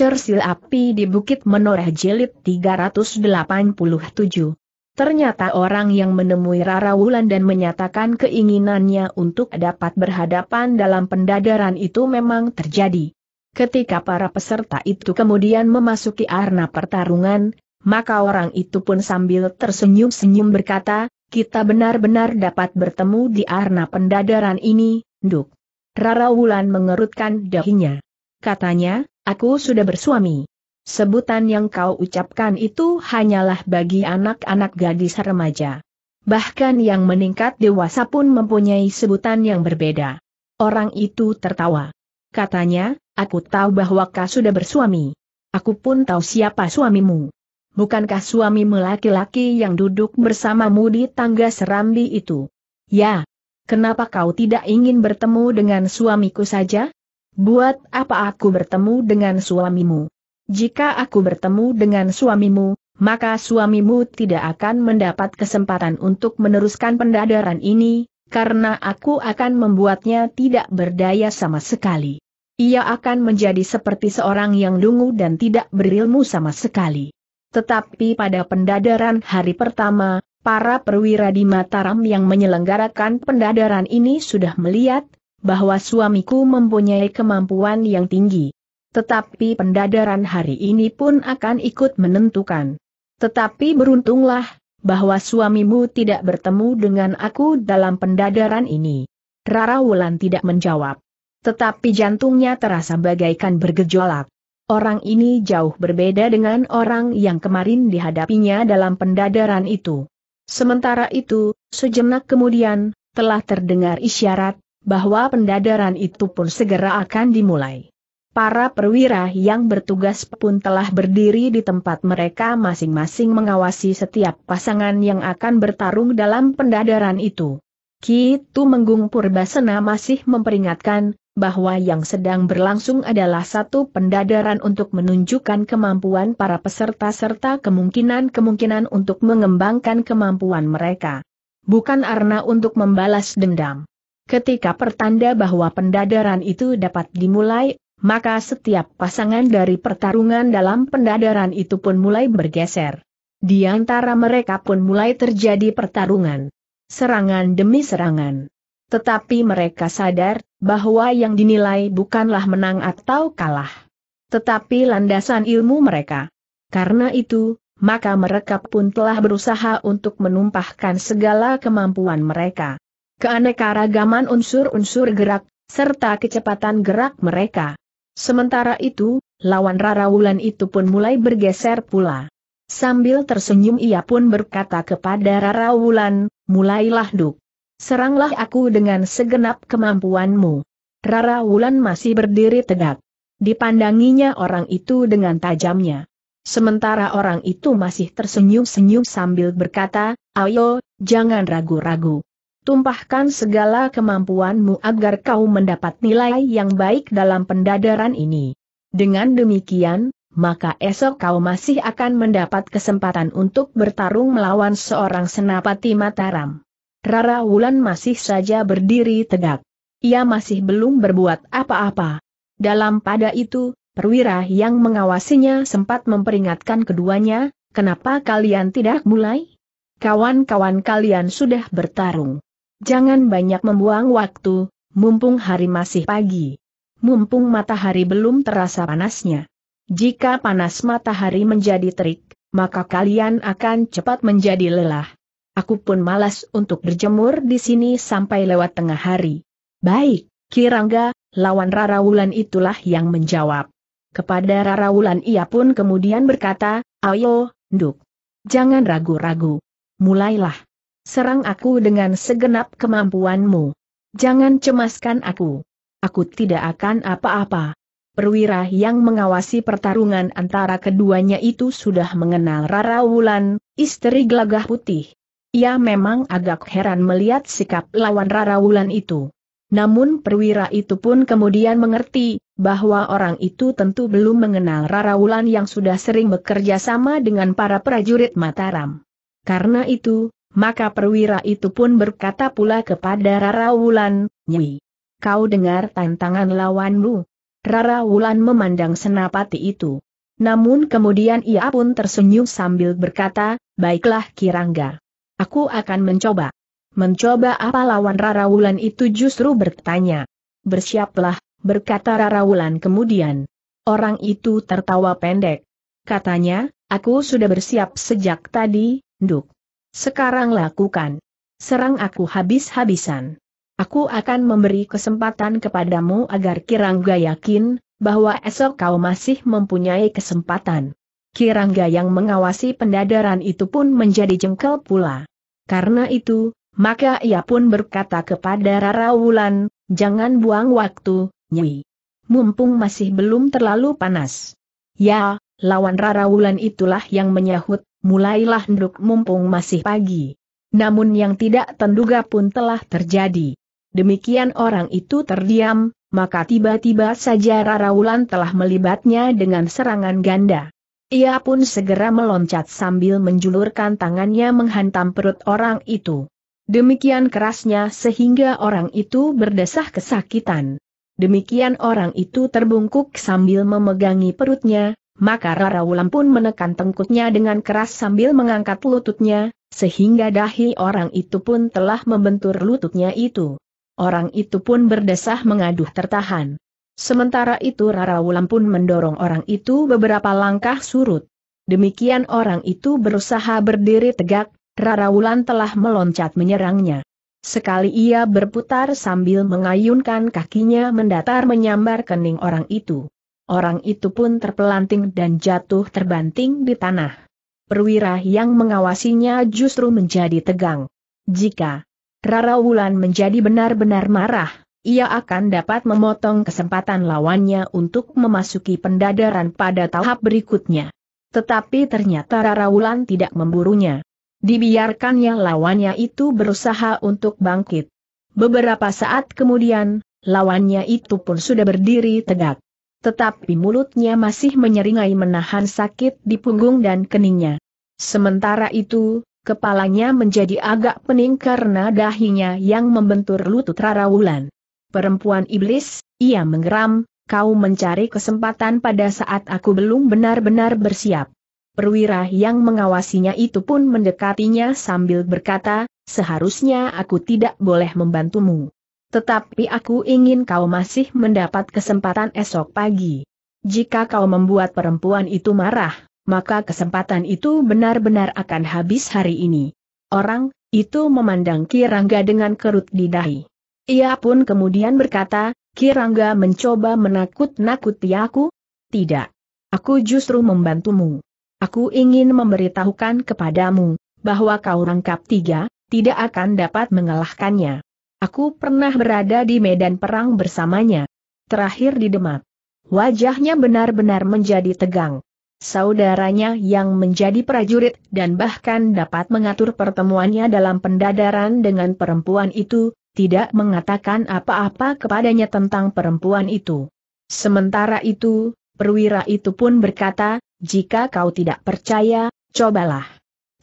Cersil api di Bukit Menoreh Jelit 387. Ternyata orang yang menemui Rara Wulan dan menyatakan keinginannya untuk dapat berhadapan dalam pendadaran itu memang terjadi. Ketika para peserta itu kemudian memasuki arena pertarungan, maka orang itu pun sambil tersenyum-senyum berkata, kita benar-benar dapat bertemu di arena pendadaran ini, Duk. Rara Wulan mengerutkan dahinya. Katanya, Aku sudah bersuami. Sebutan yang kau ucapkan itu hanyalah bagi anak-anak gadis remaja. Bahkan yang meningkat dewasa pun mempunyai sebutan yang berbeda. Orang itu tertawa. Katanya, aku tahu bahwa kau sudah bersuami. Aku pun tahu siapa suamimu. Bukankah suamimu laki-laki yang duduk bersamamu di tangga serambi itu? Ya. Kenapa kau tidak ingin bertemu dengan suamiku saja? Buat apa aku bertemu dengan suamimu? Jika aku bertemu dengan suamimu, maka suamimu tidak akan mendapat kesempatan untuk meneruskan pendadaran ini, karena aku akan membuatnya tidak berdaya sama sekali. Ia akan menjadi seperti seorang yang dungu dan tidak berilmu sama sekali. Tetapi pada pendadaran hari pertama, para perwira di Mataram yang menyelenggarakan pendadaran ini sudah melihat bahwa suamiku mempunyai kemampuan yang tinggi. Tetapi pendadaran hari ini pun akan ikut menentukan. Tetapi beruntunglah, bahwa suamimu tidak bertemu dengan aku dalam pendadaran ini. Rara Wulan tidak menjawab. Tetapi jantungnya terasa bagaikan bergejolak. Orang ini jauh berbeda dengan orang yang kemarin dihadapinya dalam pendadaran itu. Sementara itu, sejenak kemudian, telah terdengar isyarat, bahwa pendadaran itu pun segera akan dimulai. Para perwira yang bertugas pun telah berdiri di tempat mereka masing-masing mengawasi setiap pasangan yang akan bertarung dalam pendadaran itu. Kitu Menggung Purbasena masih memperingatkan, bahwa yang sedang berlangsung adalah satu pendadaran untuk menunjukkan kemampuan para peserta serta kemungkinan-kemungkinan untuk mengembangkan kemampuan mereka. Bukan arna untuk membalas dendam. Ketika pertanda bahwa pendadaran itu dapat dimulai, maka setiap pasangan dari pertarungan dalam pendadaran itu pun mulai bergeser. Di antara mereka pun mulai terjadi pertarungan. Serangan demi serangan. Tetapi mereka sadar, bahwa yang dinilai bukanlah menang atau kalah. Tetapi landasan ilmu mereka. Karena itu, maka mereka pun telah berusaha untuk menumpahkan segala kemampuan mereka keanekaragaman unsur-unsur gerak, serta kecepatan gerak mereka. Sementara itu, lawan Rara Wulan itu pun mulai bergeser pula. Sambil tersenyum ia pun berkata kepada Rara Wulan, mulailah duk. Seranglah aku dengan segenap kemampuanmu. Rara Wulan masih berdiri tegak. Dipandanginya orang itu dengan tajamnya. Sementara orang itu masih tersenyum-senyum sambil berkata, ayo, jangan ragu-ragu. Tumpahkan segala kemampuanmu agar kau mendapat nilai yang baik dalam pendadaran ini. Dengan demikian, maka esok kau masih akan mendapat kesempatan untuk bertarung melawan seorang senapati Mataram. Rara Wulan masih saja berdiri tegak. Ia masih belum berbuat apa-apa. Dalam pada itu, perwira yang mengawasinya sempat memperingatkan keduanya, kenapa kalian tidak mulai? Kawan-kawan kalian sudah bertarung. Jangan banyak membuang waktu, mumpung hari masih pagi. Mumpung matahari belum terasa panasnya. Jika panas matahari menjadi terik, maka kalian akan cepat menjadi lelah. Aku pun malas untuk berjemur di sini sampai lewat tengah hari. Baik, Kirangga, lawan Rara Wulan itulah yang menjawab. Kepada Rara Wulan ia pun kemudian berkata, ayo, duk, Jangan ragu-ragu. Mulailah serang aku dengan segenap kemampuanmu. Jangan cemaskan aku. Aku tidak akan apa-apa. Perwira yang mengawasi pertarungan antara keduanya itu sudah mengenal Rara Wulan, istri gelagah putih. Ia memang agak heran melihat sikap lawan Rara Wulan itu. Namun perwira itu pun kemudian mengerti, bahwa orang itu tentu belum mengenal Rara Wulan yang sudah sering bekerja sama dengan para prajurit Mataram. Karena itu, maka perwira itu pun berkata pula kepada Rara Wulan, Nyi, kau dengar tantangan lawanmu. Rara Wulan memandang senapati itu. Namun kemudian ia pun tersenyum sambil berkata, baiklah Kirangga. Aku akan mencoba. Mencoba apa lawan Rara Wulan itu justru bertanya. Bersiaplah, berkata Rara Wulan kemudian. Orang itu tertawa pendek. Katanya, aku sudah bersiap sejak tadi, Duk. Sekarang lakukan. Serang aku habis-habisan. Aku akan memberi kesempatan kepadamu agar Kirangga yakin, bahwa esok kau masih mempunyai kesempatan. Kirangga yang mengawasi pendadaran itu pun menjadi jengkel pula. Karena itu, maka ia pun berkata kepada Rara Wulan, jangan buang waktu, Nyi. Mumpung masih belum terlalu panas. Ya, lawan Rara Wulan itulah yang menyahut, mulailah nduk mumpung masih pagi. Namun yang tidak tenduga pun telah terjadi. Demikian orang itu terdiam, maka tiba-tiba saja Rara Wulan telah melibatnya dengan serangan ganda. Ia pun segera meloncat sambil menjulurkan tangannya menghantam perut orang itu. Demikian kerasnya sehingga orang itu berdesah kesakitan. Demikian orang itu terbungkuk sambil memegangi perutnya, maka Rara Wulan pun menekan tengkutnya dengan keras sambil mengangkat lututnya, sehingga dahi orang itu pun telah membentur lututnya itu. Orang itu pun berdesah mengaduh tertahan. Sementara itu Rara Wulan pun mendorong orang itu beberapa langkah surut. Demikian orang itu berusaha berdiri tegak, Rara Wulan telah meloncat menyerangnya. Sekali ia berputar sambil mengayunkan kakinya mendatar menyambar kening orang itu. Orang itu pun terpelanting dan jatuh terbanting di tanah. Perwira yang mengawasinya justru menjadi tegang. Jika Rara Wulan menjadi benar-benar marah, ia akan dapat memotong kesempatan lawannya untuk memasuki pendadaran pada tahap berikutnya. Tetapi ternyata Rara Wulan tidak memburunya. Dibiarkannya lawannya itu berusaha untuk bangkit. Beberapa saat kemudian, lawannya itu pun sudah berdiri tegak tetapi mulutnya masih menyeringai menahan sakit di punggung dan keningnya. Sementara itu, kepalanya menjadi agak pening karena dahinya yang membentur lutut Rarawulan. Perempuan iblis, ia menggeram, kau mencari kesempatan pada saat aku belum benar-benar bersiap. Perwira yang mengawasinya itu pun mendekatinya sambil berkata, seharusnya aku tidak boleh membantumu. Tetapi aku ingin kau masih mendapat kesempatan esok pagi. Jika kau membuat perempuan itu marah, maka kesempatan itu benar-benar akan habis hari ini. Orang, itu memandang Kirangga dengan kerut di dahi. Ia pun kemudian berkata, Kirangga mencoba menakut-nakuti aku? Tidak. Aku justru membantumu. Aku ingin memberitahukan kepadamu, bahwa kau rangkap tiga, tidak akan dapat mengalahkannya. Aku pernah berada di medan perang bersamanya. Terakhir di Demak. Wajahnya benar-benar menjadi tegang. Saudaranya yang menjadi prajurit dan bahkan dapat mengatur pertemuannya dalam pendadaran dengan perempuan itu, tidak mengatakan apa-apa kepadanya tentang perempuan itu. Sementara itu, perwira itu pun berkata, jika kau tidak percaya, cobalah.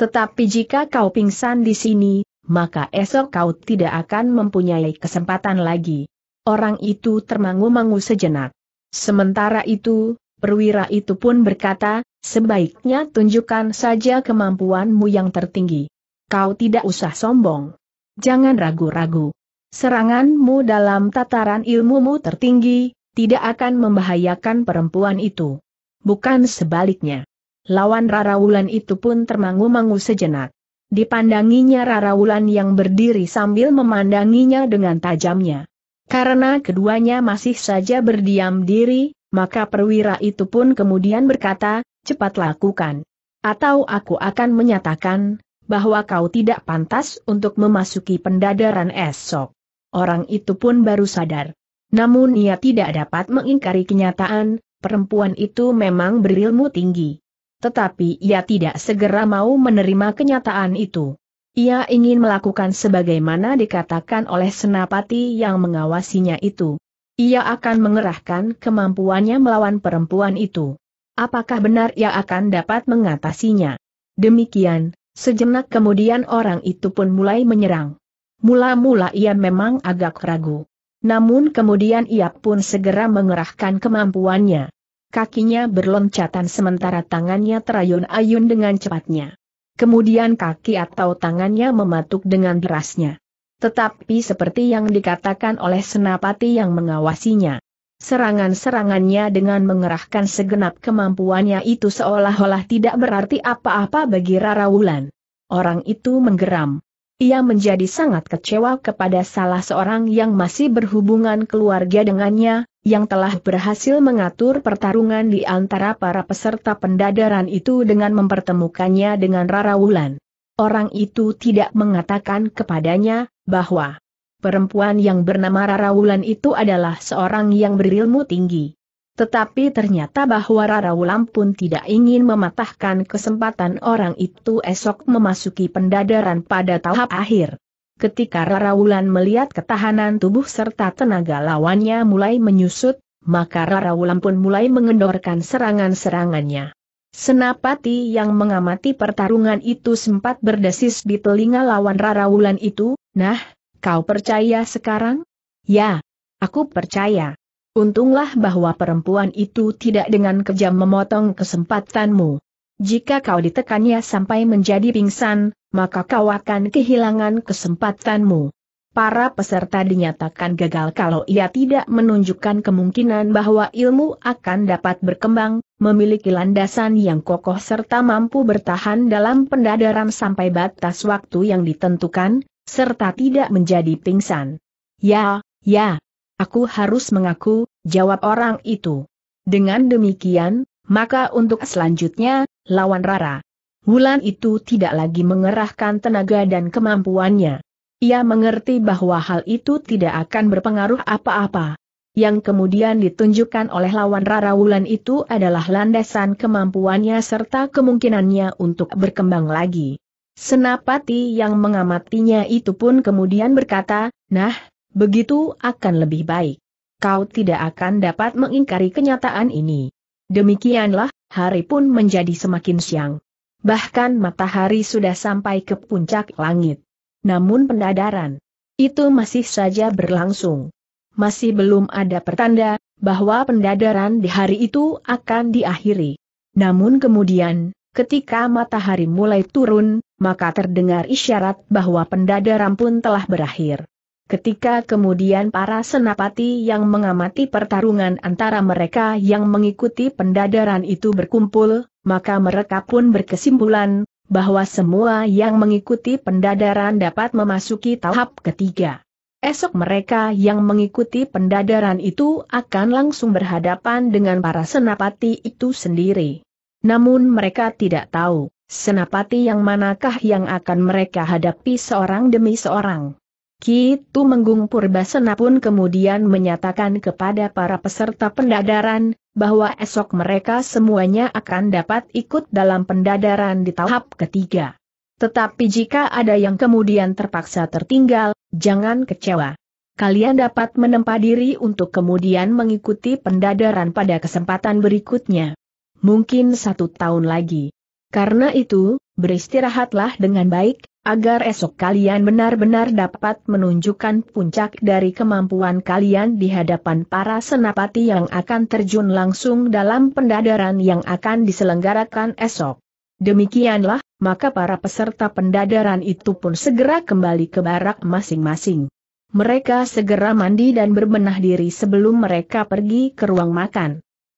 Tetapi jika kau pingsan di sini, maka esok kau tidak akan mempunyai kesempatan lagi. Orang itu termangu-mangu sejenak. Sementara itu, perwira itu pun berkata, sebaiknya tunjukkan saja kemampuanmu yang tertinggi. Kau tidak usah sombong. Jangan ragu-ragu. Seranganmu dalam tataran ilmumu tertinggi, tidak akan membahayakan perempuan itu. Bukan sebaliknya. Lawan Rara Wulan itu pun termangu-mangu sejenak. Dipandanginya Rara Wulan yang berdiri sambil memandanginya dengan tajamnya. Karena keduanya masih saja berdiam diri, maka perwira itu pun kemudian berkata, cepat lakukan. Atau aku akan menyatakan, bahwa kau tidak pantas untuk memasuki pendadaran esok. Orang itu pun baru sadar. Namun ia tidak dapat mengingkari kenyataan, perempuan itu memang berilmu tinggi tetapi ia tidak segera mau menerima kenyataan itu. Ia ingin melakukan sebagaimana dikatakan oleh senapati yang mengawasinya itu. Ia akan mengerahkan kemampuannya melawan perempuan itu. Apakah benar ia akan dapat mengatasinya? Demikian, sejenak kemudian orang itu pun mulai menyerang. Mula-mula ia memang agak ragu. Namun kemudian ia pun segera mengerahkan kemampuannya kakinya berloncatan sementara tangannya terayun-ayun dengan cepatnya. Kemudian kaki atau tangannya mematuk dengan derasnya. Tetapi seperti yang dikatakan oleh senapati yang mengawasinya, serangan-serangannya dengan mengerahkan segenap kemampuannya itu seolah-olah tidak berarti apa-apa bagi Rara Wulan. Orang itu menggeram. Ia menjadi sangat kecewa kepada salah seorang yang masih berhubungan keluarga dengannya, yang telah berhasil mengatur pertarungan di antara para peserta pendadaran itu dengan mempertemukannya dengan Rara Wulan. Orang itu tidak mengatakan kepadanya, bahwa perempuan yang bernama Rara Wulan itu adalah seorang yang berilmu tinggi. Tetapi ternyata bahwa Rara Wulan pun tidak ingin mematahkan kesempatan orang itu esok memasuki pendadaran pada tahap akhir. Ketika Rara Wulan melihat ketahanan tubuh serta tenaga lawannya mulai menyusut, maka Rara Wulan pun mulai mengendorkan serangan-serangannya. Senapati yang mengamati pertarungan itu sempat berdesis di telinga lawan Rara Wulan itu, nah, kau percaya sekarang? Ya, aku percaya. Untunglah bahwa perempuan itu tidak dengan kejam memotong kesempatanmu. Jika kau ditekannya sampai menjadi pingsan, maka kau akan kehilangan kesempatanmu. Para peserta dinyatakan gagal kalau ia tidak menunjukkan kemungkinan bahwa ilmu akan dapat berkembang, memiliki landasan yang kokoh serta mampu bertahan dalam pendadaran sampai batas waktu yang ditentukan, serta tidak menjadi pingsan. Ya, ya, aku harus mengaku, jawab orang itu. Dengan demikian, maka untuk selanjutnya, lawan Rara. Wulan itu tidak lagi mengerahkan tenaga dan kemampuannya. Ia mengerti bahwa hal itu tidak akan berpengaruh apa-apa. Yang kemudian ditunjukkan oleh lawan Rara Wulan itu adalah landasan kemampuannya serta kemungkinannya untuk berkembang lagi. Senapati yang mengamatinya itu pun kemudian berkata, nah, begitu akan lebih baik kau tidak akan dapat mengingkari kenyataan ini. Demikianlah, hari pun menjadi semakin siang. Bahkan matahari sudah sampai ke puncak langit. Namun pendadaran itu masih saja berlangsung. Masih belum ada pertanda bahwa pendadaran di hari itu akan diakhiri. Namun kemudian, ketika matahari mulai turun, maka terdengar isyarat bahwa pendadaran pun telah berakhir. Ketika kemudian para senapati yang mengamati pertarungan antara mereka yang mengikuti pendadaran itu berkumpul, maka mereka pun berkesimpulan, bahwa semua yang mengikuti pendadaran dapat memasuki tahap ketiga. Esok mereka yang mengikuti pendadaran itu akan langsung berhadapan dengan para senapati itu sendiri. Namun mereka tidak tahu, senapati yang manakah yang akan mereka hadapi seorang demi seorang. Ki Tumenggung Purbasena pun kemudian menyatakan kepada para peserta pendadaran, bahwa esok mereka semuanya akan dapat ikut dalam pendadaran di tahap ketiga. Tetapi jika ada yang kemudian terpaksa tertinggal, jangan kecewa. Kalian dapat menempa diri untuk kemudian mengikuti pendadaran pada kesempatan berikutnya. Mungkin satu tahun lagi. Karena itu, beristirahatlah dengan baik, agar esok kalian benar-benar dapat menunjukkan puncak dari kemampuan kalian di hadapan para senapati yang akan terjun langsung dalam pendadaran yang akan diselenggarakan esok. Demikianlah, maka para peserta pendadaran itu pun segera kembali ke barak masing-masing. Mereka segera mandi dan berbenah diri sebelum mereka pergi ke ruang makan.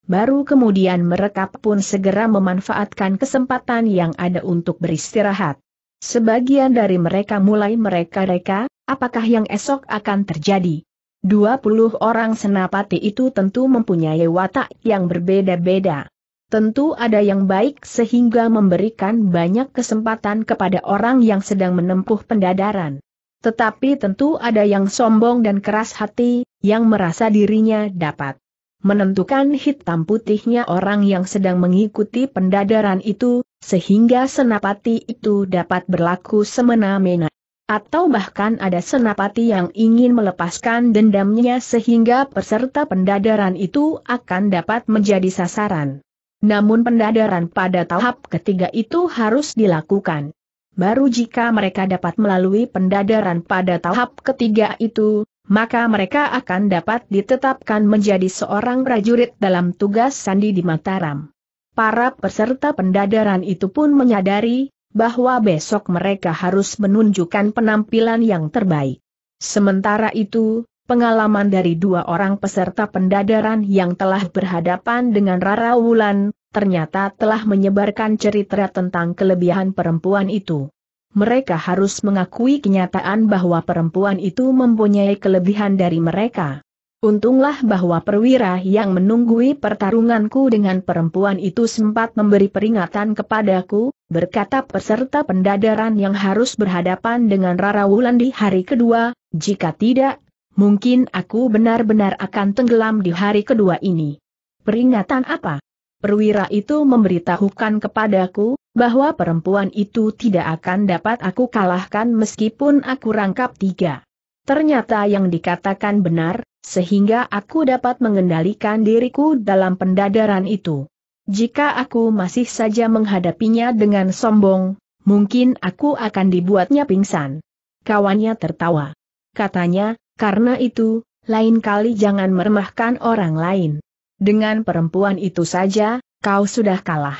Baru kemudian mereka pun segera memanfaatkan kesempatan yang ada untuk beristirahat. Sebagian dari mereka mulai mereka-reka, apakah yang esok akan terjadi. 20 orang senapati itu tentu mempunyai watak yang berbeda-beda. Tentu ada yang baik sehingga memberikan banyak kesempatan kepada orang yang sedang menempuh pendadaran. Tetapi tentu ada yang sombong dan keras hati, yang merasa dirinya dapat menentukan hitam putihnya orang yang sedang mengikuti pendadaran itu, sehingga senapati itu dapat berlaku semena-mena. Atau bahkan ada senapati yang ingin melepaskan dendamnya sehingga peserta pendadaran itu akan dapat menjadi sasaran. Namun pendadaran pada tahap ketiga itu harus dilakukan. Baru jika mereka dapat melalui pendadaran pada tahap ketiga itu, maka mereka akan dapat ditetapkan menjadi seorang prajurit dalam tugas sandi di Mataram. Para peserta pendadaran itu pun menyadari bahwa besok mereka harus menunjukkan penampilan yang terbaik. Sementara itu, pengalaman dari dua orang peserta pendadaran yang telah berhadapan dengan Rara Wulan, ternyata telah menyebarkan cerita tentang kelebihan perempuan itu mereka harus mengakui kenyataan bahwa perempuan itu mempunyai kelebihan dari mereka. Untunglah bahwa perwira yang menunggui pertarunganku dengan perempuan itu sempat memberi peringatan kepadaku, berkata peserta pendadaran yang harus berhadapan dengan Rara Wulan di hari kedua, jika tidak, mungkin aku benar-benar akan tenggelam di hari kedua ini. Peringatan apa? Perwira itu memberitahukan kepadaku, bahwa perempuan itu tidak akan dapat aku kalahkan meskipun aku rangkap tiga. Ternyata yang dikatakan benar, sehingga aku dapat mengendalikan diriku dalam pendadaran itu. Jika aku masih saja menghadapinya dengan sombong, mungkin aku akan dibuatnya pingsan. Kawannya tertawa. Katanya, karena itu, lain kali jangan meremahkan orang lain. Dengan perempuan itu saja, kau sudah kalah.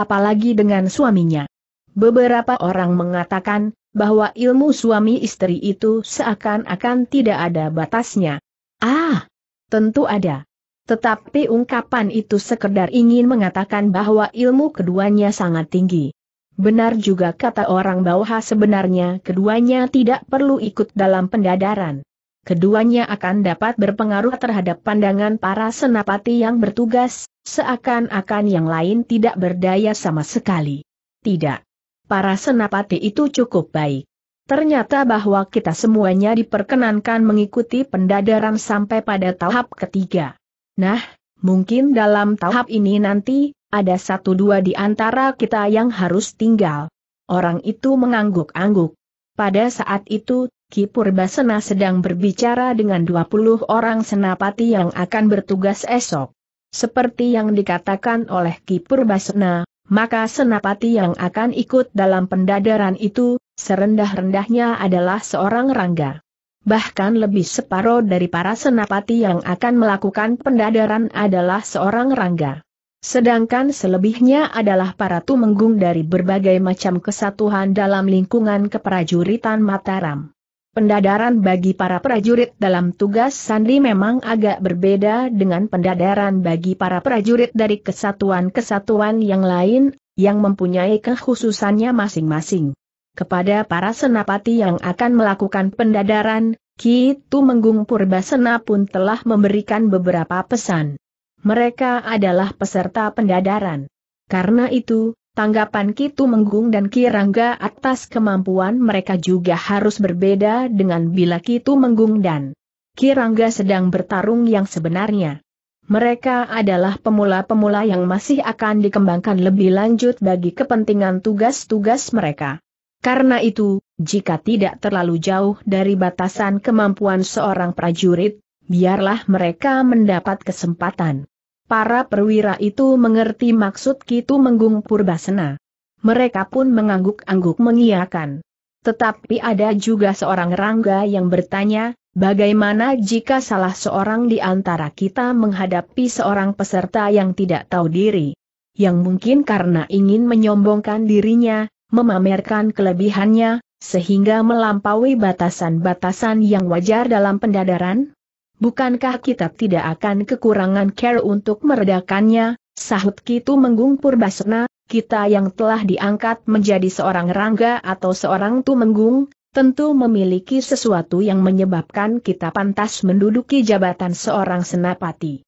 Apalagi dengan suaminya. Beberapa orang mengatakan, bahwa ilmu suami istri itu seakan-akan tidak ada batasnya. Ah, tentu ada. Tetapi ungkapan itu sekedar ingin mengatakan bahwa ilmu keduanya sangat tinggi. Benar juga kata orang bahwa sebenarnya keduanya tidak perlu ikut dalam pendadaran keduanya akan dapat berpengaruh terhadap pandangan para senapati yang bertugas, seakan-akan yang lain tidak berdaya sama sekali. Tidak. Para senapati itu cukup baik. Ternyata bahwa kita semuanya diperkenankan mengikuti pendadaran sampai pada tahap ketiga. Nah, mungkin dalam tahap ini nanti, ada satu dua di antara kita yang harus tinggal. Orang itu mengangguk-angguk. Pada saat itu, Ki Purbasena sedang berbicara dengan 20 orang senapati yang akan bertugas esok. Seperti yang dikatakan oleh Ki Purbasena, maka senapati yang akan ikut dalam pendadaran itu, serendah-rendahnya adalah seorang rangga. Bahkan lebih separuh dari para senapati yang akan melakukan pendadaran adalah seorang rangga. Sedangkan selebihnya adalah para tumenggung dari berbagai macam kesatuan dalam lingkungan keprajuritan Mataram. Pendadaran bagi para prajurit dalam tugas sandi memang agak berbeda dengan pendadaran bagi para prajurit dari kesatuan-kesatuan yang lain, yang mempunyai kekhususannya masing-masing. Kepada para senapati yang akan melakukan pendadaran, Ki Tumenggung Menggung Purbasena pun telah memberikan beberapa pesan. Mereka adalah peserta pendadaran. Karena itu, Tanggapan Kitu Menggung dan Kirangga atas kemampuan mereka juga harus berbeda dengan bila Kitu Menggung dan Kirangga sedang bertarung yang sebenarnya. Mereka adalah pemula-pemula yang masih akan dikembangkan lebih lanjut bagi kepentingan tugas-tugas mereka. Karena itu, jika tidak terlalu jauh dari batasan kemampuan seorang prajurit, biarlah mereka mendapat kesempatan. Para perwira itu mengerti maksud Kitu Menggung Purbasena. Mereka pun mengangguk-angguk mengiyakan. Tetapi ada juga seorang rangga yang bertanya, bagaimana jika salah seorang di antara kita menghadapi seorang peserta yang tidak tahu diri? Yang mungkin karena ingin menyombongkan dirinya, memamerkan kelebihannya, sehingga melampaui batasan-batasan yang wajar dalam pendadaran? Bukankah kita tidak akan kekurangan care untuk meredakannya? Sahut Kitu Menggung basna. kita yang telah diangkat menjadi seorang Rangga atau seorang Tumenggung, tentu memiliki sesuatu yang menyebabkan kita pantas menduduki jabatan seorang senapati.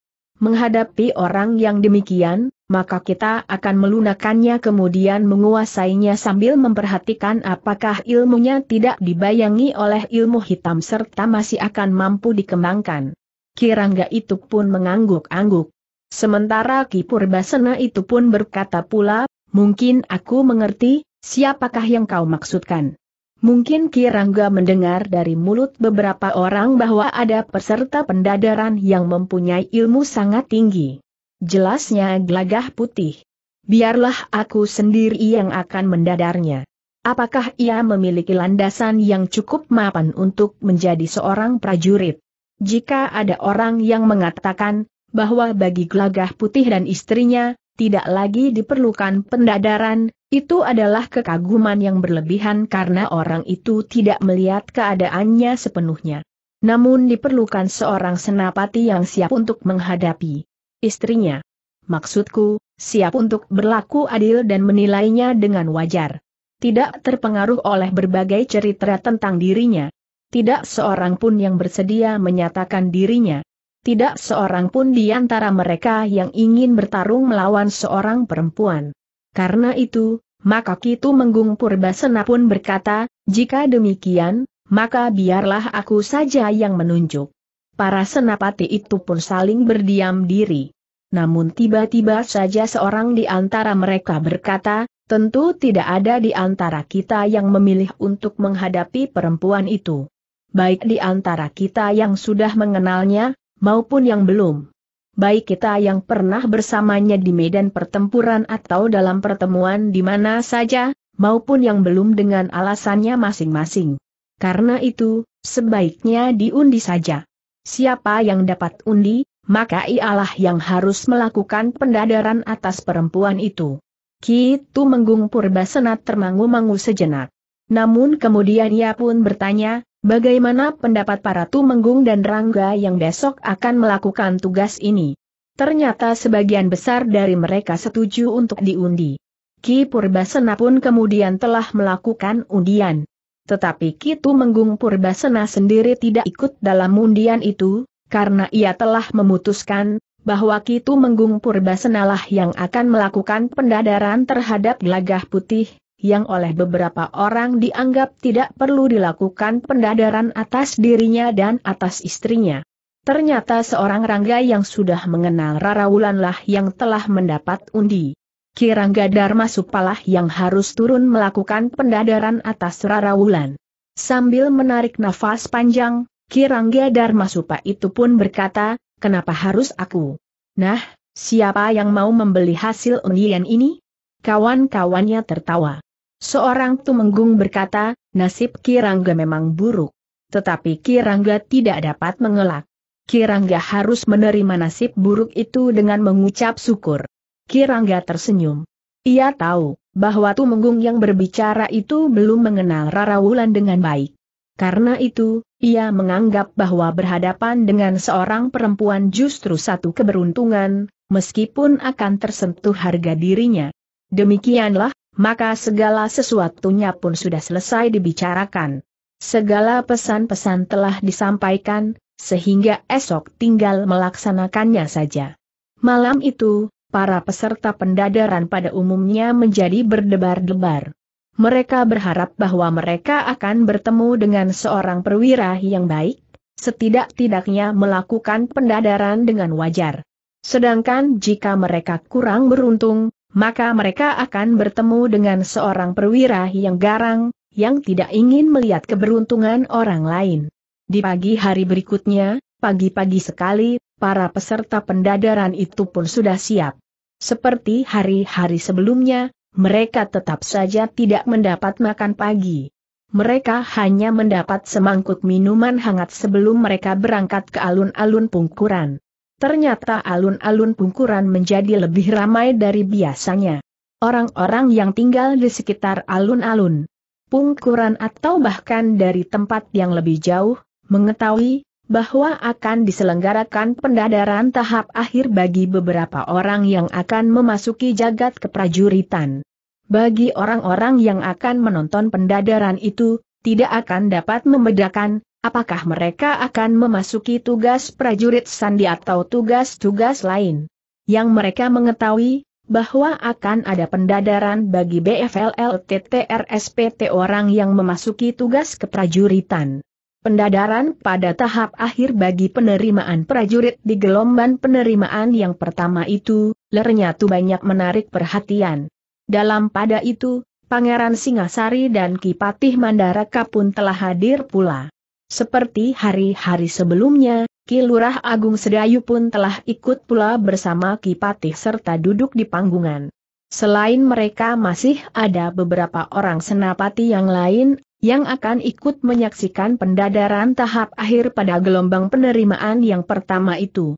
Menghadapi orang yang demikian, maka kita akan melunakannya kemudian menguasainya sambil memperhatikan apakah ilmunya tidak dibayangi oleh ilmu hitam serta masih akan mampu dikembangkan. Kirangga itu pun mengangguk-angguk. Sementara Ki Purbasena itu pun berkata pula, mungkin aku mengerti, siapakah yang kau maksudkan. Mungkin Kirangga mendengar dari mulut beberapa orang bahwa ada peserta pendadaran yang mempunyai ilmu sangat tinggi. Jelasnya gelagah putih. Biarlah aku sendiri yang akan mendadarnya. Apakah ia memiliki landasan yang cukup mapan untuk menjadi seorang prajurit? Jika ada orang yang mengatakan bahwa bagi gelagah putih dan istrinya, tidak lagi diperlukan pendadaran, itu adalah kekaguman yang berlebihan karena orang itu tidak melihat keadaannya sepenuhnya. Namun diperlukan seorang senapati yang siap untuk menghadapi istrinya. Maksudku, siap untuk berlaku adil dan menilainya dengan wajar. Tidak terpengaruh oleh berbagai cerita tentang dirinya. Tidak seorang pun yang bersedia menyatakan dirinya tidak seorang pun di antara mereka yang ingin bertarung melawan seorang perempuan. Karena itu, maka Kitu Menggung Purbasena pun berkata, jika demikian, maka biarlah aku saja yang menunjuk. Para senapati itu pun saling berdiam diri. Namun tiba-tiba saja seorang di antara mereka berkata, tentu tidak ada di antara kita yang memilih untuk menghadapi perempuan itu. Baik di antara kita yang sudah mengenalnya, maupun yang belum. Baik kita yang pernah bersamanya di medan pertempuran atau dalam pertemuan di mana saja, maupun yang belum dengan alasannya masing-masing. Karena itu, sebaiknya diundi saja. Siapa yang dapat undi, maka ialah yang harus melakukan pendadaran atas perempuan itu. Kitu Menggung Purba Senat termangu-mangu sejenak. Namun kemudian ia pun bertanya, Bagaimana pendapat para Tumenggung dan Rangga yang besok akan melakukan tugas ini? Ternyata sebagian besar dari mereka setuju untuk diundi. Ki Purbasena pun kemudian telah melakukan undian. Tetapi Ki Tumenggung Purbasena sendiri tidak ikut dalam undian itu, karena ia telah memutuskan bahwa Ki Tumenggung Purbasenalah yang akan melakukan pendadaran terhadap gelagah putih, yang oleh beberapa orang dianggap tidak perlu dilakukan pendadaran atas dirinya dan atas istrinya. Ternyata seorang Rangga yang sudah mengenal Rara Wulanlah yang telah mendapat undi. Kirangga Dharma Supalah yang harus turun melakukan pendadaran atas Rara Wulan. Sambil menarik nafas panjang, Kirangga Dharma Supa itu pun berkata, kenapa harus aku? Nah, siapa yang mau membeli hasil undian ini? Kawan-kawannya tertawa. Seorang tumenggung berkata, nasib Kirangga memang buruk. Tetapi Kirangga tidak dapat mengelak. Kirangga harus menerima nasib buruk itu dengan mengucap syukur. Kirangga tersenyum. Ia tahu bahwa Tumenggung yang berbicara itu belum mengenal Rara Wulan dengan baik. Karena itu, ia menganggap bahwa berhadapan dengan seorang perempuan justru satu keberuntungan, meskipun akan tersentuh harga dirinya. Demikianlah, maka segala sesuatunya pun sudah selesai dibicarakan. Segala pesan-pesan telah disampaikan, sehingga esok tinggal melaksanakannya saja. Malam itu, para peserta pendadaran pada umumnya menjadi berdebar-debar. Mereka berharap bahwa mereka akan bertemu dengan seorang perwira yang baik, setidak-tidaknya melakukan pendadaran dengan wajar. Sedangkan jika mereka kurang beruntung, maka mereka akan bertemu dengan seorang perwira yang garang, yang tidak ingin melihat keberuntungan orang lain. Di pagi hari berikutnya, pagi-pagi sekali, para peserta pendadaran itu pun sudah siap. Seperti hari-hari sebelumnya, mereka tetap saja tidak mendapat makan pagi. Mereka hanya mendapat semangkuk minuman hangat sebelum mereka berangkat ke alun-alun pungkuran ternyata alun-alun pungkuran menjadi lebih ramai dari biasanya. Orang-orang yang tinggal di sekitar alun-alun pungkuran atau bahkan dari tempat yang lebih jauh, mengetahui bahwa akan diselenggarakan pendadaran tahap akhir bagi beberapa orang yang akan memasuki jagat keprajuritan. Bagi orang-orang yang akan menonton pendadaran itu, tidak akan dapat membedakan apakah mereka akan memasuki tugas prajurit sandi atau tugas-tugas lain. Yang mereka mengetahui, bahwa akan ada pendadaran bagi BFLL TTRSPT orang yang memasuki tugas keprajuritan. Pendadaran pada tahap akhir bagi penerimaan prajurit di gelombang penerimaan yang pertama itu, lernyatu banyak menarik perhatian. Dalam pada itu, Pangeran Singasari dan Kipatih Mandaraka pun telah hadir pula. Seperti hari-hari sebelumnya, Kilurah Agung Sedayu pun telah ikut pula bersama Kipatih serta duduk di panggungan. Selain mereka masih ada beberapa orang senapati yang lain, yang akan ikut menyaksikan pendadaran tahap akhir pada gelombang penerimaan yang pertama itu.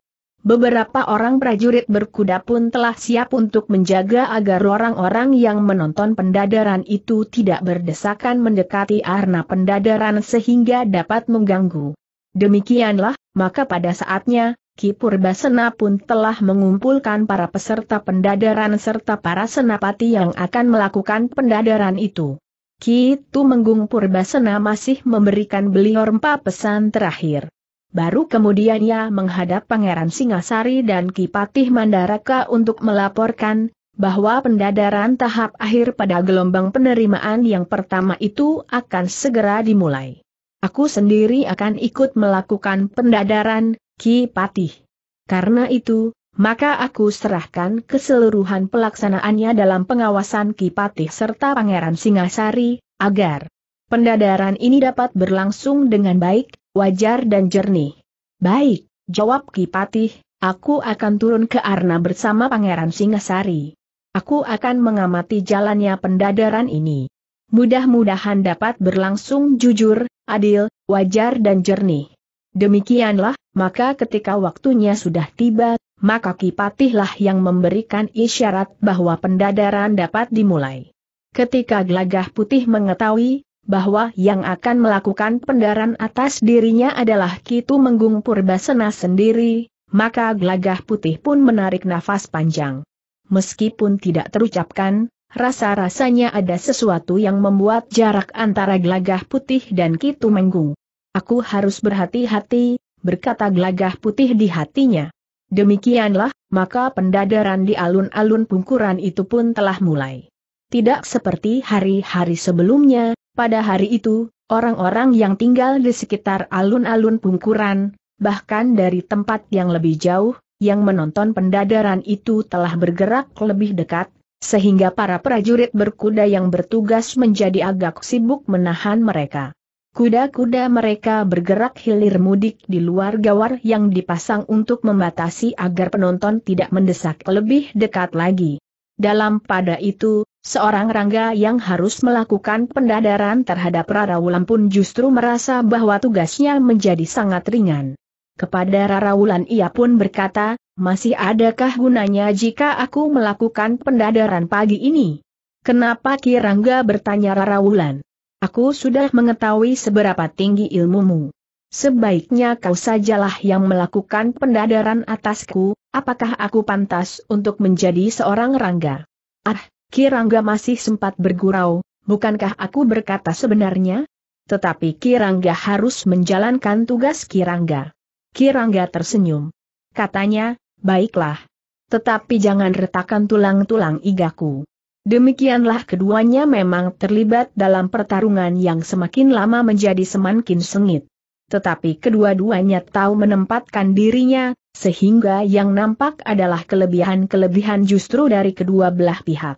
Beberapa orang prajurit berkuda pun telah siap untuk menjaga agar orang-orang yang menonton pendadaran itu tidak berdesakan mendekati arna pendadaran sehingga dapat mengganggu. Demikianlah, maka pada saatnya, Ki Purbasena pun telah mengumpulkan para peserta pendadaran serta para senapati yang akan melakukan pendadaran itu. Ki Tumenggung Menggung Purbasena masih memberikan beliau empat pesan terakhir. Baru kemudian ia menghadap Pangeran Singasari dan Kipatih Mandaraka untuk melaporkan, bahwa pendadaran tahap akhir pada gelombang penerimaan yang pertama itu akan segera dimulai. Aku sendiri akan ikut melakukan pendadaran, Ki Patih. Karena itu, maka aku serahkan keseluruhan pelaksanaannya dalam pengawasan Ki Patih serta Pangeran Singasari, agar pendadaran ini dapat berlangsung dengan baik, wajar dan jernih. Baik, jawab Kipatih, aku akan turun ke Arna bersama Pangeran Singasari. Aku akan mengamati jalannya pendadaran ini. Mudah-mudahan dapat berlangsung jujur, adil, wajar dan jernih. Demikianlah, maka ketika waktunya sudah tiba, maka Kipatihlah yang memberikan isyarat bahwa pendadaran dapat dimulai. Ketika gelagah putih mengetahui, bahwa yang akan melakukan pendaran atas dirinya adalah Kitu Menggung Purbasena sendiri, maka gelagah putih pun menarik nafas panjang. Meskipun tidak terucapkan, rasa-rasanya ada sesuatu yang membuat jarak antara gelagah putih dan Kitu Menggung. Aku harus berhati-hati, berkata gelagah putih di hatinya. Demikianlah, maka pendadaran di alun-alun pungkuran itu pun telah mulai. Tidak seperti hari-hari sebelumnya, pada hari itu, orang-orang yang tinggal di sekitar alun-alun pungkuran, bahkan dari tempat yang lebih jauh, yang menonton pendadaran itu telah bergerak lebih dekat, sehingga para prajurit berkuda yang bertugas menjadi agak sibuk menahan mereka. Kuda-kuda mereka bergerak hilir mudik di luar gawar yang dipasang untuk membatasi agar penonton tidak mendesak lebih dekat lagi. Dalam pada itu, seorang Rangga yang harus melakukan pendadaran terhadap Rara Wulan pun justru merasa bahwa tugasnya menjadi sangat ringan. Kepada Rara Wulan ia pun berkata, masih adakah gunanya jika aku melakukan pendadaran pagi ini? Kenapa Ki Rangga bertanya Wulan? Aku sudah mengetahui seberapa tinggi ilmumu. Sebaiknya kau sajalah yang melakukan pendadaran atasku, apakah aku pantas untuk menjadi seorang rangga? Ah, Ki Rangga masih sempat bergurau, bukankah aku berkata sebenarnya? Tetapi Ki Rangga harus menjalankan tugas Ki Rangga. Ki Rangga tersenyum. Katanya, baiklah. Tetapi jangan retakan tulang-tulang igaku. Demikianlah keduanya memang terlibat dalam pertarungan yang semakin lama menjadi semakin sengit tetapi kedua-duanya tahu menempatkan dirinya, sehingga yang nampak adalah kelebihan-kelebihan justru dari kedua belah pihak.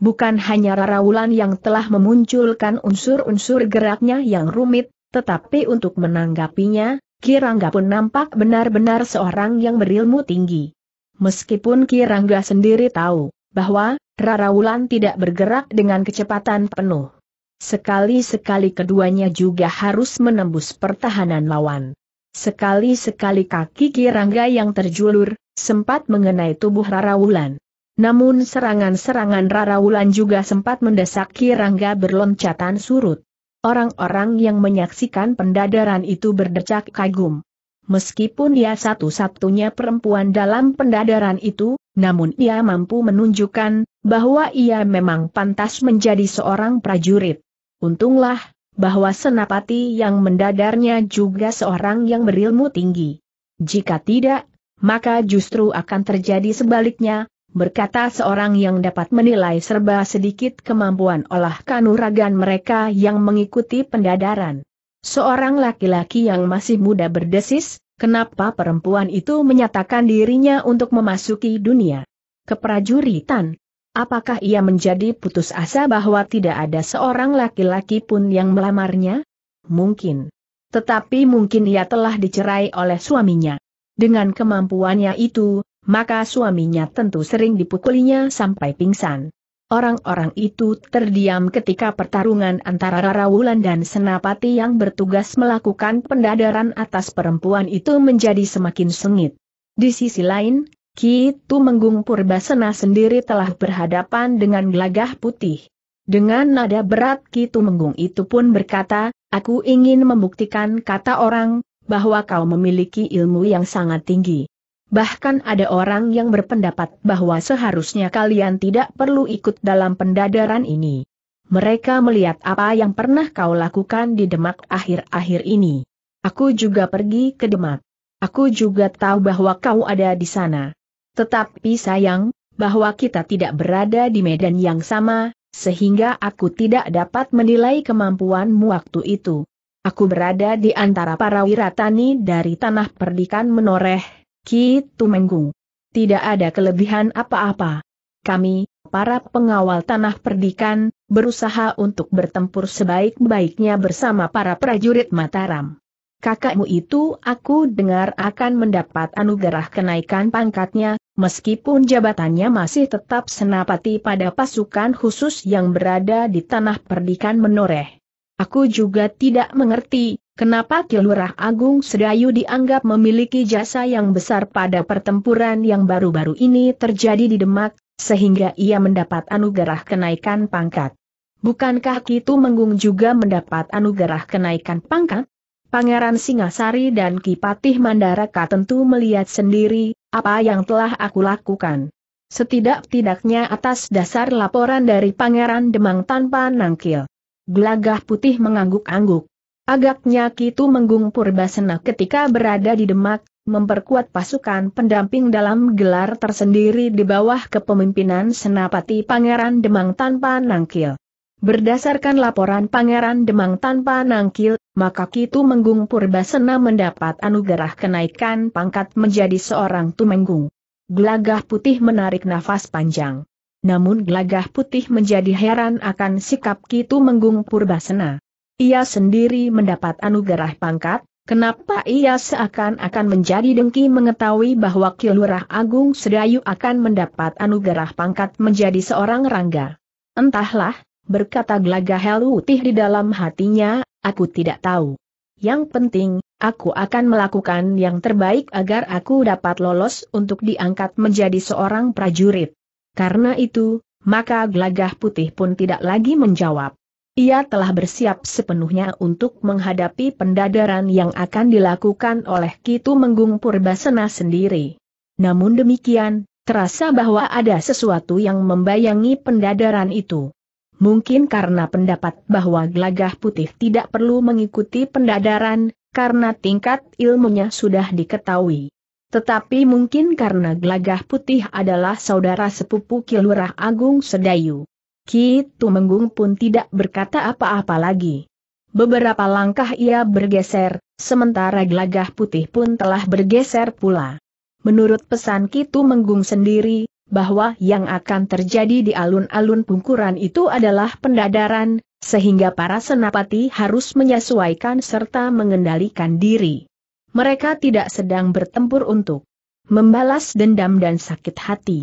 Bukan hanya Raraulan yang telah memunculkan unsur-unsur geraknya yang rumit, tetapi untuk menanggapinya, Kirangga pun nampak benar-benar seorang yang berilmu tinggi. Meskipun Kirangga sendiri tahu bahwa Raraulan tidak bergerak dengan kecepatan penuh. Sekali-sekali keduanya juga harus menembus pertahanan lawan. Sekali-sekali kaki Kirangga yang terjulur, sempat mengenai tubuh Rarawulan. Namun serangan-serangan Rarawulan juga sempat mendesak Kirangga berloncatan surut. Orang-orang yang menyaksikan pendadaran itu berdecak kagum. Meskipun dia satu-satunya perempuan dalam pendadaran itu, namun ia mampu menunjukkan bahwa ia memang pantas menjadi seorang prajurit. Untunglah, bahwa Senapati yang mendadarnya juga seorang yang berilmu tinggi. Jika tidak, maka justru akan terjadi sebaliknya, berkata seorang yang dapat menilai serba sedikit kemampuan olah kanuragan mereka yang mengikuti pendadaran. Seorang laki-laki yang masih muda berdesis, kenapa perempuan itu menyatakan dirinya untuk memasuki dunia keprajuritan, Apakah ia menjadi putus asa bahwa tidak ada seorang laki-laki pun yang melamarnya? Mungkin. Tetapi mungkin ia telah dicerai oleh suaminya. Dengan kemampuannya itu, maka suaminya tentu sering dipukulinya sampai pingsan. Orang-orang itu terdiam ketika pertarungan antara Wulan dan Senapati yang bertugas melakukan pendadaran atas perempuan itu menjadi semakin sengit. Di sisi lain, Ki Menggung Purbasena sendiri telah berhadapan dengan gelagah putih. Dengan nada berat Ki Menggung itu pun berkata, aku ingin membuktikan kata orang, bahwa kau memiliki ilmu yang sangat tinggi. Bahkan ada orang yang berpendapat bahwa seharusnya kalian tidak perlu ikut dalam pendadaran ini. Mereka melihat apa yang pernah kau lakukan di Demak akhir-akhir ini. Aku juga pergi ke Demak. Aku juga tahu bahwa kau ada di sana. Tetapi sayang, bahwa kita tidak berada di medan yang sama, sehingga aku tidak dapat menilai kemampuanmu waktu itu. Aku berada di antara para wiratani dari tanah perdikan menoreh, Kitu Tumenggung. Tidak ada kelebihan apa-apa. Kami, para pengawal tanah perdikan, berusaha untuk bertempur sebaik-baiknya bersama para prajurit Mataram kakakmu itu aku dengar akan mendapat anugerah kenaikan pangkatnya, meskipun jabatannya masih tetap senapati pada pasukan khusus yang berada di tanah perdikan menoreh. Aku juga tidak mengerti, kenapa Kilurah Agung Sedayu dianggap memiliki jasa yang besar pada pertempuran yang baru-baru ini terjadi di Demak, sehingga ia mendapat anugerah kenaikan pangkat. Bukankah Kitu Menggung juga mendapat anugerah kenaikan pangkat? Pangeran Singasari dan Kipatih Mandaraka tentu melihat sendiri, apa yang telah aku lakukan. Setidak-tidaknya atas dasar laporan dari Pangeran Demang tanpa nangkil. Gelagah putih mengangguk-angguk. Agaknya Kitu Menggung Purbasena ketika berada di Demak, memperkuat pasukan pendamping dalam gelar tersendiri di bawah kepemimpinan Senapati Pangeran Demang tanpa nangkil. Berdasarkan laporan Pangeran Demang tanpa nangkil, maka Kitu Menggung Purbasena mendapat anugerah kenaikan pangkat menjadi seorang Tumenggung. Gelagah putih menarik nafas panjang. Namun gelagah putih menjadi heran akan sikap Kitu Menggung Purbasena. Ia sendiri mendapat anugerah pangkat, Kenapa ia seakan-akan menjadi dengki mengetahui bahwa Kilurah Agung Sedayu akan mendapat anugerah pangkat menjadi seorang rangga? Entahlah, berkata Glaga Helutih di dalam hatinya, aku tidak tahu. Yang penting, aku akan melakukan yang terbaik agar aku dapat lolos untuk diangkat menjadi seorang prajurit. Karena itu, maka Glagah Putih pun tidak lagi menjawab. Ia telah bersiap sepenuhnya untuk menghadapi pendadaran yang akan dilakukan oleh Kitu Menggung Purbasena sendiri. Namun demikian, terasa bahwa ada sesuatu yang membayangi pendadaran itu. Mungkin karena pendapat bahwa gelagah putih tidak perlu mengikuti pendadaran, karena tingkat ilmunya sudah diketahui. Tetapi mungkin karena gelagah putih adalah saudara sepupu Kilurah Agung Sedayu. Ki Tumenggung pun tidak berkata apa-apa lagi. Beberapa langkah ia bergeser, sementara gelagah putih pun telah bergeser pula. Menurut pesan Ki Tumenggung sendiri, bahwa yang akan terjadi di alun-alun pungkuran itu adalah pendadaran, sehingga para senapati harus menyesuaikan serta mengendalikan diri. Mereka tidak sedang bertempur untuk membalas dendam dan sakit hati.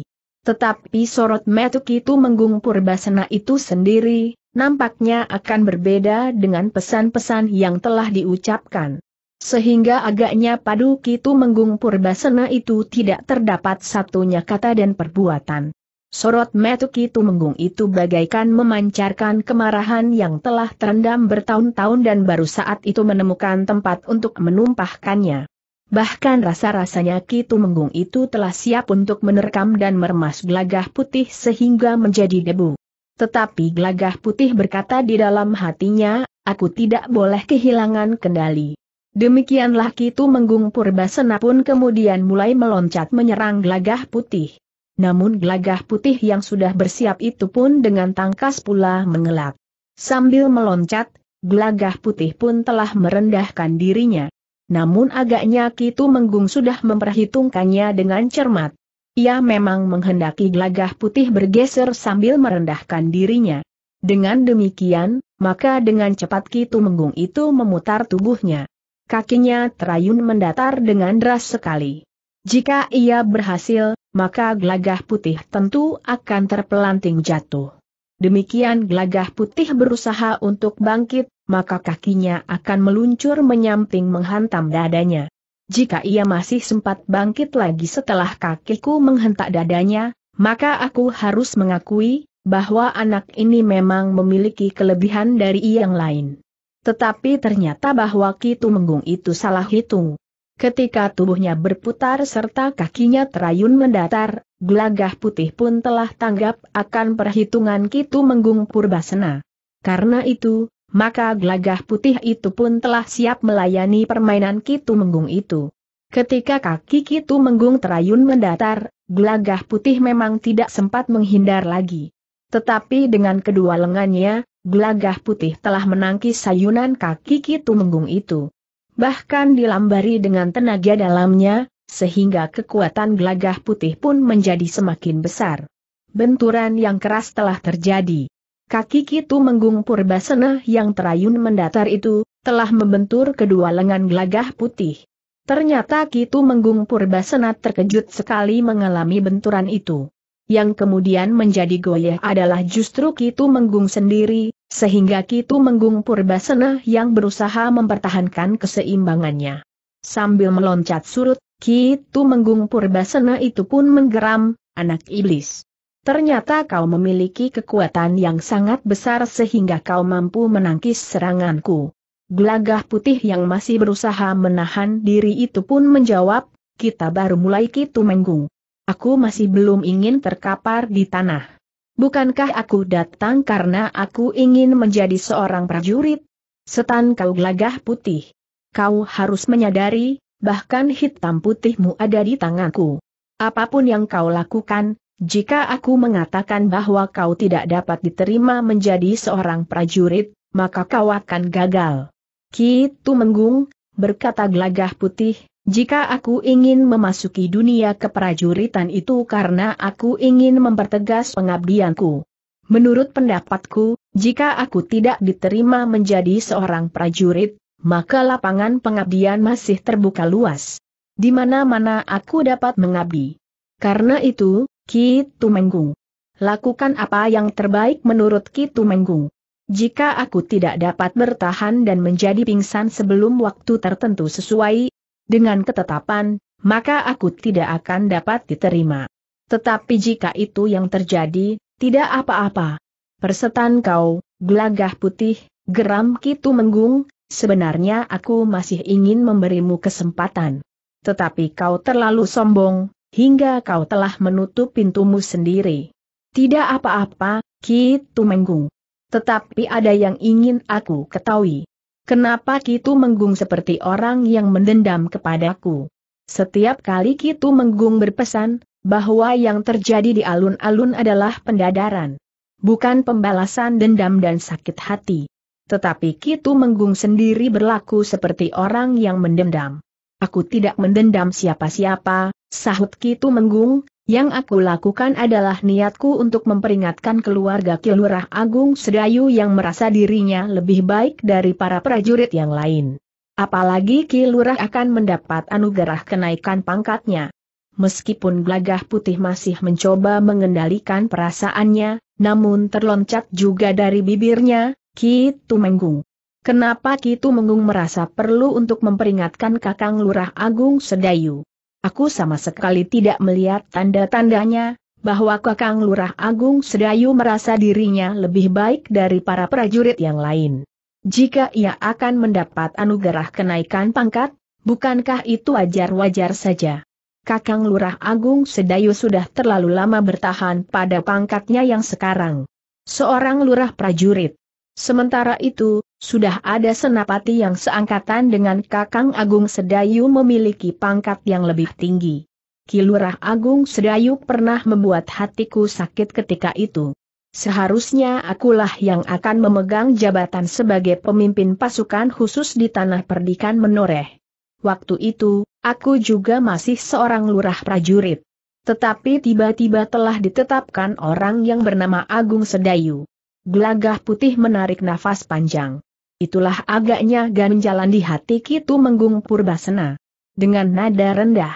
Tetapi sorot metuk itu menggumpur basana itu sendiri, nampaknya akan berbeda dengan pesan-pesan yang telah diucapkan. Sehingga agaknya padu kitu menggung purbasena itu tidak terdapat satunya kata dan perbuatan. Sorot metu kitu menggung itu bagaikan memancarkan kemarahan yang telah terendam bertahun-tahun dan baru saat itu menemukan tempat untuk menumpahkannya. Bahkan rasa-rasanya Kitu Menggung itu telah siap untuk menerkam dan meremas gelagah putih sehingga menjadi debu. Tetapi gelagah putih berkata di dalam hatinya, aku tidak boleh kehilangan kendali. Demikianlah Kitu Menggung Purbasena pun kemudian mulai meloncat menyerang gelagah putih. Namun gelagah putih yang sudah bersiap itu pun dengan tangkas pula mengelak. Sambil meloncat, gelagah putih pun telah merendahkan dirinya. Namun agaknya Kitu Menggung sudah memperhitungkannya dengan cermat. Ia memang menghendaki gelagah putih bergeser sambil merendahkan dirinya. Dengan demikian, maka dengan cepat Kitu Menggung itu memutar tubuhnya kakinya terayun mendatar dengan deras sekali. Jika ia berhasil, maka gelagah putih tentu akan terpelanting jatuh. Demikian gelagah putih berusaha untuk bangkit, maka kakinya akan meluncur menyamping menghantam dadanya. Jika ia masih sempat bangkit lagi setelah kakiku menghentak dadanya, maka aku harus mengakui bahwa anak ini memang memiliki kelebihan dari yang lain. Tetapi ternyata bahwa kitu menggung itu salah hitung. Ketika tubuhnya berputar serta kakinya terayun mendatar, gelagah putih pun telah tanggap akan perhitungan kitu menggung Purbasena. Karena itu, maka gelagah putih itu pun telah siap melayani permainan kitu menggung itu. Ketika kaki kitu menggung terayun mendatar, gelagah putih memang tidak sempat menghindar lagi. Tetapi dengan kedua lengannya, gelagah putih telah menangkis sayunan kaki Kitu Menggung itu. Bahkan dilambari dengan tenaga dalamnya, sehingga kekuatan gelagah putih pun menjadi semakin besar. Benturan yang keras telah terjadi. Kaki Kitu Menggung Purbasena yang terayun mendatar itu, telah membentur kedua lengan gelagah putih. Ternyata Kitu Menggung Purbasena terkejut sekali mengalami benturan itu. Yang kemudian menjadi goyah adalah justru Kitu Menggung sendiri, sehingga Kitu Menggung Purbasena yang berusaha mempertahankan keseimbangannya. Sambil meloncat surut, Kitu Menggung Purbasena itu pun menggeram, anak iblis. Ternyata kau memiliki kekuatan yang sangat besar sehingga kau mampu menangkis seranganku. Gelagah putih yang masih berusaha menahan diri itu pun menjawab, kita baru mulai kitu menggung. Aku masih belum ingin terkapar di tanah. Bukankah aku datang karena aku ingin menjadi seorang prajurit? Setan kau gelagah putih. Kau harus menyadari, bahkan hitam putihmu ada di tanganku. Apapun yang kau lakukan, jika aku mengatakan bahwa kau tidak dapat diterima menjadi seorang prajurit, maka kau akan gagal. Kitu Menggung, berkata gelagah putih, jika aku ingin memasuki dunia keprajuritan itu karena aku ingin mempertegas pengabdianku. Menurut pendapatku, jika aku tidak diterima menjadi seorang prajurit, maka lapangan pengabdian masih terbuka luas. Di mana-mana aku dapat mengabdi. Karena itu, Ki Tumenggung. Lakukan apa yang terbaik menurut Ki Tumenggung. Jika aku tidak dapat bertahan dan menjadi pingsan sebelum waktu tertentu sesuai dengan ketetapan, maka aku tidak akan dapat diterima. Tetapi jika itu yang terjadi, tidak apa-apa. Persetan kau, gelagah putih, geram kitu menggung, sebenarnya aku masih ingin memberimu kesempatan. Tetapi kau terlalu sombong, hingga kau telah menutup pintumu sendiri. Tidak apa-apa, kitu menggung. Tetapi ada yang ingin aku ketahui. Kenapa Kitu Menggung seperti orang yang mendendam kepadaku? Setiap kali Kitu Menggung berpesan, bahwa yang terjadi di alun-alun adalah pendadaran. Bukan pembalasan dendam dan sakit hati. Tetapi Kitu Menggung sendiri berlaku seperti orang yang mendendam. Aku tidak mendendam siapa-siapa, sahut Kitu Menggung, yang aku lakukan adalah niatku untuk memperingatkan keluarga Kilurah Agung Sedayu yang merasa dirinya lebih baik dari para prajurit yang lain. Apalagi Kilurah akan mendapat anugerah kenaikan pangkatnya. Meskipun Glagah Putih masih mencoba mengendalikan perasaannya, namun terloncat juga dari bibirnya, Kitu Tumenggung. Kenapa Ki Tumenggung merasa perlu untuk memperingatkan Kakang Lurah Agung Sedayu? Aku sama sekali tidak melihat tanda-tandanya, bahwa Kakang Lurah Agung Sedayu merasa dirinya lebih baik dari para prajurit yang lain. Jika ia akan mendapat anugerah kenaikan pangkat, bukankah itu wajar-wajar saja? Kakang Lurah Agung Sedayu sudah terlalu lama bertahan pada pangkatnya yang sekarang. Seorang lurah prajurit. Sementara itu, sudah ada senapati yang seangkatan dengan Kakang Agung Sedayu memiliki pangkat yang lebih tinggi. Kilurah Agung Sedayu pernah membuat hatiku sakit ketika itu. Seharusnya akulah yang akan memegang jabatan sebagai pemimpin pasukan khusus di tanah perdikan menoreh. Waktu itu, aku juga masih seorang lurah prajurit. Tetapi tiba-tiba telah ditetapkan orang yang bernama Agung Sedayu. Gelagah putih menarik nafas panjang. Itulah agaknya ganjalan di hati Kitu Menggung Purbasena. Dengan nada rendah.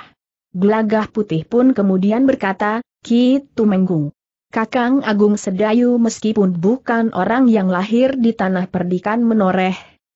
Gelagah putih pun kemudian berkata, Kitu Menggung. Kakang Agung Sedayu meskipun bukan orang yang lahir di tanah perdikan menoreh,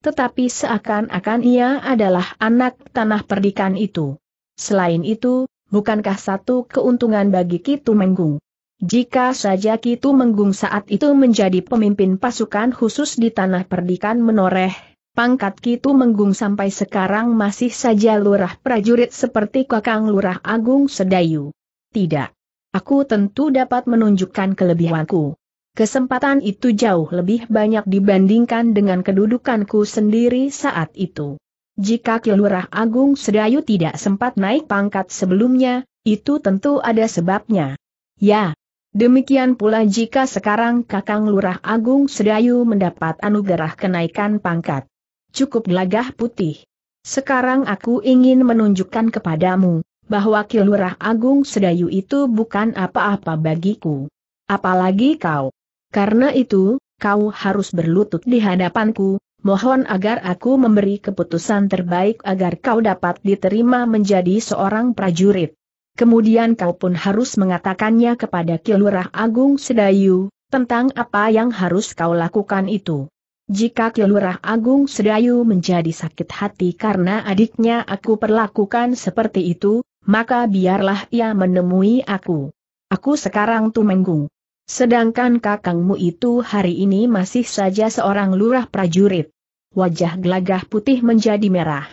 tetapi seakan-akan ia adalah anak tanah perdikan itu. Selain itu, bukankah satu keuntungan bagi Kitu Menggung? Jika saja Kitu Menggung saat itu menjadi pemimpin pasukan khusus di tanah perdikan menoreh, pangkat Kitu Menggung sampai sekarang masih saja lurah prajurit seperti Kakang Lurah Agung Sedayu. Tidak. Aku tentu dapat menunjukkan kelebihanku. Kesempatan itu jauh lebih banyak dibandingkan dengan kedudukanku sendiri saat itu. Jika Kilurah Agung Sedayu tidak sempat naik pangkat sebelumnya, itu tentu ada sebabnya. Ya, Demikian pula jika sekarang Kakang Lurah Agung Sedayu mendapat anugerah kenaikan pangkat. Cukup gelagah putih. Sekarang aku ingin menunjukkan kepadamu, bahwa Kilurah Agung Sedayu itu bukan apa-apa bagiku. Apalagi kau. Karena itu, kau harus berlutut di hadapanku, mohon agar aku memberi keputusan terbaik agar kau dapat diterima menjadi seorang prajurit kemudian kau pun harus mengatakannya kepada Kilurah Agung Sedayu, tentang apa yang harus kau lakukan itu. Jika Kilurah Agung Sedayu menjadi sakit hati karena adiknya aku perlakukan seperti itu, maka biarlah ia menemui aku. Aku sekarang tumenggung. Sedangkan kakangmu itu hari ini masih saja seorang lurah prajurit. Wajah gelagah putih menjadi merah.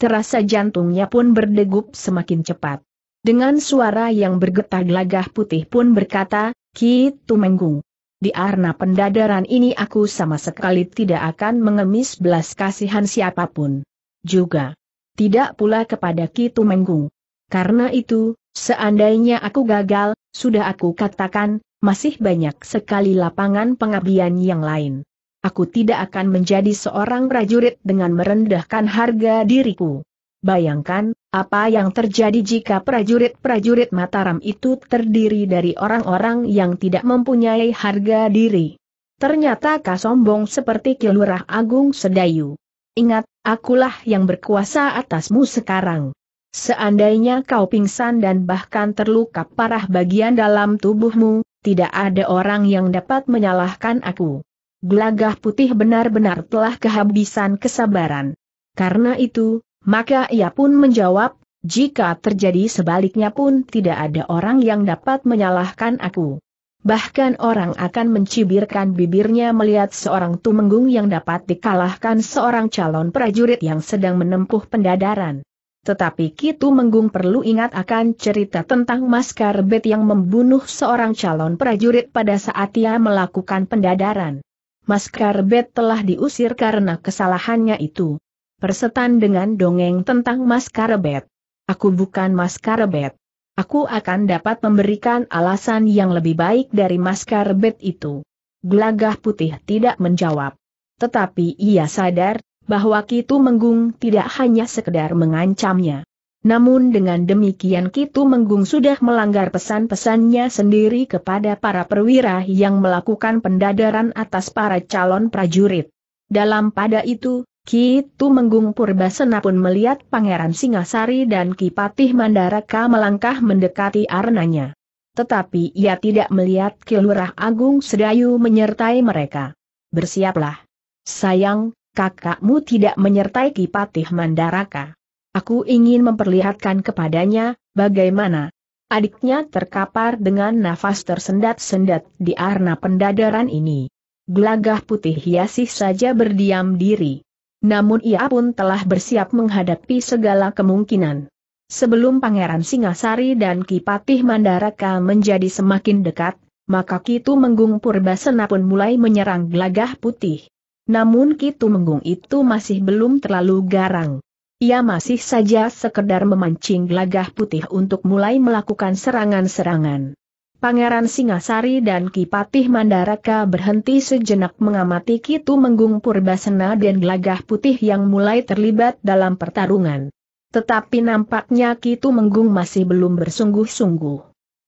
Terasa jantungnya pun berdegup semakin cepat. Dengan suara yang bergetar gelagah putih pun berkata, Ki Tumenggung. Di arna pendadaran ini aku sama sekali tidak akan mengemis belas kasihan siapapun. Juga. Tidak pula kepada Ki Tumenggung. Karena itu, seandainya aku gagal, sudah aku katakan, masih banyak sekali lapangan pengabdian yang lain. Aku tidak akan menjadi seorang prajurit dengan merendahkan harga diriku. Bayangkan, apa yang terjadi jika prajurit-prajurit Mataram itu terdiri dari orang-orang yang tidak mempunyai harga diri. Ternyata kasombong seperti Kilurah Agung Sedayu. Ingat, akulah yang berkuasa atasmu sekarang. Seandainya kau pingsan dan bahkan terluka parah bagian dalam tubuhmu, tidak ada orang yang dapat menyalahkan aku. Gelagah putih benar-benar telah kehabisan kesabaran. Karena itu, maka ia pun menjawab, jika terjadi sebaliknya pun tidak ada orang yang dapat menyalahkan aku. Bahkan orang akan mencibirkan bibirnya melihat seorang tumenggung yang dapat dikalahkan seorang calon prajurit yang sedang menempuh pendadaran. Tetapi kitu menggung perlu ingat akan cerita tentang Maskar Bet yang membunuh seorang calon prajurit pada saat ia melakukan pendadaran. Maskar Bet telah diusir karena kesalahannya itu. Persetan dengan dongeng tentang Mas Aku bukan Mas Aku akan dapat memberikan alasan yang lebih baik dari Mas itu. Gelagah putih tidak menjawab. Tetapi ia sadar, bahwa Kitu Menggung tidak hanya sekedar mengancamnya. Namun dengan demikian Kitu Menggung sudah melanggar pesan-pesannya sendiri kepada para perwira yang melakukan pendadaran atas para calon prajurit. Dalam pada itu, Ki Tumenggung Purbasena pun melihat Pangeran Singasari dan Ki Patih Mandaraka melangkah mendekati arenanya. Tetapi ia tidak melihat Ki Agung Sedayu menyertai mereka. Bersiaplah. Sayang, kakakmu tidak menyertai Ki Patih Mandaraka. Aku ingin memperlihatkan kepadanya, bagaimana. Adiknya terkapar dengan nafas tersendat-sendat di arna pendadaran ini. Gelagah putih hiasi saja berdiam diri. Namun ia pun telah bersiap menghadapi segala kemungkinan. Sebelum Pangeran Singasari dan Kipatih Mandaraka menjadi semakin dekat, maka Kitu Menggung Purbasena pun mulai menyerang gelagah putih. Namun Kitu Menggung itu masih belum terlalu garang. Ia masih saja sekedar memancing gelagah putih untuk mulai melakukan serangan-serangan. Pangeran Singasari dan Kipatih Mandaraka berhenti sejenak mengamati Kitu Menggung Purbasena dan Gelagah Putih yang mulai terlibat dalam pertarungan. Tetapi nampaknya Kitu Menggung masih belum bersungguh-sungguh.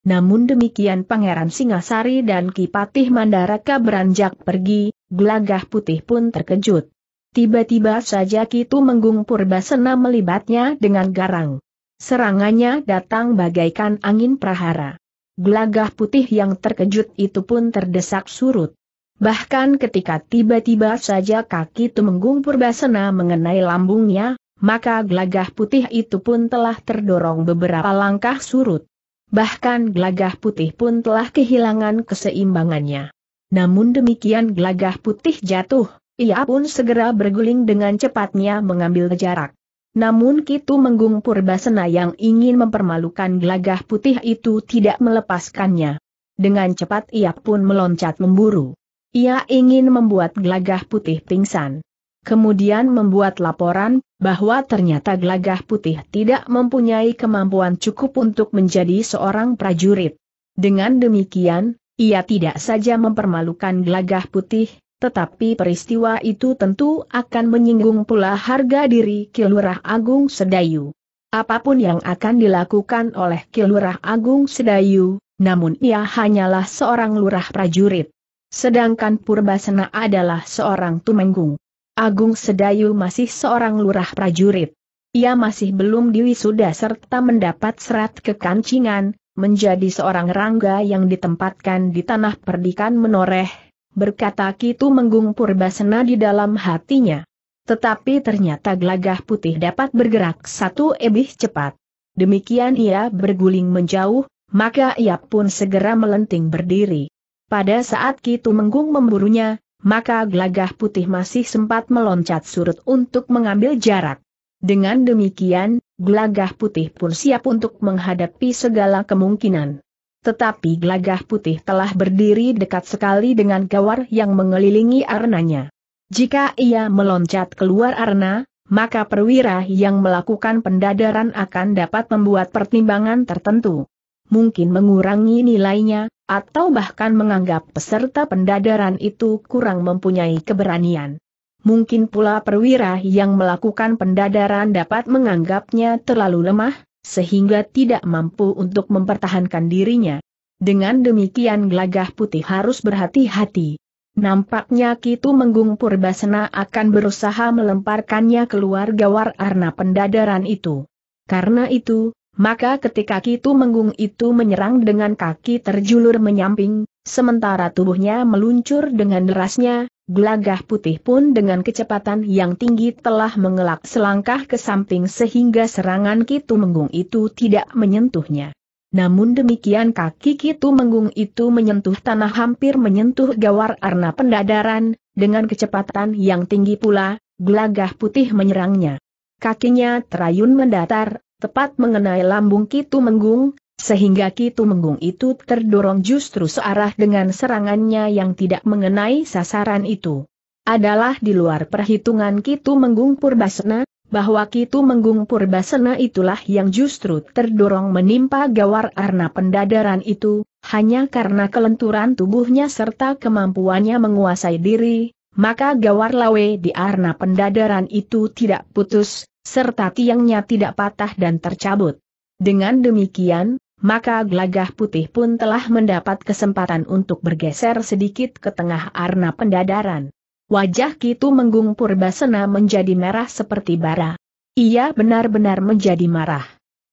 Namun demikian Pangeran Singasari dan Kipatih Mandaraka beranjak pergi, gelagah putih pun terkejut. Tiba-tiba saja Kitu Menggung Purbasena melibatnya dengan garang. Serangannya datang bagaikan angin prahara. Gelagah putih yang terkejut itu pun terdesak surut. Bahkan ketika tiba-tiba saja kaki itu menggumpur Purbasena mengenai lambungnya, maka gelagah putih itu pun telah terdorong beberapa langkah surut. Bahkan gelagah putih pun telah kehilangan keseimbangannya. Namun demikian gelagah putih jatuh, ia pun segera berguling dengan cepatnya mengambil jarak. Namun Kitu Menggung Purbasena yang ingin mempermalukan gelagah putih itu tidak melepaskannya. Dengan cepat ia pun meloncat memburu. Ia ingin membuat gelagah putih pingsan. Kemudian membuat laporan, bahwa ternyata gelagah putih tidak mempunyai kemampuan cukup untuk menjadi seorang prajurit. Dengan demikian, ia tidak saja mempermalukan gelagah putih, tetapi peristiwa itu tentu akan menyinggung pula harga diri Kilurah Agung Sedayu. Apapun yang akan dilakukan oleh Kilurah Agung Sedayu, namun ia hanyalah seorang lurah prajurit. Sedangkan Purbasena adalah seorang tumenggung. Agung Sedayu masih seorang lurah prajurit. Ia masih belum diwisuda serta mendapat serat kekancingan, menjadi seorang rangga yang ditempatkan di tanah perdikan menoreh, berkata Kitu Menggung Purbasena di dalam hatinya. Tetapi ternyata gelagah putih dapat bergerak satu ebih cepat. Demikian ia berguling menjauh, maka ia pun segera melenting berdiri. Pada saat Kitu Menggung memburunya, maka gelagah putih masih sempat meloncat surut untuk mengambil jarak. Dengan demikian, gelagah putih pun siap untuk menghadapi segala kemungkinan tetapi gelagah putih telah berdiri dekat sekali dengan gawar yang mengelilingi arenanya. Jika ia meloncat keluar arena, maka perwira yang melakukan pendadaran akan dapat membuat pertimbangan tertentu. Mungkin mengurangi nilainya, atau bahkan menganggap peserta pendadaran itu kurang mempunyai keberanian. Mungkin pula perwira yang melakukan pendadaran dapat menganggapnya terlalu lemah, sehingga tidak mampu untuk mempertahankan dirinya. Dengan demikian gelagah putih harus berhati-hati. Nampaknya Kitu Menggung Purbasena akan berusaha melemparkannya keluar gawar arna pendadaran itu. Karena itu, maka ketika Kitu Menggung itu menyerang dengan kaki terjulur menyamping, sementara tubuhnya meluncur dengan derasnya, Gelagah putih pun dengan kecepatan yang tinggi telah mengelak selangkah ke samping sehingga serangan Kitu Menggung itu tidak menyentuhnya. Namun demikian kaki Kitu Menggung itu menyentuh tanah hampir menyentuh gawar arna pendadaran, dengan kecepatan yang tinggi pula, gelagah putih menyerangnya. Kakinya terayun mendatar, tepat mengenai lambung Kitu Menggung, sehingga Kitu Menggung itu terdorong justru searah dengan serangannya yang tidak mengenai sasaran itu. Adalah di luar perhitungan Kitu Menggung Purbasena, bahwa Kitu Menggung Purbasena itulah yang justru terdorong menimpa gawar arna pendadaran itu, hanya karena kelenturan tubuhnya serta kemampuannya menguasai diri, maka gawar lawe di arna pendadaran itu tidak putus, serta tiangnya tidak patah dan tercabut. Dengan demikian, maka gelagah putih pun telah mendapat kesempatan untuk bergeser sedikit ke tengah arna pendadaran. Wajah Kitu Menggung Purbasena menjadi merah seperti bara. Ia benar-benar menjadi marah.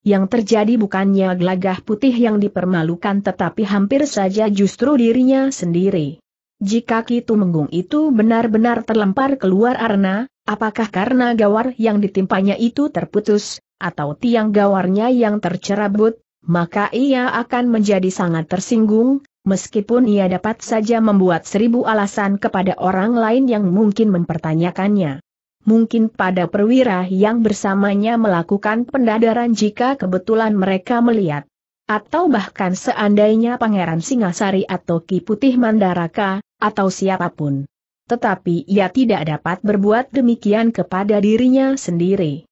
Yang terjadi bukannya gelagah putih yang dipermalukan tetapi hampir saja justru dirinya sendiri. Jika Kitu Menggung itu benar-benar terlempar keluar arna, apakah karena gawar yang ditimpanya itu terputus, atau tiang gawarnya yang tercerabut, maka ia akan menjadi sangat tersinggung, meskipun ia dapat saja membuat seribu alasan kepada orang lain yang mungkin mempertanyakannya. Mungkin pada perwira yang bersamanya melakukan pendadaran jika kebetulan mereka melihat. Atau bahkan seandainya Pangeran Singasari atau Ki Putih Mandaraka, atau siapapun. Tetapi ia tidak dapat berbuat demikian kepada dirinya sendiri.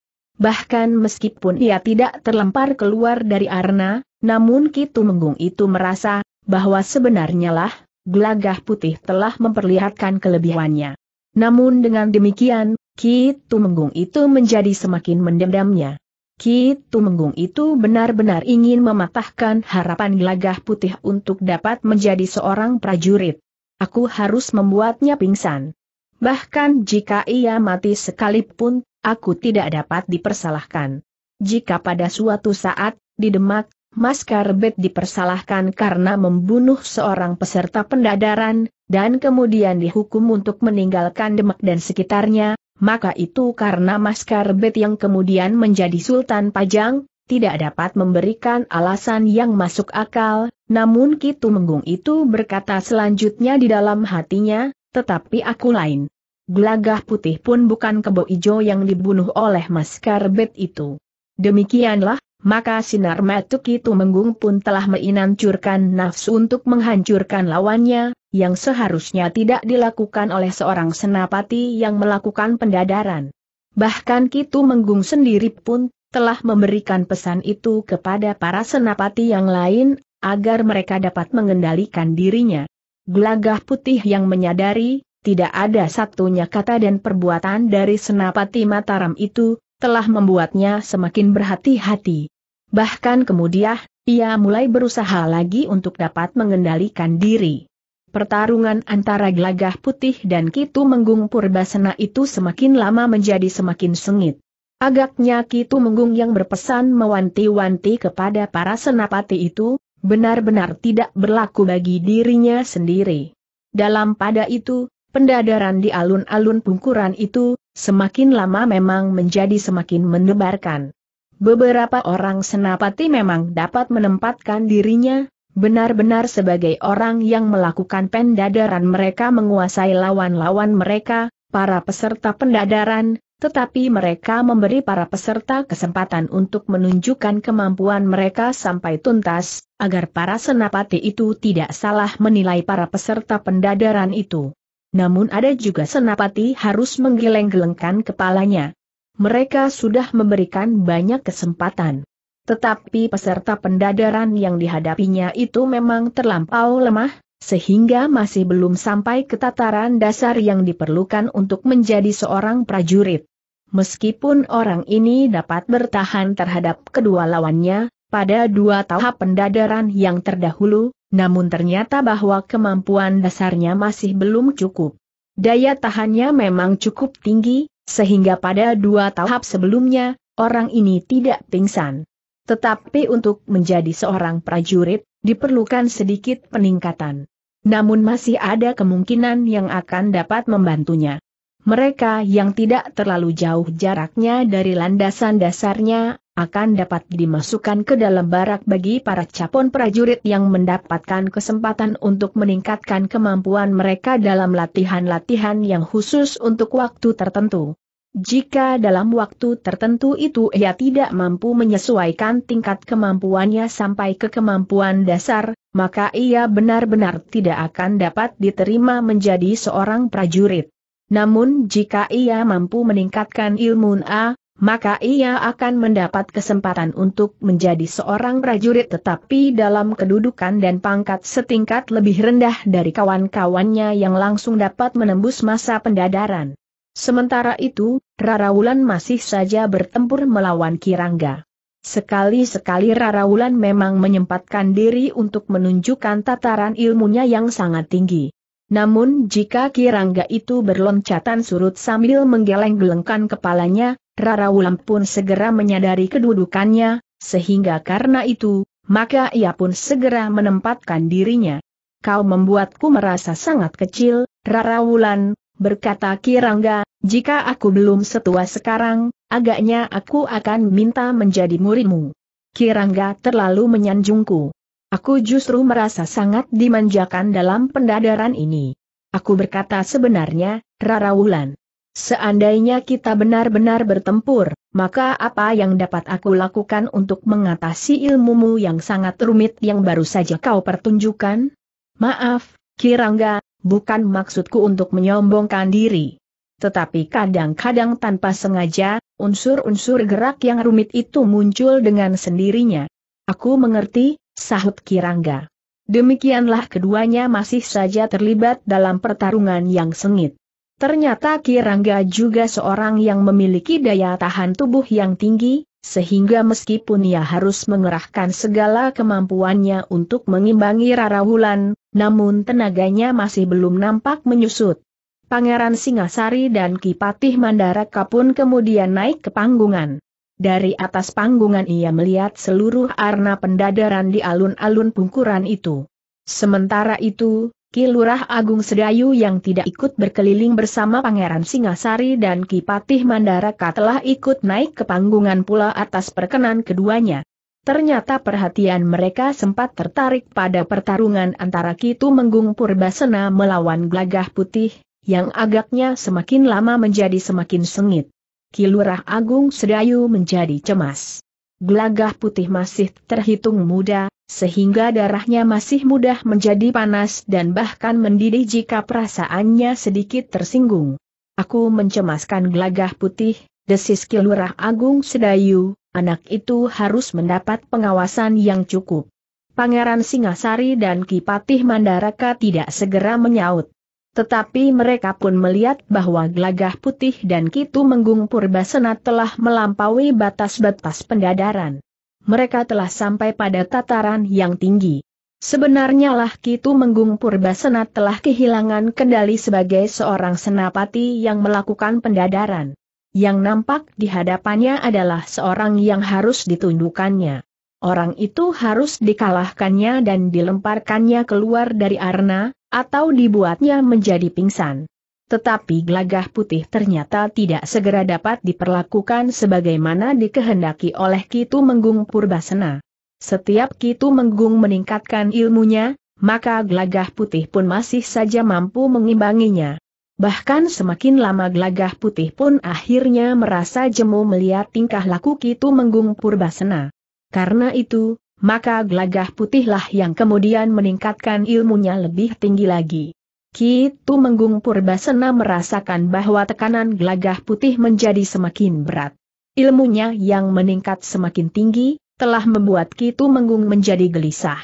Bahkan meskipun ia tidak terlempar keluar dari arena, namun Kitu Menggung itu merasa bahwa sebenarnya lah, gelagah putih telah memperlihatkan kelebihannya. Namun dengan demikian, Kitu Menggung itu menjadi semakin mendendamnya. Kitu Menggung itu benar-benar ingin mematahkan harapan gelagah putih untuk dapat menjadi seorang prajurit. Aku harus membuatnya pingsan. Bahkan jika ia mati sekalipun, aku tidak dapat dipersalahkan. Jika pada suatu saat, di Demak, Mas Karbet dipersalahkan karena membunuh seorang peserta pendadaran, dan kemudian dihukum untuk meninggalkan Demak dan sekitarnya, maka itu karena Mas Karbet yang kemudian menjadi Sultan Pajang, tidak dapat memberikan alasan yang masuk akal, namun Kitu Menggung itu berkata selanjutnya di dalam hatinya, tetapi aku lain gelagah putih pun bukan kebo ijo yang dibunuh oleh Mas Karbet itu. Demikianlah, maka sinar matuk itu menggung pun telah meinancurkan nafsu untuk menghancurkan lawannya, yang seharusnya tidak dilakukan oleh seorang senapati yang melakukan pendadaran. Bahkan Kitu Menggung sendiri pun telah memberikan pesan itu kepada para senapati yang lain, agar mereka dapat mengendalikan dirinya. Gelagah putih yang menyadari tidak ada satunya kata dan perbuatan dari senapati Mataram itu, telah membuatnya semakin berhati-hati. Bahkan kemudian, ia mulai berusaha lagi untuk dapat mengendalikan diri. Pertarungan antara Gelagah Putih dan Kitu Menggung Purbasena itu semakin lama menjadi semakin sengit. Agaknya Kitu Menggung yang berpesan mewanti-wanti kepada para senapati itu, benar-benar tidak berlaku bagi dirinya sendiri. Dalam pada itu, Pendadaran di alun-alun pungkuran itu, semakin lama memang menjadi semakin menebarkan. Beberapa orang senapati memang dapat menempatkan dirinya, benar-benar sebagai orang yang melakukan pendadaran mereka menguasai lawan-lawan mereka, para peserta pendadaran, tetapi mereka memberi para peserta kesempatan untuk menunjukkan kemampuan mereka sampai tuntas, agar para senapati itu tidak salah menilai para peserta pendadaran itu namun ada juga Senapati harus menggeleng-gelengkan kepalanya. Mereka sudah memberikan banyak kesempatan. Tetapi peserta pendadaran yang dihadapinya itu memang terlampau lemah, sehingga masih belum sampai ke tataran dasar yang diperlukan untuk menjadi seorang prajurit. Meskipun orang ini dapat bertahan terhadap kedua lawannya, pada dua tahap pendadaran yang terdahulu, namun ternyata bahwa kemampuan dasarnya masih belum cukup. Daya tahannya memang cukup tinggi, sehingga pada dua tahap sebelumnya, orang ini tidak pingsan. Tetapi untuk menjadi seorang prajurit, diperlukan sedikit peningkatan. Namun masih ada kemungkinan yang akan dapat membantunya. Mereka yang tidak terlalu jauh jaraknya dari landasan dasarnya akan dapat dimasukkan ke dalam barak bagi para capon prajurit yang mendapatkan kesempatan untuk meningkatkan kemampuan mereka dalam latihan-latihan yang khusus untuk waktu tertentu. Jika dalam waktu tertentu itu ia tidak mampu menyesuaikan tingkat kemampuannya sampai ke kemampuan dasar, maka ia benar-benar tidak akan dapat diterima menjadi seorang prajurit. Namun jika ia mampu meningkatkan ilmu A, maka ia akan mendapat kesempatan untuk menjadi seorang prajurit tetapi dalam kedudukan dan pangkat setingkat lebih rendah dari kawan-kawannya yang langsung dapat menembus masa pendadaran. Sementara itu, Wulan masih saja bertempur melawan Kirangga. Sekali-sekali Wulan memang menyempatkan diri untuk menunjukkan tataran ilmunya yang sangat tinggi. Namun jika Kirangga itu berloncatan surut sambil menggeleng-gelengkan kepalanya, Rara Wulan pun segera menyadari kedudukannya, sehingga karena itu, maka ia pun segera menempatkan dirinya. Kau membuatku merasa sangat kecil, Rara Wulan, berkata Kirangga, jika aku belum setua sekarang, agaknya aku akan minta menjadi muridmu. Kirangga terlalu menyanjungku. Aku justru merasa sangat dimanjakan dalam pendadaran ini. Aku berkata sebenarnya, Rara Wulan. Seandainya kita benar-benar bertempur, maka apa yang dapat aku lakukan untuk mengatasi ilmumu yang sangat rumit yang baru saja kau pertunjukkan? Maaf, Kirangga, bukan maksudku untuk menyombongkan diri. Tetapi kadang-kadang tanpa sengaja, unsur-unsur gerak yang rumit itu muncul dengan sendirinya. Aku mengerti, sahut Kirangga. Demikianlah keduanya masih saja terlibat dalam pertarungan yang sengit. Ternyata Kirangga juga seorang yang memiliki daya tahan tubuh yang tinggi, sehingga meskipun ia harus mengerahkan segala kemampuannya untuk mengimbangi Rara Wulan, namun tenaganya masih belum nampak menyusut. Pangeran Singasari dan Kipatih Mandaraka pun kemudian naik ke panggungan. Dari atas panggungan ia melihat seluruh arna pendadaran di alun-alun pungkuran itu. Sementara itu, Kilurah Agung Sedayu yang tidak ikut berkeliling bersama Pangeran Singasari dan Kipatih Mandaraka telah ikut naik ke panggungan pula atas perkenan keduanya. Ternyata perhatian mereka sempat tertarik pada pertarungan antara Kitu Menggung Purbasena melawan Glagah Putih, yang agaknya semakin lama menjadi semakin sengit. Kilurah Agung Sedayu menjadi cemas. Gelagah putih masih terhitung muda, sehingga darahnya masih mudah menjadi panas dan bahkan mendidih jika perasaannya sedikit tersinggung. Aku mencemaskan gelagah putih, desis Kilurah Agung Sedayu, anak itu harus mendapat pengawasan yang cukup. Pangeran Singasari dan Kipatih Mandaraka tidak segera menyaut. Tetapi mereka pun melihat bahwa gelagah putih dan kitu menggung purbasena telah melampaui batas-batas pendadaran. Mereka telah sampai pada tataran yang tinggi. Sebenarnya lah Kitu Menggung Purbasena telah kehilangan kendali sebagai seorang senapati yang melakukan pendadaran. Yang nampak di hadapannya adalah seorang yang harus ditundukannya. Orang itu harus dikalahkannya dan dilemparkannya keluar dari arna, atau dibuatnya menjadi pingsan. Tetapi gelagah putih ternyata tidak segera dapat diperlakukan sebagaimana dikehendaki oleh Kitu Menggung Purbasena. Setiap Kitu Menggung meningkatkan ilmunya, maka gelagah putih pun masih saja mampu mengimbanginya. Bahkan semakin lama gelagah putih pun akhirnya merasa jemu melihat tingkah laku Kitu Menggung Purbasena. Karena itu, maka glagah putihlah yang kemudian meningkatkan ilmunya lebih tinggi lagi. Kitu Menggung Purbasena merasakan bahwa tekanan glagah putih menjadi semakin berat. Ilmunya yang meningkat semakin tinggi, telah membuat Kitu Menggung menjadi gelisah.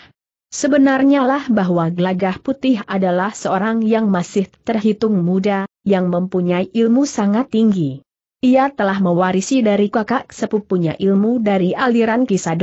Sebenarnya lah bahwa glagah putih adalah seorang yang masih terhitung muda, yang mempunyai ilmu sangat tinggi. Ia telah mewarisi dari kakak sepupunya ilmu dari aliran kisah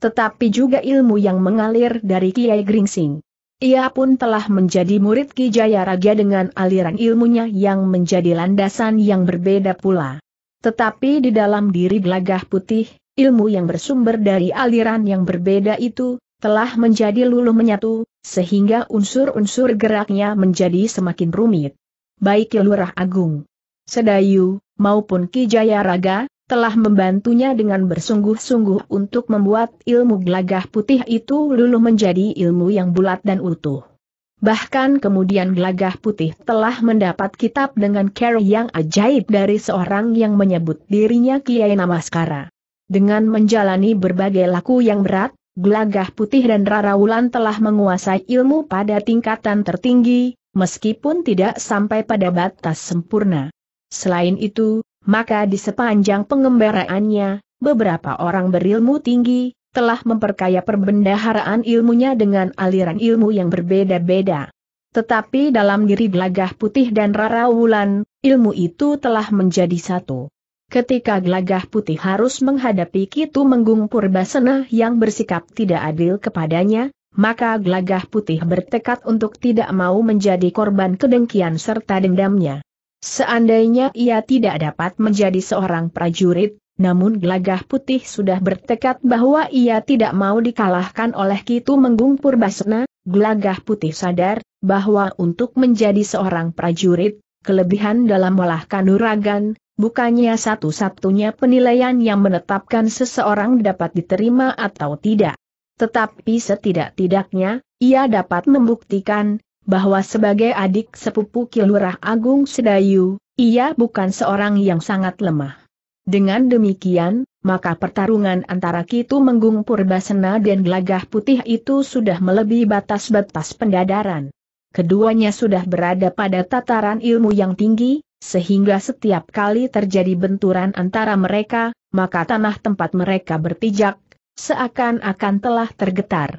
tetapi juga ilmu yang mengalir dari Kiai Gringsing. Ia pun telah menjadi murid Ki Jaya Raja dengan aliran ilmunya yang menjadi landasan yang berbeda pula. Tetapi di dalam diri gelagah putih, ilmu yang bersumber dari aliran yang berbeda itu, telah menjadi luluh menyatu, sehingga unsur-unsur geraknya menjadi semakin rumit. Baik Lurah Agung, Sedayu, maupun Ki Jaya Raga, telah membantunya dengan bersungguh-sungguh untuk membuat ilmu gelagah putih itu luluh menjadi ilmu yang bulat dan utuh. Bahkan kemudian gelagah putih telah mendapat kitab dengan cara yang ajaib dari seorang yang menyebut dirinya Kiai Namaskara. Dengan menjalani berbagai laku yang berat, gelagah putih dan rarawulan telah menguasai ilmu pada tingkatan tertinggi, meskipun tidak sampai pada batas sempurna. Selain itu, maka di sepanjang pengembaraannya, beberapa orang berilmu tinggi, telah memperkaya perbendaharaan ilmunya dengan aliran ilmu yang berbeda-beda. Tetapi dalam diri Gelagah Putih dan Rara Wulan, ilmu itu telah menjadi satu. Ketika Gelagah Putih harus menghadapi Kitu Menggung Purbasena yang bersikap tidak adil kepadanya, maka Gelagah Putih bertekad untuk tidak mau menjadi korban kedengkian serta dendamnya. Seandainya ia tidak dapat menjadi seorang prajurit, namun gelagah putih sudah bertekad bahwa ia tidak mau dikalahkan oleh Kitu Menggung Purbasena, gelagah putih sadar, bahwa untuk menjadi seorang prajurit, kelebihan dalam olah kanuragan, bukannya satu-satunya penilaian yang menetapkan seseorang dapat diterima atau tidak. Tetapi setidak-tidaknya, ia dapat membuktikan, bahwa sebagai adik sepupu Kilurah Agung Sedayu, ia bukan seorang yang sangat lemah. Dengan demikian, maka pertarungan antara Kitu Menggung Purbasena dan Gelagah Putih itu sudah melebihi batas-batas pendadaran. Keduanya sudah berada pada tataran ilmu yang tinggi, sehingga setiap kali terjadi benturan antara mereka, maka tanah tempat mereka bertijak seakan-akan telah tergetar.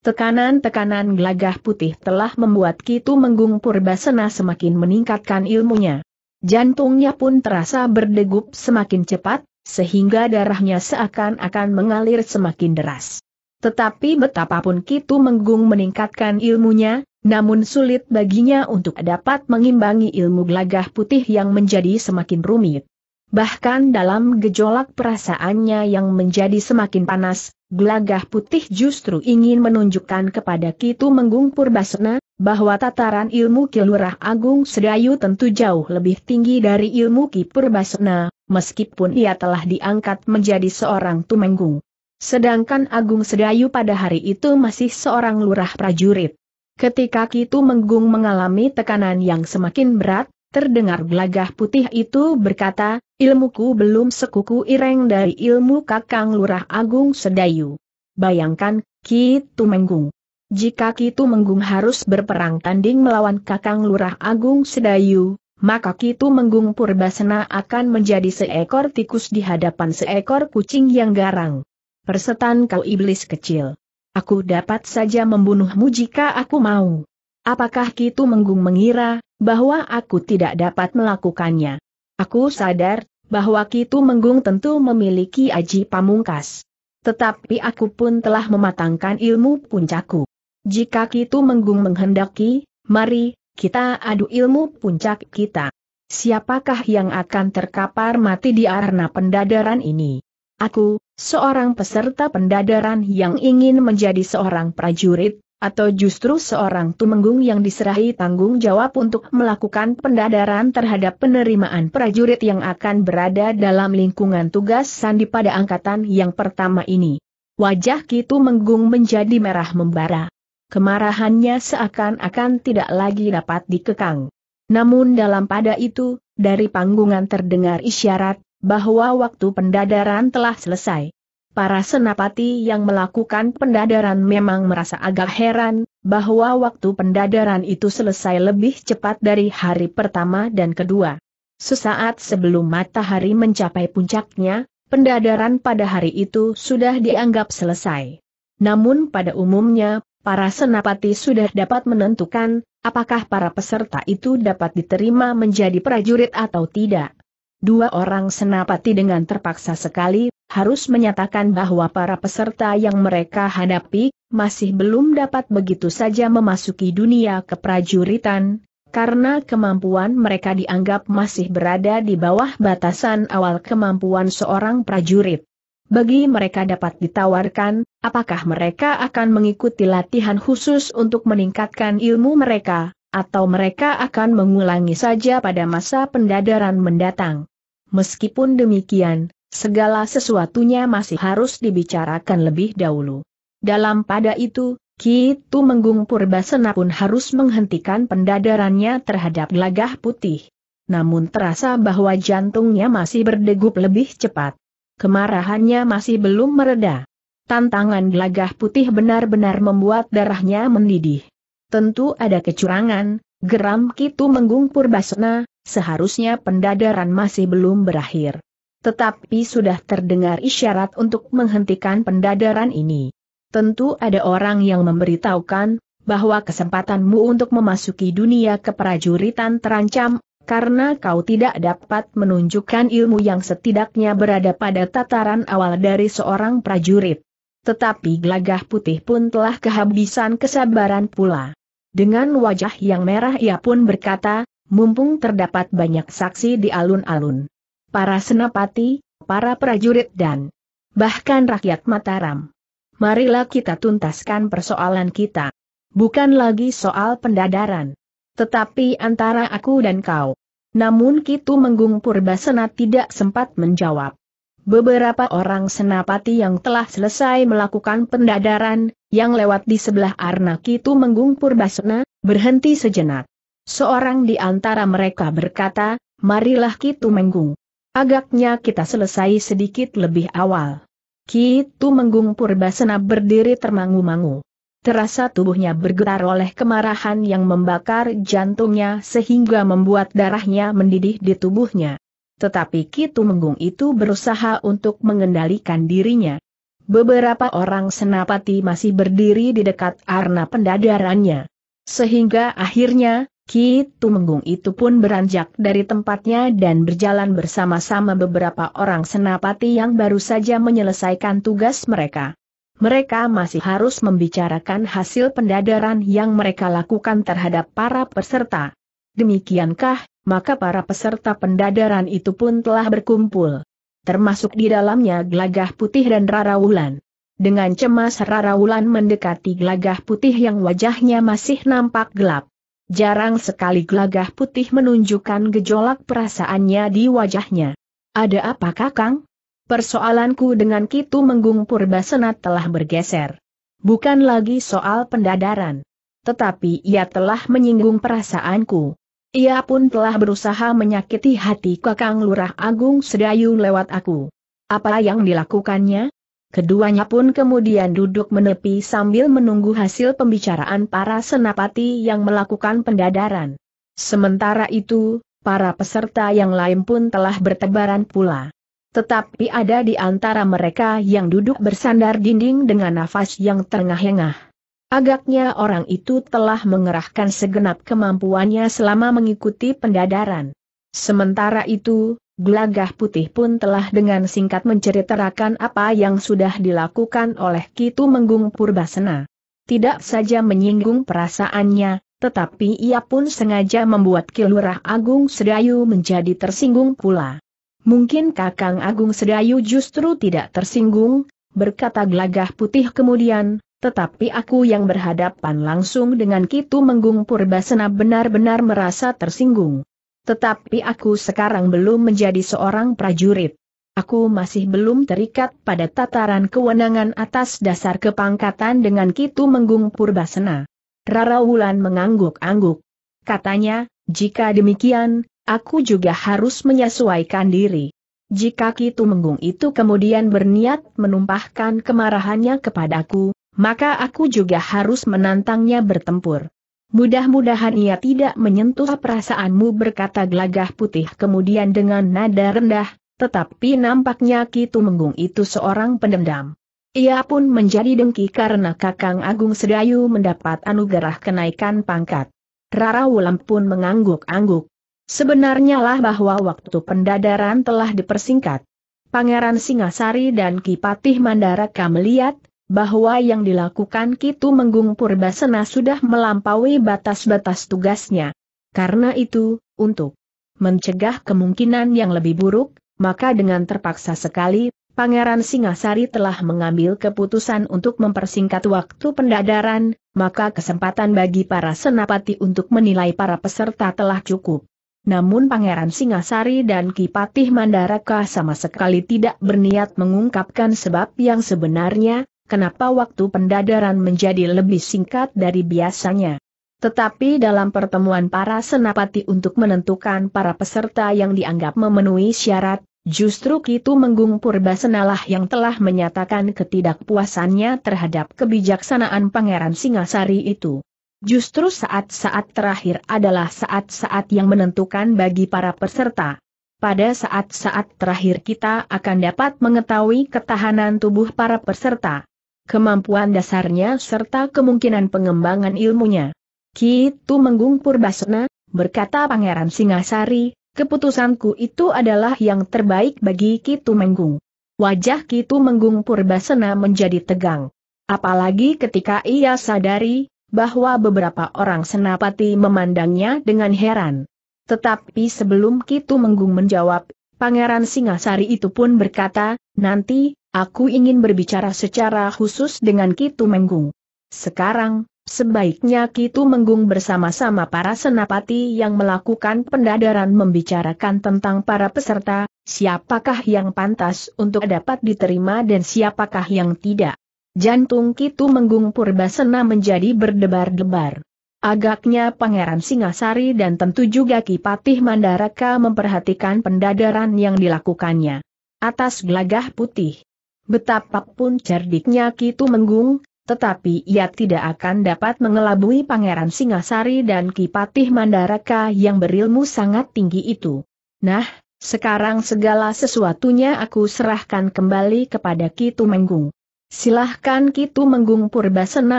Tekanan-tekanan gelagah putih telah membuat Kitu Menggung Purbasena semakin meningkatkan ilmunya. Jantungnya pun terasa berdegup semakin cepat, sehingga darahnya seakan-akan mengalir semakin deras. Tetapi betapapun Kitu Menggung meningkatkan ilmunya, namun sulit baginya untuk dapat mengimbangi ilmu gelagah putih yang menjadi semakin rumit. Bahkan dalam gejolak perasaannya yang menjadi semakin panas, gelagah putih justru ingin menunjukkan kepada Kitu Menggung Purbasena, bahwa tataran ilmu Kilurah Agung Sedayu tentu jauh lebih tinggi dari ilmu Ki Purbasena, meskipun ia telah diangkat menjadi seorang Tumenggung. Sedangkan Agung Sedayu pada hari itu masih seorang lurah prajurit. Ketika Kitu Menggung mengalami tekanan yang semakin berat, Terdengar gelagah putih itu berkata, Ilmuku belum sekuku ireng dari ilmu Kakang Lurah Agung Sedayu. Bayangkan, Ki Tumenggung. Jika Ki Tumenggung harus berperang tanding melawan Kakang Lurah Agung Sedayu, maka Ki Tumenggung Purbasena akan menjadi seekor tikus di hadapan seekor kucing yang garang. Persetan kau iblis kecil. Aku dapat saja membunuhmu jika aku mau. Apakah Ki Tumenggung mengira bahwa aku tidak dapat melakukannya? Aku sadar, bahwa Kitu Menggung tentu memiliki aji pamungkas. Tetapi aku pun telah mematangkan ilmu puncaku. Jika Kitu Menggung menghendaki, mari, kita adu ilmu puncak kita. Siapakah yang akan terkapar mati di arena pendadaran ini? Aku, seorang peserta pendadaran yang ingin menjadi seorang prajurit, atau justru seorang tumenggung yang diserahi tanggung jawab untuk melakukan pendadaran terhadap penerimaan prajurit yang akan berada dalam lingkungan tugas sandi pada angkatan yang pertama ini. Wajah Kitu menggung menjadi merah membara. Kemarahannya seakan-akan tidak lagi dapat dikekang. Namun dalam pada itu, dari panggungan terdengar isyarat, bahwa waktu pendadaran telah selesai. Para senapati yang melakukan pendadaran memang merasa agak heran, bahwa waktu pendadaran itu selesai lebih cepat dari hari pertama dan kedua. Sesaat sebelum matahari mencapai puncaknya, pendadaran pada hari itu sudah dianggap selesai. Namun pada umumnya, para senapati sudah dapat menentukan, apakah para peserta itu dapat diterima menjadi prajurit atau tidak. Dua orang senapati dengan terpaksa sekali harus menyatakan bahwa para peserta yang mereka hadapi, masih belum dapat begitu saja memasuki dunia keprajuritan, karena kemampuan mereka dianggap masih berada di bawah batasan awal kemampuan seorang prajurit. Bagi mereka dapat ditawarkan, apakah mereka akan mengikuti latihan khusus untuk meningkatkan ilmu mereka, atau mereka akan mengulangi saja pada masa pendadaran mendatang. Meskipun demikian, Segala sesuatunya masih harus dibicarakan lebih dahulu. Dalam pada itu, Ki Tumenggung Menggung Purbasena pun harus menghentikan pendadarannya terhadap gelagah putih. Namun terasa bahwa jantungnya masih berdegup lebih cepat. Kemarahannya masih belum mereda. Tantangan gelagah putih benar-benar membuat darahnya mendidih. Tentu ada kecurangan, geram Kitu Menggung Purbasena, seharusnya pendadaran masih belum berakhir. Tetapi sudah terdengar isyarat untuk menghentikan pendadaran ini. Tentu ada orang yang memberitahukan, bahwa kesempatanmu untuk memasuki dunia keprajuritan terancam, karena kau tidak dapat menunjukkan ilmu yang setidaknya berada pada tataran awal dari seorang prajurit. Tetapi gelagah putih pun telah kehabisan kesabaran pula. Dengan wajah yang merah ia pun berkata, mumpung terdapat banyak saksi di alun-alun para senapati, para prajurit dan bahkan rakyat Mataram. Marilah kita tuntaskan persoalan kita. Bukan lagi soal pendadaran. Tetapi antara aku dan kau. Namun Kitu Menggung Purbasena tidak sempat menjawab. Beberapa orang senapati yang telah selesai melakukan pendadaran, yang lewat di sebelah Arna Kitu Menggung Purbasena, berhenti sejenak. Seorang di antara mereka berkata, marilah Kitu Menggung. Agaknya kita selesai sedikit lebih awal. Kitu Menggung Purbasena berdiri termangu-mangu. Terasa tubuhnya bergetar oleh kemarahan yang membakar jantungnya sehingga membuat darahnya mendidih di tubuhnya. Tetapi Kitu Menggung itu berusaha untuk mengendalikan dirinya. Beberapa orang senapati masih berdiri di dekat arna pendadarannya. Sehingga akhirnya, Ki Tumenggung itu pun beranjak dari tempatnya dan berjalan bersama-sama beberapa orang senapati yang baru saja menyelesaikan tugas mereka. Mereka masih harus membicarakan hasil pendadaran yang mereka lakukan terhadap para peserta. Demikiankah, maka para peserta pendadaran itu pun telah berkumpul. Termasuk di dalamnya Gelagah Putih dan Rara Wulan. Dengan cemas Rara Wulan mendekati Gelagah Putih yang wajahnya masih nampak gelap. Jarang sekali gelagah putih menunjukkan gejolak perasaannya di wajahnya. Ada apa kakang? Persoalanku dengan Kitu Menggung Purbasena telah bergeser. Bukan lagi soal pendadaran. Tetapi ia telah menyinggung perasaanku. Ia pun telah berusaha menyakiti hati kakang Lurah Agung Sedayu lewat aku. Apa yang dilakukannya? Keduanya pun kemudian duduk menepi sambil menunggu hasil pembicaraan para senapati yang melakukan pendadaran. Sementara itu, para peserta yang lain pun telah bertebaran pula. Tetapi ada di antara mereka yang duduk bersandar dinding dengan nafas yang terengah-engah. Agaknya orang itu telah mengerahkan segenap kemampuannya selama mengikuti pendadaran. Sementara itu, Gelagah putih pun telah dengan singkat menceritakan apa yang sudah dilakukan oleh Kitu Menggung Purbasena. Tidak saja menyinggung perasaannya, tetapi ia pun sengaja membuat Kilurah Agung Sedayu menjadi tersinggung pula. Mungkin Kakang Agung Sedayu justru tidak tersinggung, berkata gelagah putih kemudian, tetapi aku yang berhadapan langsung dengan Kitu Menggung Purbasena benar-benar merasa tersinggung. Tetapi aku sekarang belum menjadi seorang prajurit. Aku masih belum terikat pada tataran kewenangan atas dasar kepangkatan dengan Kitu Menggung Purbasena. Rara Wulan mengangguk-angguk. Katanya, jika demikian, aku juga harus menyesuaikan diri. Jika Kitu Menggung itu kemudian berniat menumpahkan kemarahannya kepadaku, maka aku juga harus menantangnya bertempur. Mudah-mudahan ia tidak menyentuh perasaanmu berkata gelagah putih kemudian dengan nada rendah, tetapi nampaknya Kitu Menggung itu seorang pendendam. Ia pun menjadi dengki karena Kakang Agung Sedayu mendapat anugerah kenaikan pangkat. Rara Wulam pun mengangguk-angguk. Sebenarnya lah bahwa waktu pendadaran telah dipersingkat. Pangeran Singasari dan Kipatih Mandaraka melihat, bahwa yang dilakukan Kitu Menggung Purbasena sudah melampaui batas-batas tugasnya. Karena itu, untuk mencegah kemungkinan yang lebih buruk, maka dengan terpaksa sekali, Pangeran Singasari telah mengambil keputusan untuk mempersingkat waktu pendadaran, maka kesempatan bagi para senapati untuk menilai para peserta telah cukup. Namun Pangeran Singasari dan Kipatih Mandaraka sama sekali tidak berniat mengungkapkan sebab yang sebenarnya, kenapa waktu pendadaran menjadi lebih singkat dari biasanya. Tetapi dalam pertemuan para senapati untuk menentukan para peserta yang dianggap memenuhi syarat, Justru Kitu Menggung Purbasenalah yang telah menyatakan ketidakpuasannya terhadap kebijaksanaan Pangeran Singasari itu. Justru saat-saat terakhir adalah saat-saat yang menentukan bagi para peserta. Pada saat-saat terakhir kita akan dapat mengetahui ketahanan tubuh para peserta kemampuan dasarnya serta kemungkinan pengembangan ilmunya. Kitu Menggung Purbasena, berkata Pangeran Singasari, keputusanku itu adalah yang terbaik bagi Kitu Menggung. Wajah Kitu Menggung Purbasena menjadi tegang. Apalagi ketika ia sadari, bahwa beberapa orang senapati memandangnya dengan heran. Tetapi sebelum Kitu Menggung menjawab, Pangeran Singasari itu pun berkata, nanti, Aku ingin berbicara secara khusus dengan Kitu Menggung. Sekarang, sebaiknya Kitu Menggung bersama-sama para senapati yang melakukan pendadaran membicarakan tentang para peserta, siapakah yang pantas untuk dapat diterima dan siapakah yang tidak. Jantung Kitu Menggung Purbasena menjadi berdebar-debar. Agaknya Pangeran Singasari dan tentu juga Kipatih Mandaraka memperhatikan pendadaran yang dilakukannya. Atas gelagah putih, Betapapun cerdiknya Kitu Menggung, tetapi ia tidak akan dapat mengelabui Pangeran Singasari dan Kipatih Mandaraka yang berilmu sangat tinggi itu. Nah, sekarang segala sesuatunya aku serahkan kembali kepada Kitu Menggung. Silahkan Kitu Menggung Purbasena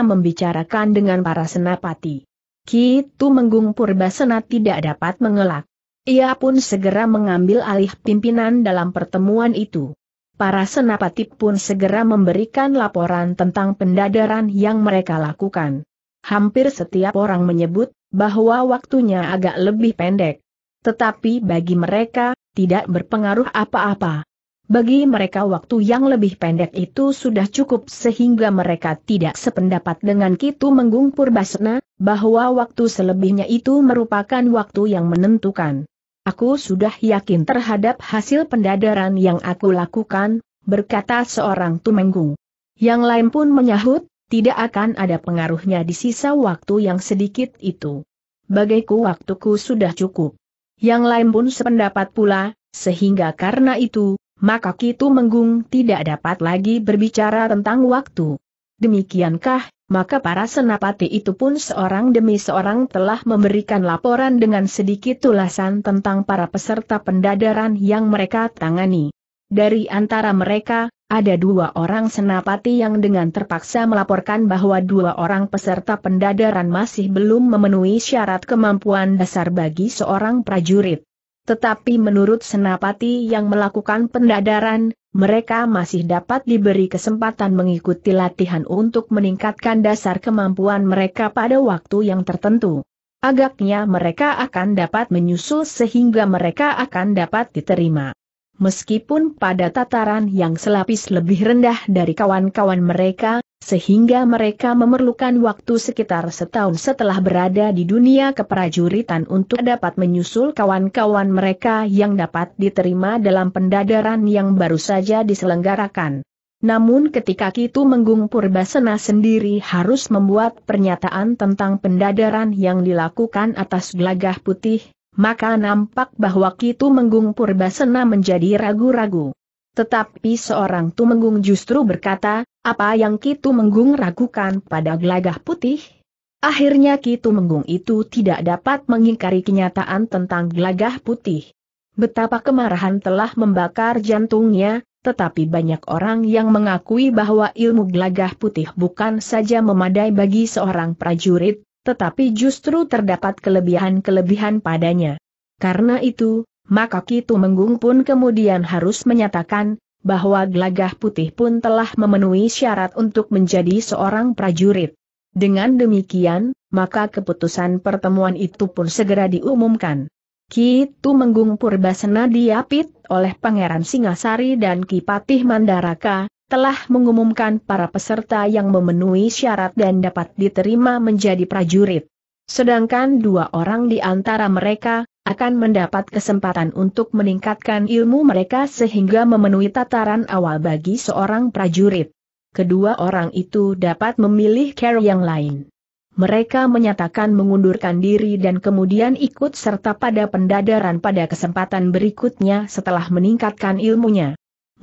membicarakan dengan para senapati. Kitu Menggung Purbasena tidak dapat mengelak. Ia pun segera mengambil alih pimpinan dalam pertemuan itu. Para senapati pun segera memberikan laporan tentang pendadaran yang mereka lakukan. Hampir setiap orang menyebut bahwa waktunya agak lebih pendek. Tetapi bagi mereka, tidak berpengaruh apa-apa. Bagi mereka waktu yang lebih pendek itu sudah cukup sehingga mereka tidak sependapat dengan Kitu Menggung Purbasna, bahwa waktu selebihnya itu merupakan waktu yang menentukan. Aku sudah yakin terhadap hasil pendadaran yang aku lakukan, berkata seorang tumenggung. Yang lain pun menyahut, tidak akan ada pengaruhnya di sisa waktu yang sedikit itu. Bagiku waktuku sudah cukup. Yang lain pun sependapat pula, sehingga karena itu, maka Kitu Menggung tidak dapat lagi berbicara tentang waktu. Demikiankah maka para senapati itu pun seorang demi seorang telah memberikan laporan dengan sedikit ulasan tentang para peserta pendadaran yang mereka tangani. Dari antara mereka, ada dua orang senapati yang dengan terpaksa melaporkan bahwa dua orang peserta pendadaran masih belum memenuhi syarat kemampuan dasar bagi seorang prajurit. Tetapi menurut Senapati yang melakukan pendadaran, mereka masih dapat diberi kesempatan mengikuti latihan untuk meningkatkan dasar kemampuan mereka pada waktu yang tertentu. Agaknya mereka akan dapat menyusul sehingga mereka akan dapat diterima. Meskipun pada tataran yang selapis lebih rendah dari kawan-kawan mereka, sehingga mereka memerlukan waktu sekitar setahun setelah berada di dunia keprajuritan untuk dapat menyusul kawan-kawan mereka yang dapat diterima dalam pendadaran yang baru saja diselenggarakan. Namun ketika Kitu Menggung Purbasena sendiri harus membuat pernyataan tentang pendadaran yang dilakukan atas gelagah putih, maka nampak bahwa Kitu Menggung Purbasena menjadi ragu-ragu. Tetapi seorang Tumenggung justru berkata, apa yang Kitu Menggung ragukan pada gelagah putih? Akhirnya Kitu Menggung itu tidak dapat mengingkari kenyataan tentang gelagah putih. Betapa kemarahan telah membakar jantungnya, tetapi banyak orang yang mengakui bahwa ilmu gelagah putih bukan saja memadai bagi seorang prajurit, tetapi justru terdapat kelebihan-kelebihan padanya. Karena itu, maka Kitu Menggung pun kemudian harus menyatakan, bahwa Gelagah Putih pun telah memenuhi syarat untuk menjadi seorang prajurit. Dengan demikian, maka keputusan pertemuan itu pun segera diumumkan. Kitu Menggung Purbasena diapit oleh Pangeran Singasari dan Kipatih Mandaraka, telah mengumumkan para peserta yang memenuhi syarat dan dapat diterima menjadi prajurit. Sedangkan dua orang di antara mereka, akan mendapat kesempatan untuk meningkatkan ilmu mereka sehingga memenuhi tataran awal bagi seorang prajurit. Kedua orang itu dapat memilih care yang lain. Mereka menyatakan mengundurkan diri dan kemudian ikut serta pada pendadaran pada kesempatan berikutnya setelah meningkatkan ilmunya.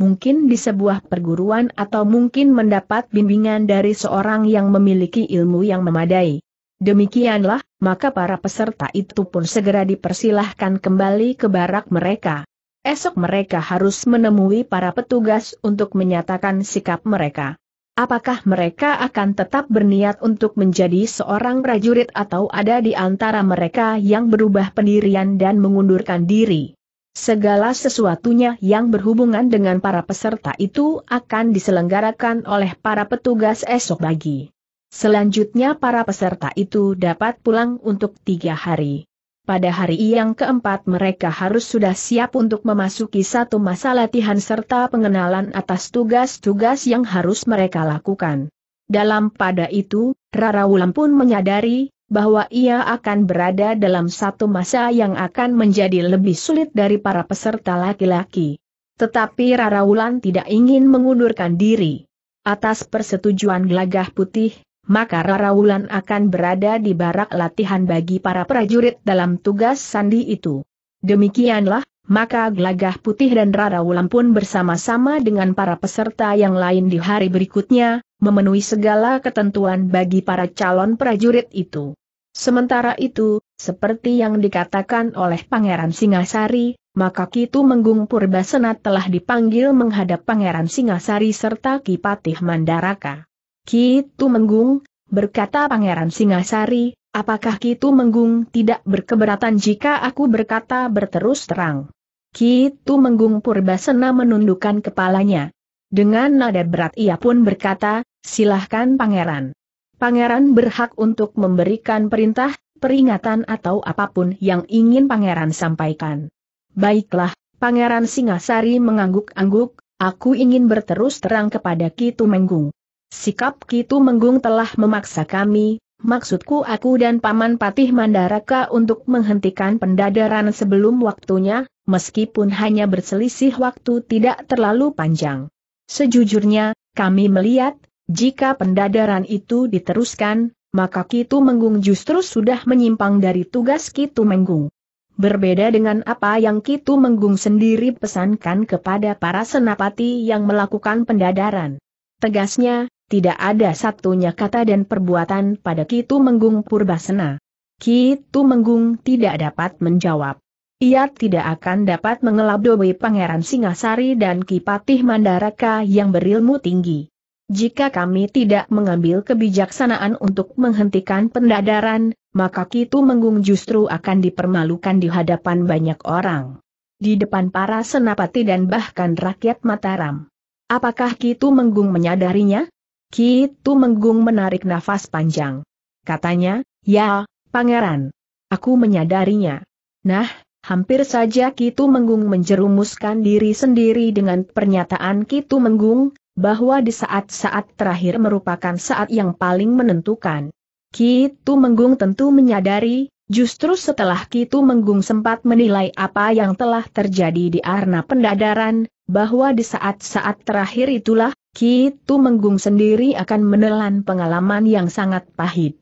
Mungkin di sebuah perguruan atau mungkin mendapat bimbingan dari seorang yang memiliki ilmu yang memadai. Demikianlah maka para peserta itu pun segera dipersilahkan kembali ke barak mereka. Esok mereka harus menemui para petugas untuk menyatakan sikap mereka. Apakah mereka akan tetap berniat untuk menjadi seorang prajurit atau ada di antara mereka yang berubah pendirian dan mengundurkan diri? Segala sesuatunya yang berhubungan dengan para peserta itu akan diselenggarakan oleh para petugas esok pagi. Selanjutnya para peserta itu dapat pulang untuk tiga hari. Pada hari yang keempat mereka harus sudah siap untuk memasuki satu masa latihan serta pengenalan atas tugas-tugas yang harus mereka lakukan. Dalam pada itu, Rara Wulan pun menyadari bahwa ia akan berada dalam satu masa yang akan menjadi lebih sulit dari para peserta laki-laki. Tetapi Rara Wulan tidak ingin mengundurkan diri. Atas persetujuan gelagah putih, maka Rara Wulan akan berada di barak latihan bagi para prajurit dalam tugas sandi itu. Demikianlah, maka Gelagah Putih dan Rara Wulan pun bersama-sama dengan para peserta yang lain di hari berikutnya, memenuhi segala ketentuan bagi para calon prajurit itu. Sementara itu, seperti yang dikatakan oleh Pangeran Singasari, maka Kitu Menggung Purbasena telah dipanggil menghadap Pangeran Singasari serta Kipatih Mandaraka. Kitu Menggung, berkata Pangeran Singasari, apakah Kitu Menggung tidak berkeberatan jika aku berkata berterus terang? Kitu Menggung Purbasena menundukkan kepalanya. Dengan nada berat ia pun berkata, silahkan Pangeran. Pangeran berhak untuk memberikan perintah, peringatan atau apapun yang ingin Pangeran sampaikan. Baiklah, Pangeran Singasari mengangguk-angguk, aku ingin berterus terang kepada Kitu Menggung. Sikap Kitu Menggung telah memaksa kami, maksudku aku dan Paman Patih Mandaraka untuk menghentikan pendadaran sebelum waktunya, meskipun hanya berselisih waktu tidak terlalu panjang. Sejujurnya, kami melihat, jika pendadaran itu diteruskan, maka Kitu Menggung justru sudah menyimpang dari tugas Kitu Menggung. Berbeda dengan apa yang Kitu Menggung sendiri pesankan kepada para senapati yang melakukan pendadaran. Tegasnya, tidak ada satunya kata dan perbuatan pada Kitu Menggung Purbasena. Kitu Menggung tidak dapat menjawab. Ia tidak akan dapat mengelabui Pangeran Singasari dan Kipatih Mandaraka yang berilmu tinggi. Jika kami tidak mengambil kebijaksanaan untuk menghentikan pendadaran, maka Kitu Menggung justru akan dipermalukan di hadapan banyak orang. Di depan para senapati dan bahkan rakyat Mataram. Apakah Kitu Menggung menyadarinya? Ki menggung menarik nafas panjang. Katanya, ya, pangeran. Aku menyadarinya. Nah, hampir saja Ki menggung menjerumuskan diri sendiri dengan pernyataan Ki menggung bahwa di saat-saat terakhir merupakan saat yang paling menentukan. Ki menggung tentu menyadari, justru setelah Ki menggung sempat menilai apa yang telah terjadi di Arna Pendadaran, bahwa di saat-saat terakhir itulah, Ki Tu Menggung sendiri akan menelan pengalaman yang sangat pahit.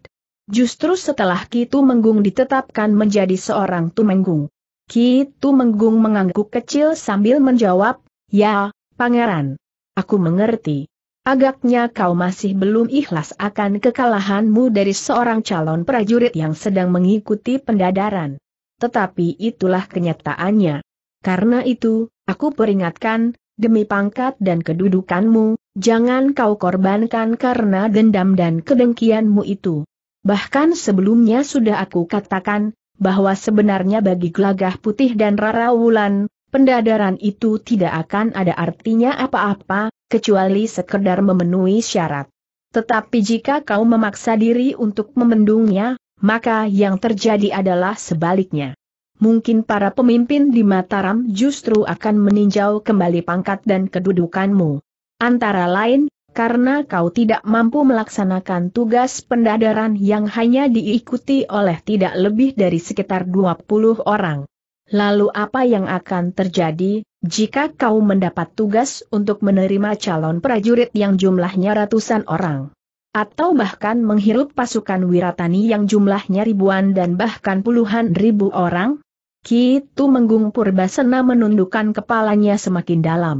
Justru setelah Ki Tu Menggung ditetapkan menjadi seorang Tumenggung. Ki Tu Menggung mengangguk kecil sambil menjawab, Ya, pangeran. Aku mengerti. Agaknya kau masih belum ikhlas akan kekalahanmu dari seorang calon prajurit yang sedang mengikuti pendadaran. Tetapi itulah kenyataannya. Karena itu, aku peringatkan, demi pangkat dan kedudukanmu, jangan kau korbankan karena dendam dan kedengkianmu itu. Bahkan sebelumnya sudah aku katakan, bahwa sebenarnya bagi gelagah putih dan rara wulan, pendadaran itu tidak akan ada artinya apa-apa, kecuali sekedar memenuhi syarat. Tetapi jika kau memaksa diri untuk memendungnya, maka yang terjadi adalah sebaliknya mungkin para pemimpin di Mataram justru akan meninjau kembali pangkat dan kedudukanmu. Antara lain, karena kau tidak mampu melaksanakan tugas pendadaran yang hanya diikuti oleh tidak lebih dari sekitar 20 orang. Lalu apa yang akan terjadi, jika kau mendapat tugas untuk menerima calon prajurit yang jumlahnya ratusan orang? Atau bahkan menghirup pasukan wiratani yang jumlahnya ribuan dan bahkan puluhan ribu orang? Ki Menggung Purbasena menundukkan kepalanya semakin dalam.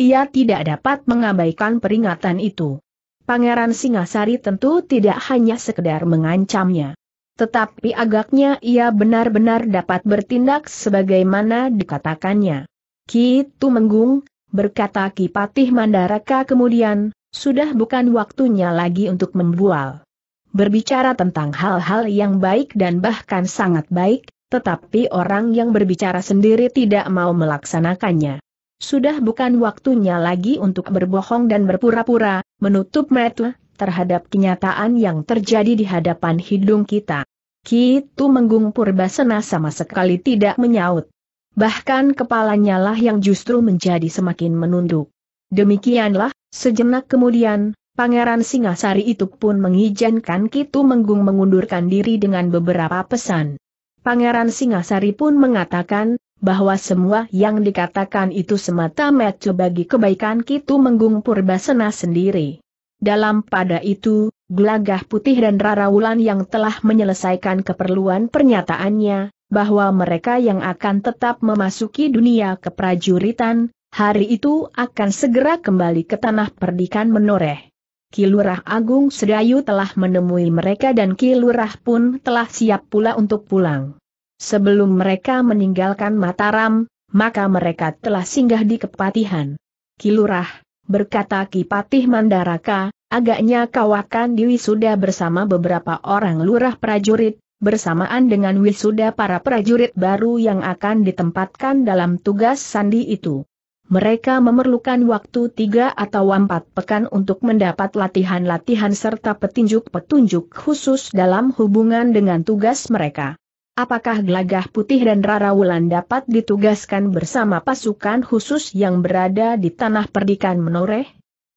Ia tidak dapat mengabaikan peringatan itu. Pangeran Singasari tentu tidak hanya sekedar mengancamnya. Tetapi agaknya ia benar-benar dapat bertindak sebagaimana dikatakannya. Ki menggung, berkata Ki Patih Mandaraka kemudian, sudah bukan waktunya lagi untuk membual. Berbicara tentang hal-hal yang baik dan bahkan sangat baik, tetapi orang yang berbicara sendiri tidak mau melaksanakannya. Sudah bukan waktunya lagi untuk berbohong dan berpura-pura, menutup mata terhadap kenyataan yang terjadi di hadapan hidung kita. Kitu Menggung Purbasena sama sekali tidak menyaut. Bahkan kepalanya lah yang justru menjadi semakin menunduk. Demikianlah, sejenak kemudian, Pangeran Singasari itu pun mengizinkan Kitu Menggung mengundurkan diri dengan beberapa pesan. Pangeran Singasari pun mengatakan, bahwa semua yang dikatakan itu semata-mata bagi kebaikan Kitu Menggung Purbasena sendiri. Dalam pada itu, Gelagah Putih dan Rara Wulan yang telah menyelesaikan keperluan pernyataannya, bahwa mereka yang akan tetap memasuki dunia keprajuritan, hari itu akan segera kembali ke tanah perdikan menoreh. Kilurah Agung Sedayu telah menemui mereka dan Kilurah pun telah siap pula untuk pulang. Sebelum mereka meninggalkan Mataram, maka mereka telah singgah di Kepatihan. Kilurah, berkata Kipatih Mandaraka, agaknya kau akan diwisuda bersama beberapa orang lurah prajurit, bersamaan dengan wisuda para prajurit baru yang akan ditempatkan dalam tugas sandi itu. Mereka memerlukan waktu tiga atau empat pekan untuk mendapat latihan-latihan serta petunjuk-petunjuk khusus dalam hubungan dengan tugas mereka. Apakah Gelagah Putih dan Rara Wulan dapat ditugaskan bersama pasukan khusus yang berada di tanah perdikan menoreh?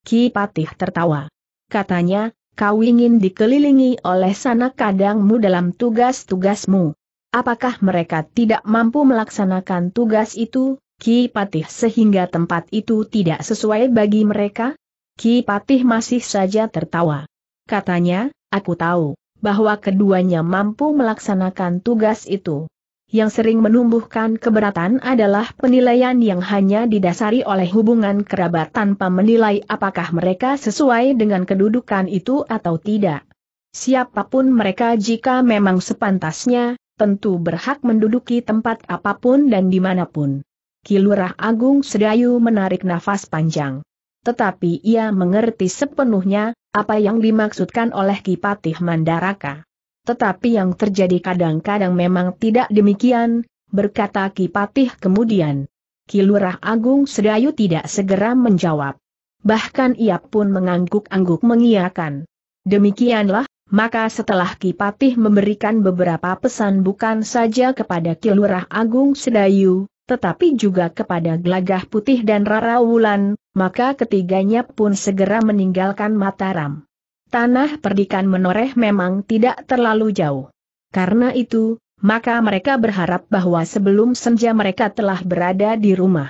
Ki Patih tertawa. Katanya, kau ingin dikelilingi oleh sanak kadangmu dalam tugas-tugasmu. Apakah mereka tidak mampu melaksanakan tugas itu? Ki Patih sehingga tempat itu tidak sesuai bagi mereka? Ki Patih masih saja tertawa. Katanya, aku tahu bahwa keduanya mampu melaksanakan tugas itu. Yang sering menumbuhkan keberatan adalah penilaian yang hanya didasari oleh hubungan kerabat tanpa menilai apakah mereka sesuai dengan kedudukan itu atau tidak. Siapapun mereka jika memang sepantasnya, tentu berhak menduduki tempat apapun dan dimanapun. Kilurah Agung Sedayu menarik nafas panjang. Tetapi ia mengerti sepenuhnya, apa yang dimaksudkan oleh Kipatih Mandaraka. Tetapi yang terjadi kadang-kadang memang tidak demikian, berkata Kipatih kemudian. Kilurah Agung Sedayu tidak segera menjawab. Bahkan ia pun mengangguk-angguk mengiakan. Demikianlah, maka setelah Kipatih memberikan beberapa pesan bukan saja kepada Kilurah Agung Sedayu, tetapi juga kepada Gelagah Putih dan Rara Wulan, maka ketiganya pun segera meninggalkan Mataram. Tanah perdikan menoreh memang tidak terlalu jauh. Karena itu, maka mereka berharap bahwa sebelum senja mereka telah berada di rumah.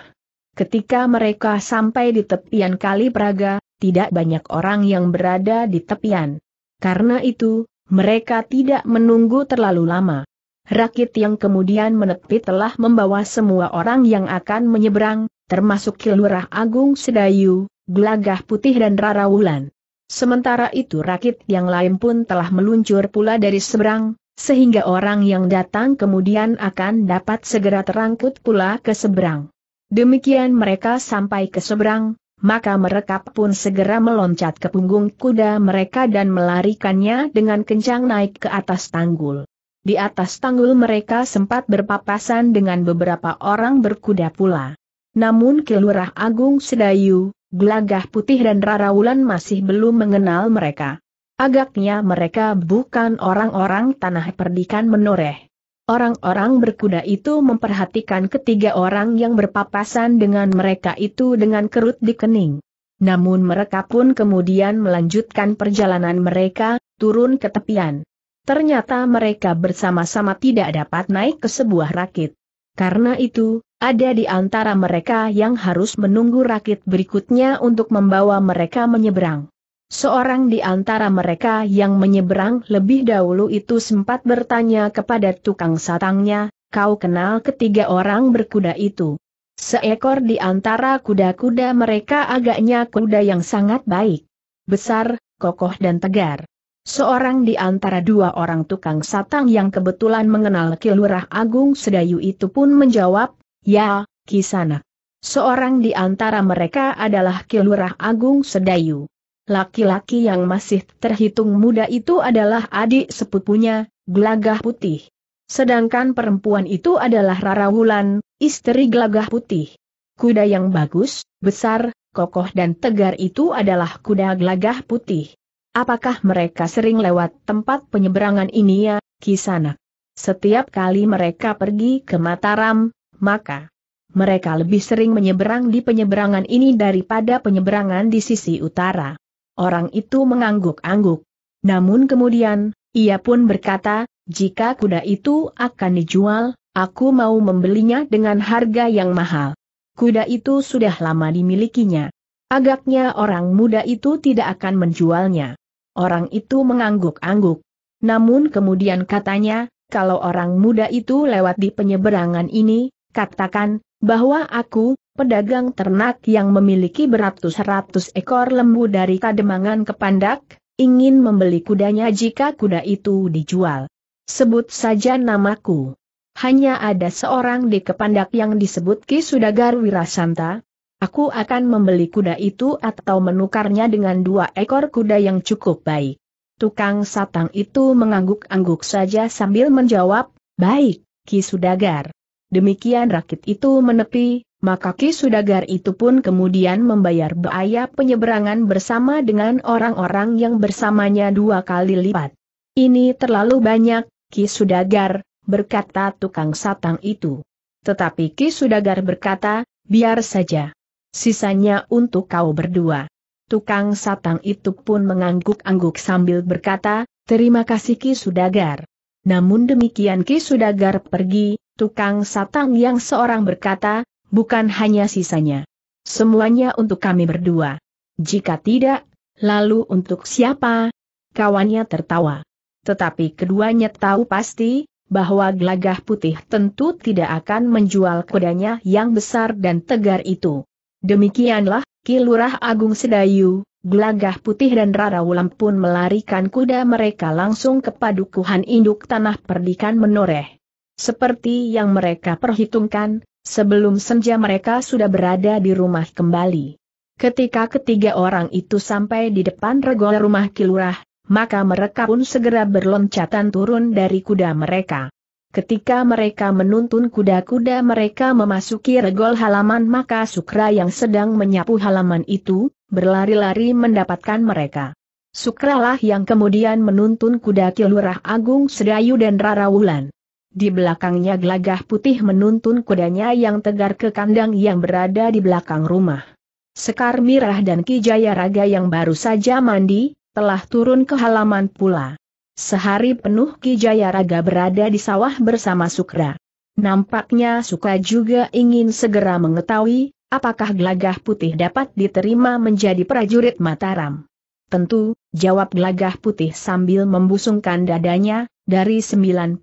Ketika mereka sampai di tepian Kali Praga, tidak banyak orang yang berada di tepian. Karena itu, mereka tidak menunggu terlalu lama. Rakit yang kemudian menepi telah membawa semua orang yang akan menyeberang, termasuk Kilurah Agung Sedayu, Gelagah Putih dan Rara Wulan. Sementara itu rakit yang lain pun telah meluncur pula dari seberang, sehingga orang yang datang kemudian akan dapat segera terangkut pula ke seberang. Demikian mereka sampai ke seberang, maka mereka pun segera meloncat ke punggung kuda mereka dan melarikannya dengan kencang naik ke atas tanggul. Di atas tanggul mereka sempat berpapasan dengan beberapa orang berkuda pula. Namun Kilurah Agung Sedayu, Glagah Putih dan Rarawulan masih belum mengenal mereka. Agaknya mereka bukan orang-orang tanah perdikan menoreh. Orang-orang berkuda itu memperhatikan ketiga orang yang berpapasan dengan mereka itu dengan kerut di kening. Namun mereka pun kemudian melanjutkan perjalanan mereka, turun ke tepian. Ternyata mereka bersama-sama tidak dapat naik ke sebuah rakit. Karena itu, ada di antara mereka yang harus menunggu rakit berikutnya untuk membawa mereka menyeberang. Seorang di antara mereka yang menyeberang lebih dahulu itu sempat bertanya kepada tukang satangnya, kau kenal ketiga orang berkuda itu. Seekor di antara kuda-kuda mereka agaknya kuda yang sangat baik. Besar, kokoh dan tegar. Seorang di antara dua orang tukang satang yang kebetulan mengenal Kilurah Agung Sedayu itu pun menjawab, Ya, kisana. Seorang di antara mereka adalah Kilurah Agung Sedayu. Laki-laki yang masih terhitung muda itu adalah adik sepupunya, glagah Putih. Sedangkan perempuan itu adalah Rara Wulan, istri glagah Putih. Kuda yang bagus, besar, kokoh dan tegar itu adalah kuda glagah Putih. Apakah mereka sering lewat tempat penyeberangan ini ya, Kisana? Setiap kali mereka pergi ke Mataram, maka mereka lebih sering menyeberang di penyeberangan ini daripada penyeberangan di sisi utara. Orang itu mengangguk-angguk. Namun kemudian, ia pun berkata, jika kuda itu akan dijual, aku mau membelinya dengan harga yang mahal. Kuda itu sudah lama dimilikinya. Agaknya orang muda itu tidak akan menjualnya. Orang itu mengangguk-angguk. Namun kemudian katanya, kalau orang muda itu lewat di penyeberangan ini, katakan, bahwa aku, pedagang ternak yang memiliki beratus-ratus ekor lembu dari Kademangan ke Pandak, ingin membeli kudanya jika kuda itu dijual. Sebut saja namaku. Hanya ada seorang di Kepandak yang disebut Ki Sudagar Wirasanta, Aku akan membeli kuda itu atau menukarnya dengan dua ekor kuda yang cukup baik. Tukang satang itu mengangguk-angguk saja sambil menjawab, Baik, Ki Sudagar. Demikian rakit itu menepi, maka Ki Sudagar itu pun kemudian membayar biaya penyeberangan bersama dengan orang-orang yang bersamanya dua kali lipat. Ini terlalu banyak, Ki Sudagar, berkata tukang satang itu. Tetapi Ki Sudagar berkata, biar saja sisanya untuk kau berdua. Tukang satang itu pun mengangguk-angguk sambil berkata, terima kasih Ki Sudagar. Namun demikian Ki Sudagar pergi, tukang satang yang seorang berkata, bukan hanya sisanya. Semuanya untuk kami berdua. Jika tidak, lalu untuk siapa? Kawannya tertawa. Tetapi keduanya tahu pasti, bahwa gelagah putih tentu tidak akan menjual kudanya yang besar dan tegar itu. Demikianlah, Kilurah Agung Sedayu, Gelagah Putih dan Rara Wulam pun melarikan kuda mereka langsung ke padukuhan induk tanah perdikan menoreh. Seperti yang mereka perhitungkan, sebelum senja mereka sudah berada di rumah kembali. Ketika ketiga orang itu sampai di depan regol rumah Kilurah, maka mereka pun segera berloncatan turun dari kuda mereka. Ketika mereka menuntun kuda-kuda mereka memasuki regol halaman maka Sukra yang sedang menyapu halaman itu, berlari-lari mendapatkan mereka. Sukralah yang kemudian menuntun kuda Kilurah Agung Sedayu dan Rara Wulan. Di belakangnya Glagah putih menuntun kudanya yang tegar ke kandang yang berada di belakang rumah. Sekar Mirah dan Kijaya Raga yang baru saja mandi, telah turun ke halaman pula. Sehari penuh Ki Raga berada di sawah bersama Sukra. Nampaknya Sukra juga ingin segera mengetahui, apakah Glagah putih dapat diterima menjadi prajurit Mataram. Tentu, jawab Glagah putih sambil membusungkan dadanya, dari 99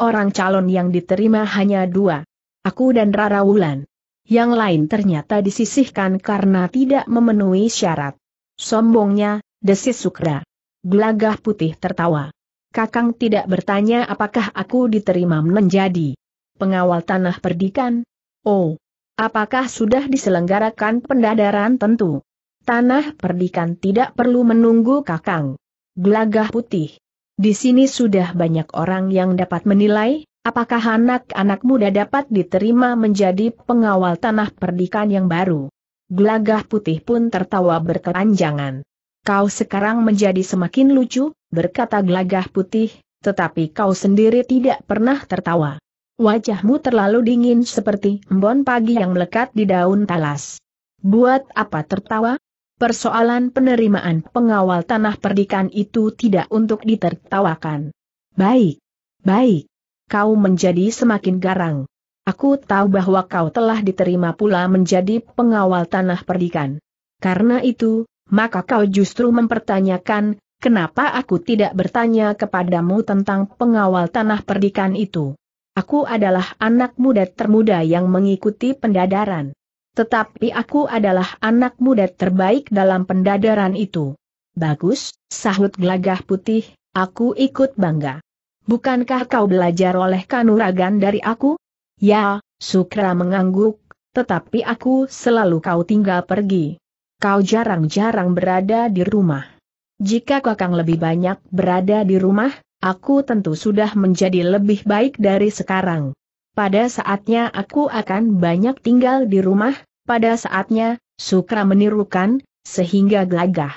orang calon yang diterima hanya dua. Aku dan Rara Wulan. Yang lain ternyata disisihkan karena tidak memenuhi syarat. Sombongnya, desis Sukra. Gelagah putih tertawa. Kakang tidak bertanya apakah aku diterima menjadi pengawal tanah perdikan? Oh, apakah sudah diselenggarakan pendadaran tentu? Tanah perdikan tidak perlu menunggu kakang. Gelagah putih. Di sini sudah banyak orang yang dapat menilai, apakah anak-anak muda dapat diterima menjadi pengawal tanah perdikan yang baru. Gelagah putih pun tertawa berkelanjangan kau sekarang menjadi semakin lucu, berkata gelagah putih, tetapi kau sendiri tidak pernah tertawa. Wajahmu terlalu dingin seperti embon pagi yang melekat di daun talas. Buat apa tertawa? Persoalan penerimaan pengawal tanah perdikan itu tidak untuk ditertawakan. Baik. Baik. Kau menjadi semakin garang. Aku tahu bahwa kau telah diterima pula menjadi pengawal tanah perdikan. Karena itu, maka kau justru mempertanyakan, kenapa aku tidak bertanya kepadamu tentang pengawal tanah perdikan itu. Aku adalah anak muda termuda yang mengikuti pendadaran. Tetapi aku adalah anak muda terbaik dalam pendadaran itu. Bagus, sahut gelagah putih, aku ikut bangga. Bukankah kau belajar oleh kanuragan dari aku? Ya, Sukra mengangguk, tetapi aku selalu kau tinggal pergi kau jarang-jarang berada di rumah. Jika Kakang lebih banyak berada di rumah, aku tentu sudah menjadi lebih baik dari sekarang. Pada saatnya aku akan banyak tinggal di rumah, pada saatnya, Sukra menirukan, sehingga gelagah.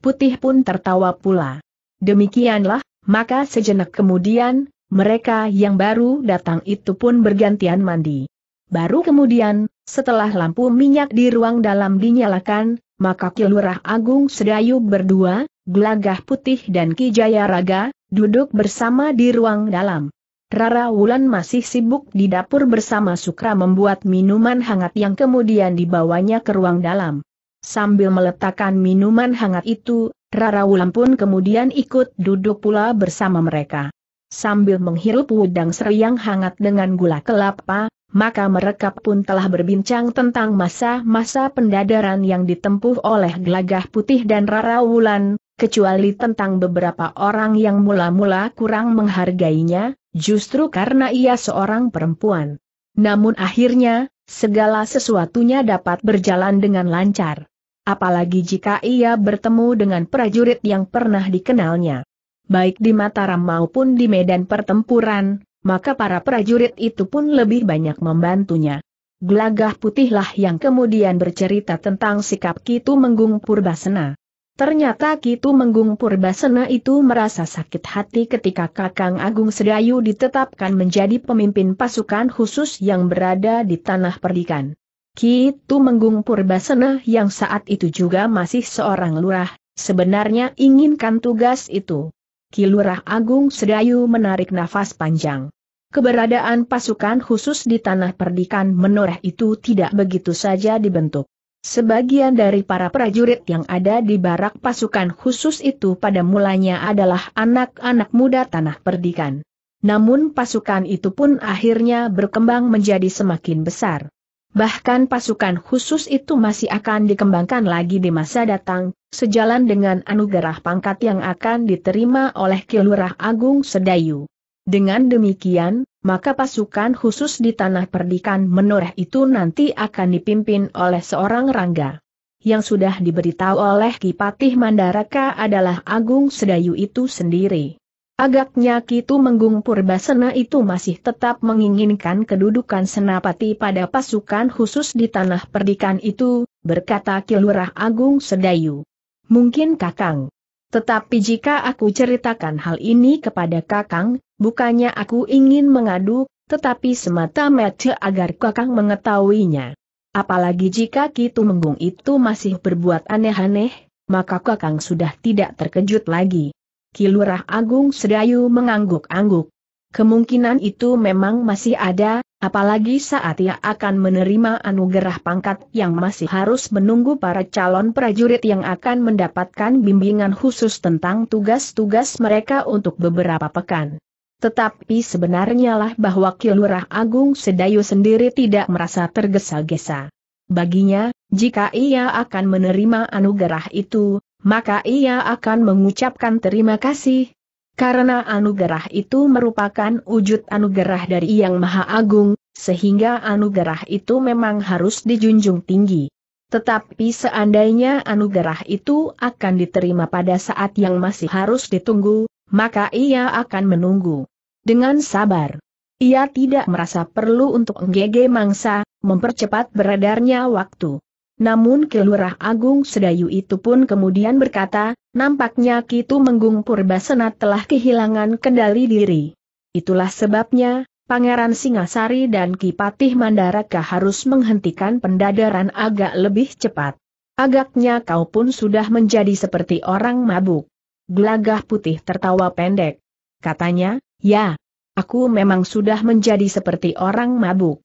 Putih pun tertawa pula. Demikianlah, maka sejenak kemudian, mereka yang baru datang itu pun bergantian mandi. Baru kemudian, setelah lampu minyak di ruang dalam dinyalakan, maka Kilurah Agung Sedayu berdua, Gelagah Putih dan Kijaya Raga, duduk bersama di ruang dalam. Rara Wulan masih sibuk di dapur bersama Sukra membuat minuman hangat yang kemudian dibawanya ke ruang dalam. Sambil meletakkan minuman hangat itu, Rara Wulan pun kemudian ikut duduk pula bersama mereka. Sambil menghirup udang seriang hangat dengan gula kelapa, maka mereka pun telah berbincang tentang masa-masa pendadaran yang ditempuh oleh Gelagah Putih dan Rara Wulan, kecuali tentang beberapa orang yang mula-mula kurang menghargainya, justru karena ia seorang perempuan. Namun akhirnya, segala sesuatunya dapat berjalan dengan lancar. Apalagi jika ia bertemu dengan prajurit yang pernah dikenalnya. Baik di Mataram maupun di medan pertempuran, maka para prajurit itu pun lebih banyak membantunya. Gelagah putihlah yang kemudian bercerita tentang sikap Kitu Menggung Purbasena. Ternyata Kitu Menggung Purbasena itu merasa sakit hati ketika Kakang Agung Sedayu ditetapkan menjadi pemimpin pasukan khusus yang berada di tanah perdikan. Kitu Menggung Purbasena yang saat itu juga masih seorang lurah, sebenarnya inginkan tugas itu. Kilurah Agung Sedayu menarik nafas panjang. Keberadaan pasukan khusus di tanah perdikan menoreh itu tidak begitu saja dibentuk. Sebagian dari para prajurit yang ada di barak pasukan khusus itu pada mulanya adalah anak-anak muda tanah perdikan. Namun pasukan itu pun akhirnya berkembang menjadi semakin besar. Bahkan pasukan khusus itu masih akan dikembangkan lagi di masa datang, sejalan dengan anugerah pangkat yang akan diterima oleh Kilurah Agung Sedayu. Dengan demikian, maka pasukan khusus di tanah perdikan menoreh itu nanti akan dipimpin oleh seorang Rangga. Yang sudah diberitahu oleh Kipatih Mandaraka adalah Agung Sedayu itu sendiri. Agaknya Kitu Menggung Purbasena itu masih tetap menginginkan kedudukan senapati pada pasukan khusus di tanah perdikan itu, berkata Kilurah Agung Sedayu. Mungkin Kakang. Tetapi jika aku ceritakan hal ini kepada Kakang, bukannya aku ingin mengadu, tetapi semata-mata agar Kakang mengetahuinya. Apalagi jika Kitu Menggung itu masih berbuat aneh-aneh, maka Kakang sudah tidak terkejut lagi. Kilurah Agung Sedayu mengangguk-angguk. Kemungkinan itu memang masih ada, apalagi saat ia akan menerima anugerah pangkat yang masih harus menunggu para calon prajurit yang akan mendapatkan bimbingan khusus tentang tugas-tugas mereka untuk beberapa pekan. Tetapi sebenarnya lah bahwa Kilurah Agung Sedayu sendiri tidak merasa tergesa-gesa. Baginya, jika ia akan menerima anugerah itu, maka ia akan mengucapkan terima kasih. Karena anugerah itu merupakan wujud anugerah dari Yang Maha Agung, sehingga anugerah itu memang harus dijunjung tinggi. Tetapi seandainya anugerah itu akan diterima pada saat yang masih harus ditunggu, maka ia akan menunggu dengan sabar. Ia tidak merasa perlu untuk menggege mangsa, mempercepat beredarnya waktu. Namun kelurah Agung Sedayu itu pun kemudian berkata, nampaknya Kitu Menggung Purbasena telah kehilangan kendali diri. Itulah sebabnya, Pangeran Singasari dan Kipatih Mandaraka harus menghentikan pendadaran agak lebih cepat. Agaknya kau pun sudah menjadi seperti orang mabuk. Gelagah putih tertawa pendek. Katanya, ya, aku memang sudah menjadi seperti orang mabuk.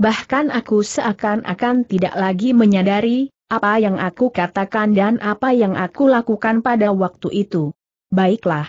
Bahkan aku seakan-akan tidak lagi menyadari, apa yang aku katakan dan apa yang aku lakukan pada waktu itu. Baiklah.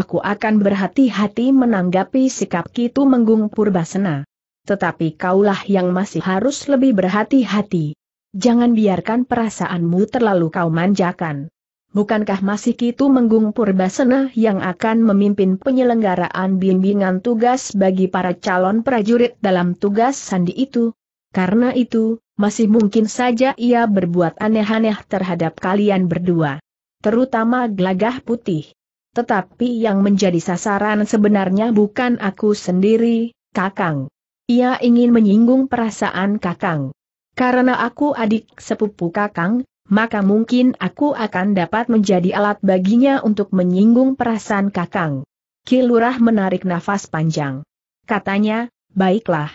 Aku akan berhati-hati menanggapi sikap Kitu Menggung Purbasena. Tetapi kaulah yang masih harus lebih berhati-hati. Jangan biarkan perasaanmu terlalu kau manjakan bukankah masih Kitu Menggung Purbasena yang akan memimpin penyelenggaraan bimbingan tugas bagi para calon prajurit dalam tugas sandi itu? Karena itu, masih mungkin saja ia berbuat aneh-aneh terhadap kalian berdua. Terutama gelagah putih. Tetapi yang menjadi sasaran sebenarnya bukan aku sendiri, Kakang. Ia ingin menyinggung perasaan Kakang. Karena aku adik sepupu Kakang, maka mungkin aku akan dapat menjadi alat baginya untuk menyinggung perasaan Kakang. Kilurah menarik nafas panjang. Katanya, baiklah.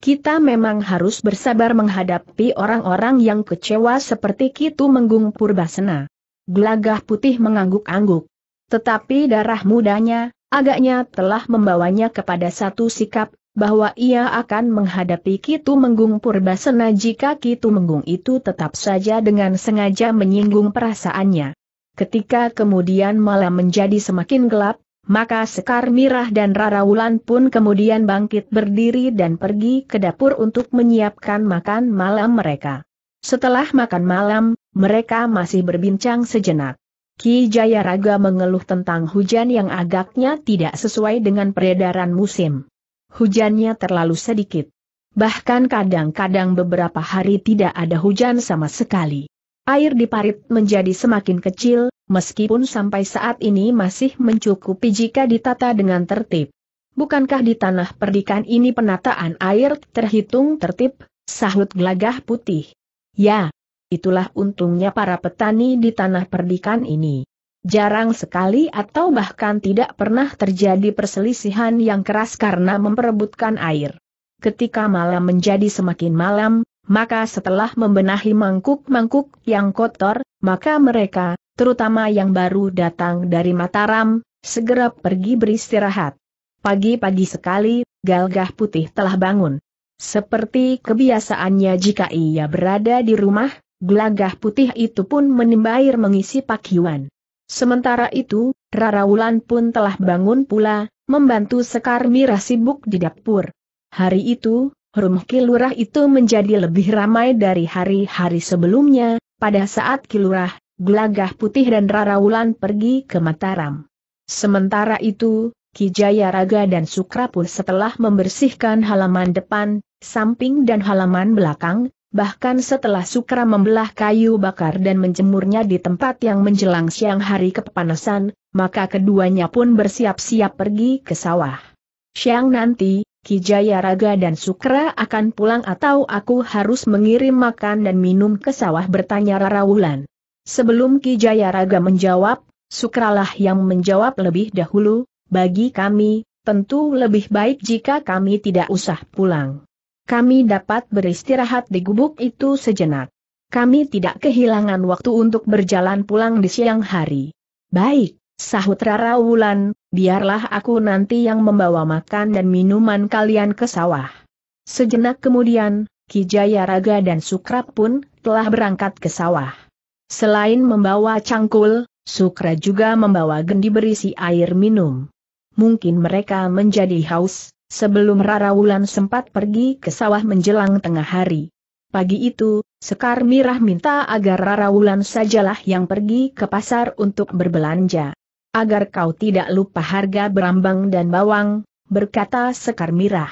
Kita memang harus bersabar menghadapi orang-orang yang kecewa seperti Kitu Menggung Purbasena. Gelagah putih mengangguk-angguk. Tetapi darah mudanya, agaknya telah membawanya kepada satu sikap bahwa ia akan menghadapi Kitu Menggung Purbasena jika Kitu Menggung itu tetap saja dengan sengaja menyinggung perasaannya. Ketika kemudian malam menjadi semakin gelap, maka Sekar Mirah dan Rara Wulan pun kemudian bangkit berdiri dan pergi ke dapur untuk menyiapkan makan malam mereka. Setelah makan malam, mereka masih berbincang sejenak. Ki Jayaraga mengeluh tentang hujan yang agaknya tidak sesuai dengan peredaran musim hujannya terlalu sedikit. Bahkan kadang-kadang beberapa hari tidak ada hujan sama sekali. Air di parit menjadi semakin kecil, meskipun sampai saat ini masih mencukupi jika ditata dengan tertib. Bukankah di tanah perdikan ini penataan air terhitung tertib, sahut gelagah putih? Ya, itulah untungnya para petani di tanah perdikan ini. Jarang sekali atau bahkan tidak pernah terjadi perselisihan yang keras karena memperebutkan air. Ketika malam menjadi semakin malam, maka setelah membenahi mangkuk-mangkuk yang kotor, maka mereka, terutama yang baru datang dari Mataram, segera pergi beristirahat. Pagi-pagi sekali, Galgah Putih telah bangun. Seperti kebiasaannya jika ia berada di rumah, Gelagah Putih itu pun menimba air mengisi pakiwan. Sementara itu, Rara Wulan pun telah bangun pula, membantu Sekar Mira sibuk di dapur. Hari itu, rumah Kilurah itu menjadi lebih ramai dari hari-hari sebelumnya, pada saat Kilurah, Gelagah Putih dan Rara Wulan pergi ke Mataram. Sementara itu, Kijaya Raga dan Sukrapur setelah membersihkan halaman depan, samping dan halaman belakang, Bahkan setelah Sukra membelah kayu bakar dan menjemurnya di tempat yang menjelang siang hari kepanasan, maka keduanya pun bersiap-siap pergi ke sawah. Siang nanti, Kijaya Raga dan Sukra akan pulang atau aku harus mengirim makan dan minum ke sawah bertanya Rara Wulan. Sebelum Kijaya Raga menjawab, Sukralah yang menjawab lebih dahulu, bagi kami, tentu lebih baik jika kami tidak usah pulang kami dapat beristirahat di gubuk itu sejenak. Kami tidak kehilangan waktu untuk berjalan pulang di siang hari. Baik, sahut Rara Wulan, biarlah aku nanti yang membawa makan dan minuman kalian ke sawah. Sejenak kemudian, Kijaya Raga dan Sukrap pun telah berangkat ke sawah. Selain membawa cangkul, Sukra juga membawa gendi berisi air minum. Mungkin mereka menjadi haus, Sebelum Rara Wulan sempat pergi ke sawah menjelang tengah hari. Pagi itu, Sekar Mirah minta agar Rara Wulan sajalah yang pergi ke pasar untuk berbelanja. Agar kau tidak lupa harga berambang dan bawang, berkata Sekar Mirah.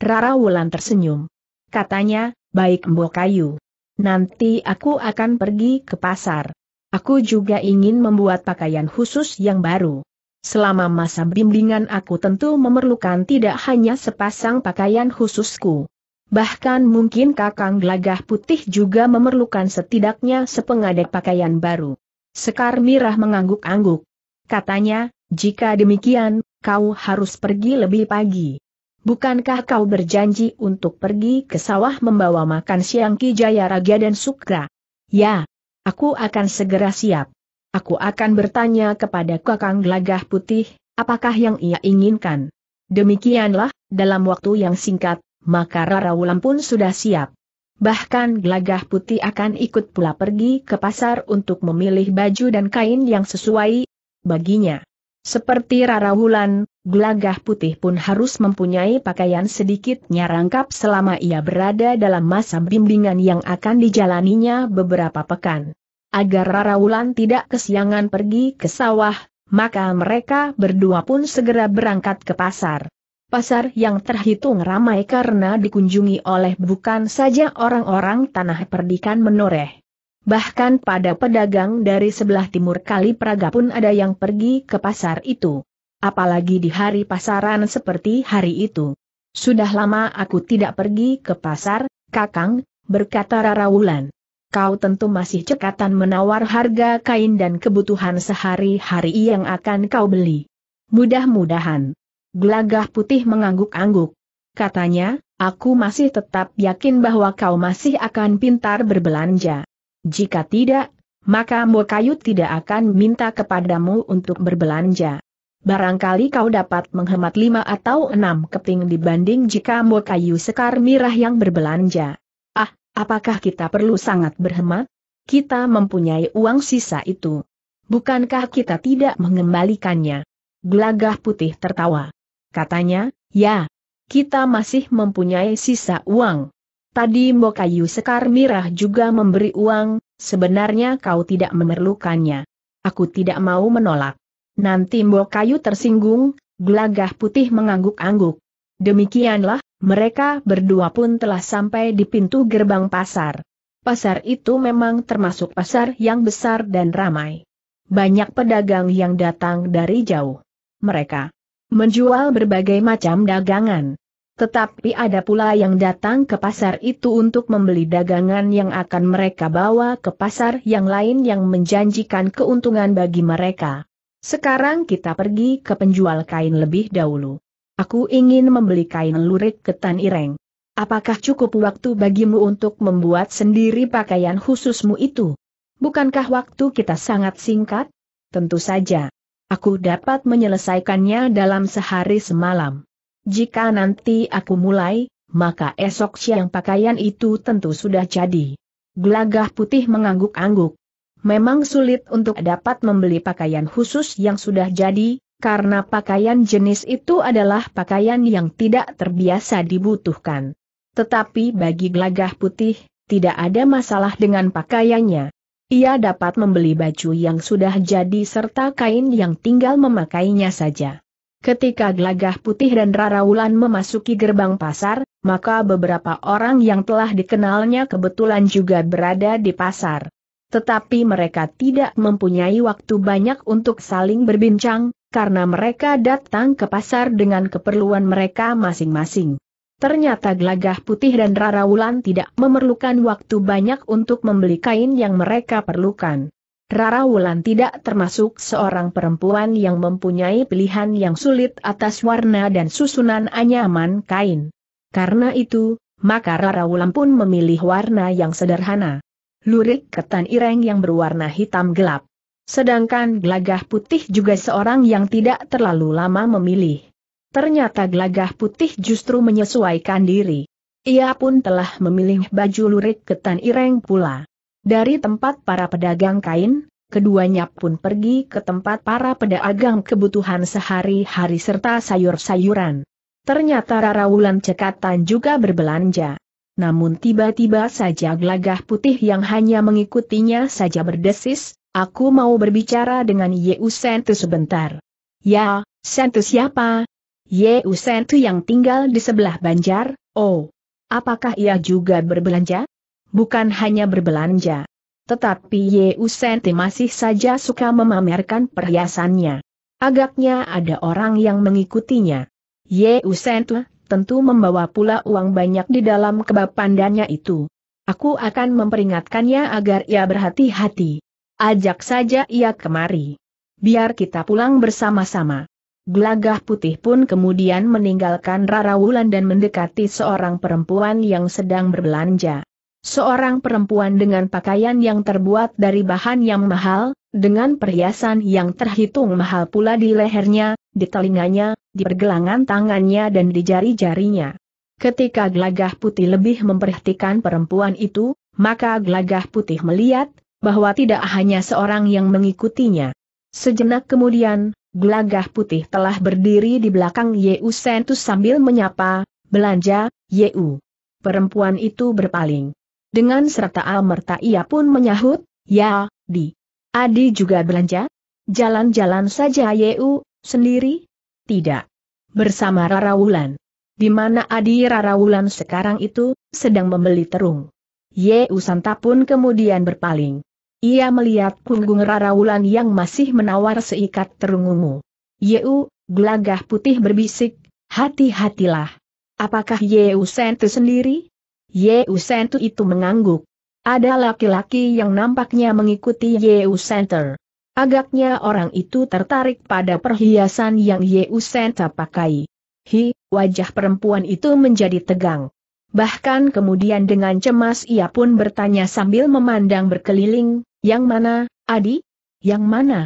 Rara Wulan tersenyum. Katanya, baik mbok kayu. Nanti aku akan pergi ke pasar. Aku juga ingin membuat pakaian khusus yang baru. Selama masa bimbingan aku tentu memerlukan tidak hanya sepasang pakaian khususku. Bahkan mungkin kakang gelagah putih juga memerlukan setidaknya sepengadai pakaian baru. Sekar Mirah mengangguk-angguk. Katanya, jika demikian, kau harus pergi lebih pagi. Bukankah kau berjanji untuk pergi ke sawah membawa makan siang Ki Jaya Raga dan Sukra? Ya, aku akan segera siap. Aku akan bertanya kepada Kakang Gelagah Putih, apakah yang ia inginkan. Demikianlah, dalam waktu yang singkat, maka Rara Wulan pun sudah siap. Bahkan Gelagah Putih akan ikut pula pergi ke pasar untuk memilih baju dan kain yang sesuai baginya. Seperti Rara Wulan, Gelagah Putih pun harus mempunyai pakaian sedikitnya rangkap selama ia berada dalam masa bimbingan yang akan dijalaninya beberapa pekan agar Rara Wulan tidak kesiangan pergi ke sawah, maka mereka berdua pun segera berangkat ke pasar. Pasar yang terhitung ramai karena dikunjungi oleh bukan saja orang-orang tanah perdikan menoreh. Bahkan pada pedagang dari sebelah timur kali Praga pun ada yang pergi ke pasar itu. Apalagi di hari pasaran seperti hari itu. Sudah lama aku tidak pergi ke pasar, Kakang, berkata Rara Wulan kau tentu masih cekatan menawar harga kain dan kebutuhan sehari-hari yang akan kau beli. Mudah-mudahan. Gelagah putih mengangguk-angguk. Katanya, aku masih tetap yakin bahwa kau masih akan pintar berbelanja. Jika tidak, maka Mokayu tidak akan minta kepadamu untuk berbelanja. Barangkali kau dapat menghemat lima atau enam keping dibanding jika Mokayu Sekar Mirah yang berbelanja. Ah, Apakah kita perlu sangat berhemat? Kita mempunyai uang sisa itu. Bukankah kita tidak mengembalikannya? Gelagah putih tertawa. Katanya, ya, kita masih mempunyai sisa uang. Tadi Mbokayu Sekar Mirah juga memberi uang, sebenarnya kau tidak memerlukannya. Aku tidak mau menolak. Nanti Mbokayu tersinggung, gelagah putih mengangguk-angguk. Demikianlah, mereka berdua pun telah sampai di pintu gerbang pasar. Pasar itu memang termasuk pasar yang besar dan ramai. Banyak pedagang yang datang dari jauh. Mereka menjual berbagai macam dagangan. Tetapi ada pula yang datang ke pasar itu untuk membeli dagangan yang akan mereka bawa ke pasar yang lain yang menjanjikan keuntungan bagi mereka. Sekarang kita pergi ke penjual kain lebih dahulu. Aku ingin membeli kain lurik ketan ireng. Apakah cukup waktu bagimu untuk membuat sendiri pakaian khususmu itu? Bukankah waktu kita sangat singkat? Tentu saja. Aku dapat menyelesaikannya dalam sehari semalam. Jika nanti aku mulai, maka esok siang pakaian itu tentu sudah jadi. Gelagah putih mengangguk-angguk. Memang sulit untuk dapat membeli pakaian khusus yang sudah jadi, karena pakaian jenis itu adalah pakaian yang tidak terbiasa dibutuhkan. Tetapi bagi gelagah putih, tidak ada masalah dengan pakaiannya. Ia dapat membeli baju yang sudah jadi serta kain yang tinggal memakainya saja. Ketika gelagah putih dan Raraulan memasuki gerbang pasar, maka beberapa orang yang telah dikenalnya kebetulan juga berada di pasar. Tetapi mereka tidak mempunyai waktu banyak untuk saling berbincang, karena mereka datang ke pasar dengan keperluan mereka masing-masing. Ternyata Gelagah Putih dan Rara Wulan tidak memerlukan waktu banyak untuk membeli kain yang mereka perlukan. Rara Wulan tidak termasuk seorang perempuan yang mempunyai pilihan yang sulit atas warna dan susunan anyaman kain. Karena itu, maka Rara Wulan pun memilih warna yang sederhana. Lurik ketan ireng yang berwarna hitam gelap. Sedangkan Gelagah Putih juga seorang yang tidak terlalu lama memilih. Ternyata Gelagah Putih justru menyesuaikan diri. Ia pun telah memilih baju lurik ketan ireng pula. Dari tempat para pedagang kain, keduanya pun pergi ke tempat para pedagang kebutuhan sehari-hari serta sayur-sayuran. Ternyata Rara Wulan Cekatan juga berbelanja. Namun tiba-tiba saja gelagah putih yang hanya mengikutinya saja berdesis, Aku mau berbicara dengan Yeu Sentu sebentar. Ya, Sentu siapa? Yeu Sentu yang tinggal di sebelah Banjar, oh. Apakah ia juga berbelanja? Bukan hanya berbelanja. Tetapi Yeu Sentu masih saja suka memamerkan perhiasannya. Agaknya ada orang yang mengikutinya. Yeu Sentu tentu membawa pula uang banyak di dalam kebapandannya itu. Aku akan memperingatkannya agar ia berhati-hati. Ajak saja ia kemari. Biar kita pulang bersama-sama. Gelagah putih pun kemudian meninggalkan Rara Wulan dan mendekati seorang perempuan yang sedang berbelanja. Seorang perempuan dengan pakaian yang terbuat dari bahan yang mahal, dengan perhiasan yang terhitung mahal pula di lehernya, di telinganya, di pergelangan tangannya dan di jari-jarinya. Ketika gelagah putih lebih memperhatikan perempuan itu, maka gelagah putih melihat, bahwa tidak hanya seorang yang mengikutinya. Sejenak kemudian, gelagah putih telah berdiri di belakang Yeu Sentus sambil menyapa, belanja, Yeu. Perempuan itu berpaling. Dengan serta almerta ia pun menyahut, ya, di. Adi juga belanja? Jalan-jalan saja Yeu, sendiri? Tidak. Bersama Rara Wulan. Di mana Adi Rara Wulan sekarang itu, sedang membeli terung. Yeu Santa pun kemudian berpaling. Ia melihat punggung Raraulan yang masih menawar seikat terungumu. Yeu, gelagah putih berbisik, hati-hatilah. Apakah Yeu Sentu sendiri? Yeu Sentu itu mengangguk. Ada laki-laki yang nampaknya mengikuti Yeu Center. Agaknya orang itu tertarik pada perhiasan yang Yeu Senta pakai. Hi, wajah perempuan itu menjadi tegang. Bahkan kemudian dengan cemas ia pun bertanya sambil memandang berkeliling, yang mana, Adi? Yang mana?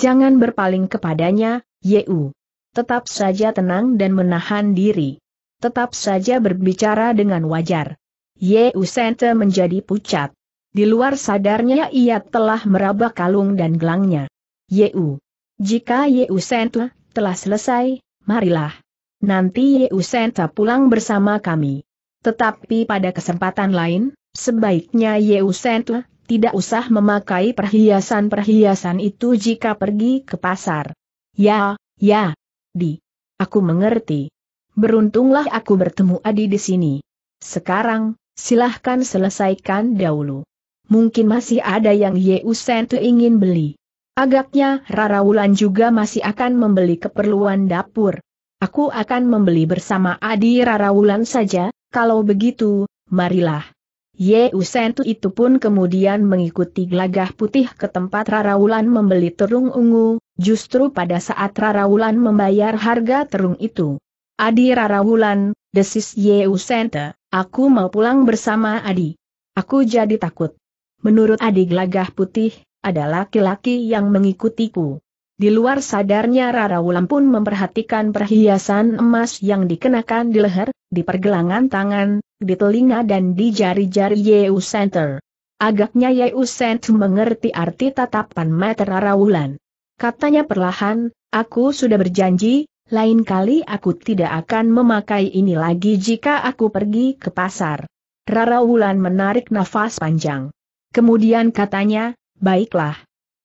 Jangan berpaling kepadanya, Yeu. Tetap saja tenang dan menahan diri. Tetap saja berbicara dengan wajar. Yeu Sente menjadi pucat. Di luar sadarnya ia telah meraba kalung dan gelangnya. Yeu. Jika Yeu Sente telah selesai, marilah. Nanti Yeu Sente pulang bersama kami. Tetapi pada kesempatan lain, sebaiknya Yeu Sente tidak usah memakai perhiasan-perhiasan itu jika pergi ke pasar. Ya, ya, Di. Aku mengerti. Beruntunglah aku bertemu Adi di sini. Sekarang, silahkan selesaikan dahulu. Mungkin masih ada yang Yeusen ingin beli. Agaknya Rara Wulan juga masih akan membeli keperluan dapur. Aku akan membeli bersama Adi Rara Wulan saja, kalau begitu, marilah. Ye Usentu itu pun kemudian mengikuti gelagah putih ke tempat Raraulan membeli terung ungu, justru pada saat Raraulan membayar harga terung itu. Adi Raraulan, desis Ye Usentu, aku mau pulang bersama Adi. Aku jadi takut. Menurut Adi gelagah putih, ada laki-laki yang mengikutiku. Di luar sadarnya Raraulan pun memperhatikan perhiasan emas yang dikenakan di leher, di pergelangan tangan, di telinga dan di jari-jari Yeu Center. Agaknya Yeu Center mengerti arti tatapan mata Rawulan. Katanya perlahan, aku sudah berjanji, lain kali aku tidak akan memakai ini lagi jika aku pergi ke pasar. Rara menarik nafas panjang. Kemudian katanya, baiklah.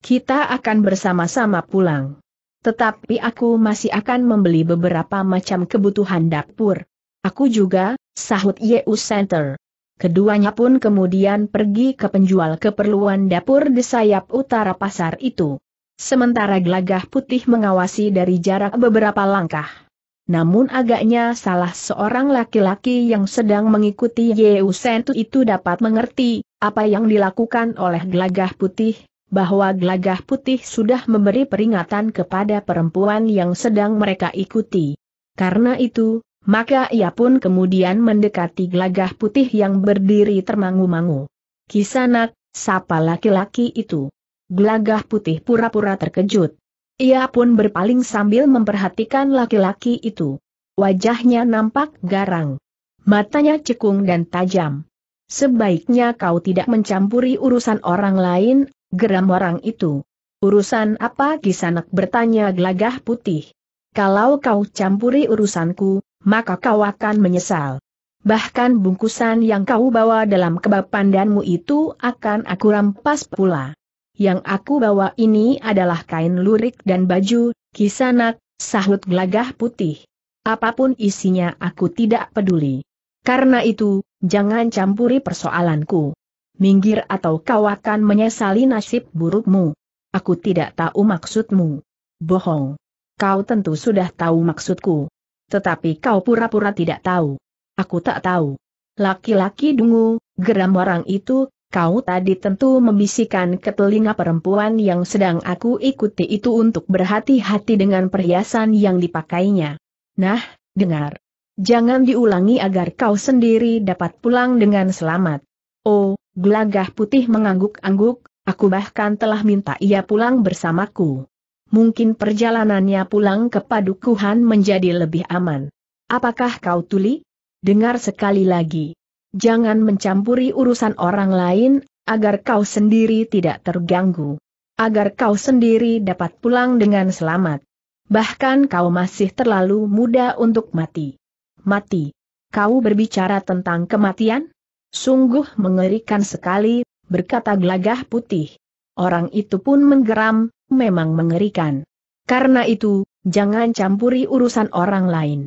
Kita akan bersama-sama pulang. Tetapi aku masih akan membeli beberapa macam kebutuhan dapur. Aku juga, sahut Yeu Center. Keduanya pun kemudian pergi ke penjual keperluan dapur di sayap utara pasar itu. Sementara Glagah putih mengawasi dari jarak beberapa langkah. Namun agaknya salah seorang laki-laki yang sedang mengikuti Yeu Sentu itu dapat mengerti, apa yang dilakukan oleh Glagah putih, bahwa Glagah putih sudah memberi peringatan kepada perempuan yang sedang mereka ikuti. Karena itu, maka ia pun kemudian mendekati gelagah putih yang berdiri termangu-mangu. Kisanak, sapa laki-laki itu. Gelagah putih pura-pura terkejut. Ia pun berpaling sambil memperhatikan laki-laki itu. Wajahnya nampak garang. Matanya cekung dan tajam. Sebaiknya kau tidak mencampuri urusan orang lain, geram orang itu. Urusan apa kisanak bertanya gelagah putih. Kalau kau campuri urusanku, maka kau akan menyesal. Bahkan bungkusan yang kau bawa dalam kebab pandanmu itu akan aku rampas pula. Yang aku bawa ini adalah kain lurik dan baju, kisanak, sahut gelagah putih. Apapun isinya aku tidak peduli. Karena itu, jangan campuri persoalanku. Minggir atau kau akan menyesali nasib burukmu. Aku tidak tahu maksudmu. Bohong. Kau tentu sudah tahu maksudku. Tetapi kau pura-pura tidak tahu. Aku tak tahu. Laki-laki dungu, geram orang itu, kau tadi tentu membisikkan ke telinga perempuan yang sedang aku ikuti itu untuk berhati-hati dengan perhiasan yang dipakainya. Nah, dengar. Jangan diulangi agar kau sendiri dapat pulang dengan selamat. Oh, gelagah putih mengangguk-angguk, aku bahkan telah minta ia pulang bersamaku mungkin perjalanannya pulang ke padukuhan menjadi lebih aman. Apakah kau tuli? Dengar sekali lagi. Jangan mencampuri urusan orang lain, agar kau sendiri tidak terganggu. Agar kau sendiri dapat pulang dengan selamat. Bahkan kau masih terlalu muda untuk mati. Mati. Kau berbicara tentang kematian? Sungguh mengerikan sekali, berkata gelagah putih. Orang itu pun menggeram, memang mengerikan. Karena itu, jangan campuri urusan orang lain.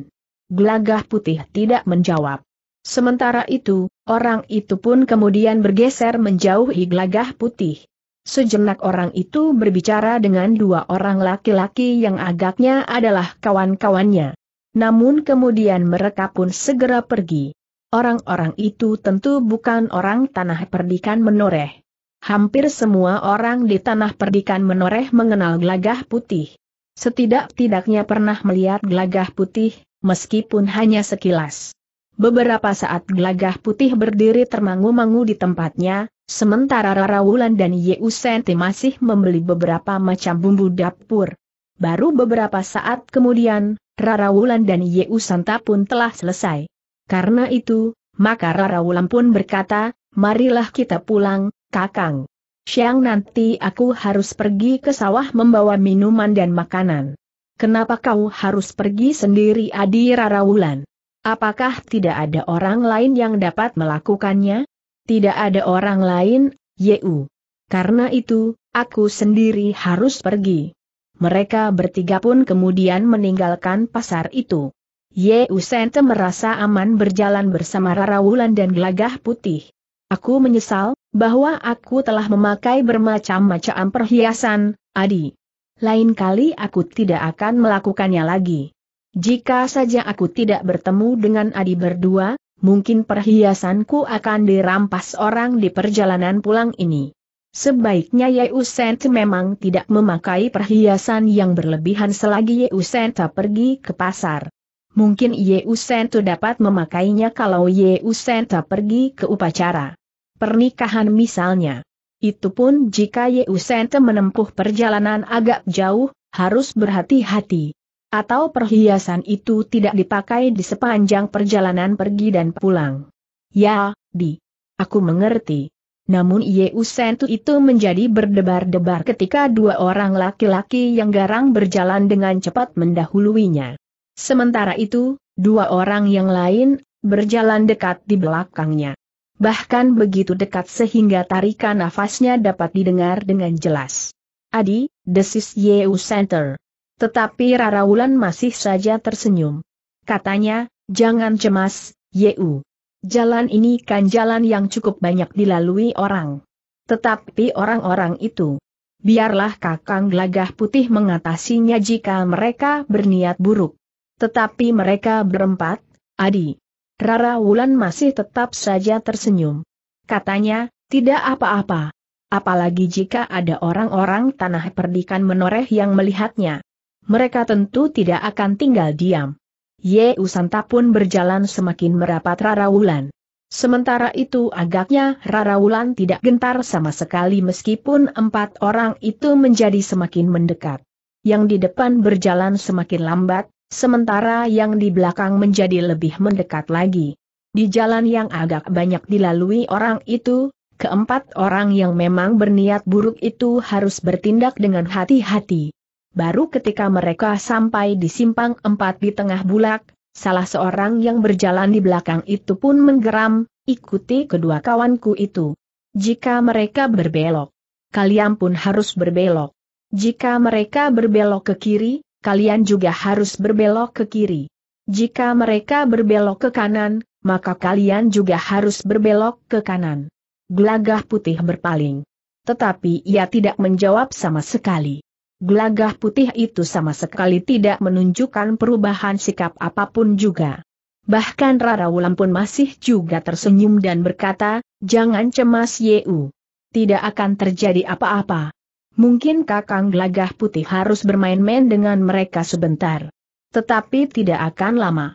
Gelagah putih tidak menjawab. Sementara itu, orang itu pun kemudian bergeser menjauhi gelagah putih. Sejenak orang itu berbicara dengan dua orang laki-laki yang agaknya adalah kawan-kawannya. Namun kemudian mereka pun segera pergi. Orang-orang itu tentu bukan orang tanah perdikan menoreh hampir semua orang di tanah perdikan menoreh mengenal gelagah putih. Setidak-tidaknya pernah melihat gelagah putih, meskipun hanya sekilas. Beberapa saat gelagah putih berdiri termangu-mangu di tempatnya, sementara Rara Wulan dan Yeusenti masih membeli beberapa macam bumbu dapur. Baru beberapa saat kemudian, Rara Wulan dan Yeusanta pun telah selesai. Karena itu, maka Rara Wulan pun berkata, marilah kita pulang, Kakang. Siang nanti aku harus pergi ke sawah membawa minuman dan makanan. Kenapa kau harus pergi sendiri Adi Rarawulan? Apakah tidak ada orang lain yang dapat melakukannya? Tidak ada orang lain, Yeu. Karena itu, aku sendiri harus pergi. Mereka bertiga pun kemudian meninggalkan pasar itu. Yeu Sente merasa aman berjalan bersama Rarawulan dan Gelagah Putih. Aku menyesal, bahwa aku telah memakai bermacam-macam perhiasan, Adi. Lain kali aku tidak akan melakukannya lagi. Jika saja aku tidak bertemu dengan Adi berdua, mungkin perhiasanku akan dirampas orang di perjalanan pulang ini. Sebaiknya Yeusent memang tidak memakai perhiasan yang berlebihan selagi Yeusent pergi ke pasar. Mungkin Ye Usento dapat memakainya kalau Ye Usento pergi ke upacara. Pernikahan misalnya. Itu pun jika Ye Usento menempuh perjalanan agak jauh, harus berhati-hati. Atau perhiasan itu tidak dipakai di sepanjang perjalanan pergi dan pulang. Ya, di. Aku mengerti. Namun Ye Usento itu menjadi berdebar-debar ketika dua orang laki-laki yang garang berjalan dengan cepat mendahuluinya. Sementara itu, dua orang yang lain, berjalan dekat di belakangnya. Bahkan begitu dekat sehingga tarikan nafasnya dapat didengar dengan jelas. Adi, desis Yeu Center. Tetapi Rara Wulan masih saja tersenyum. Katanya, jangan cemas, Yeu. Jalan ini kan jalan yang cukup banyak dilalui orang. Tetapi orang-orang itu. Biarlah kakang gelagah putih mengatasinya jika mereka berniat buruk. Tetapi mereka berempat, Adi. Rara Wulan masih tetap saja tersenyum. Katanya, tidak apa-apa. Apalagi jika ada orang-orang tanah perdikan menoreh yang melihatnya. Mereka tentu tidak akan tinggal diam. Ye Usanta pun berjalan semakin merapat Rara Wulan. Sementara itu agaknya Rara Wulan tidak gentar sama sekali meskipun empat orang itu menjadi semakin mendekat. Yang di depan berjalan semakin lambat, Sementara yang di belakang menjadi lebih mendekat lagi. Di jalan yang agak banyak dilalui orang itu, keempat orang yang memang berniat buruk itu harus bertindak dengan hati-hati. Baru ketika mereka sampai di simpang empat di tengah bulak, salah seorang yang berjalan di belakang itu pun menggeram, ikuti kedua kawanku itu. Jika mereka berbelok, kalian pun harus berbelok. Jika mereka berbelok ke kiri, kalian juga harus berbelok ke kiri. Jika mereka berbelok ke kanan, maka kalian juga harus berbelok ke kanan. Gelagah putih berpaling. Tetapi ia tidak menjawab sama sekali. Gelagah putih itu sama sekali tidak menunjukkan perubahan sikap apapun juga. Bahkan Rara Wulan pun masih juga tersenyum dan berkata, jangan cemas Yeu. Tidak akan terjadi apa-apa. Mungkin Kakang Gelagah Putih harus bermain-main dengan mereka sebentar. Tetapi tidak akan lama.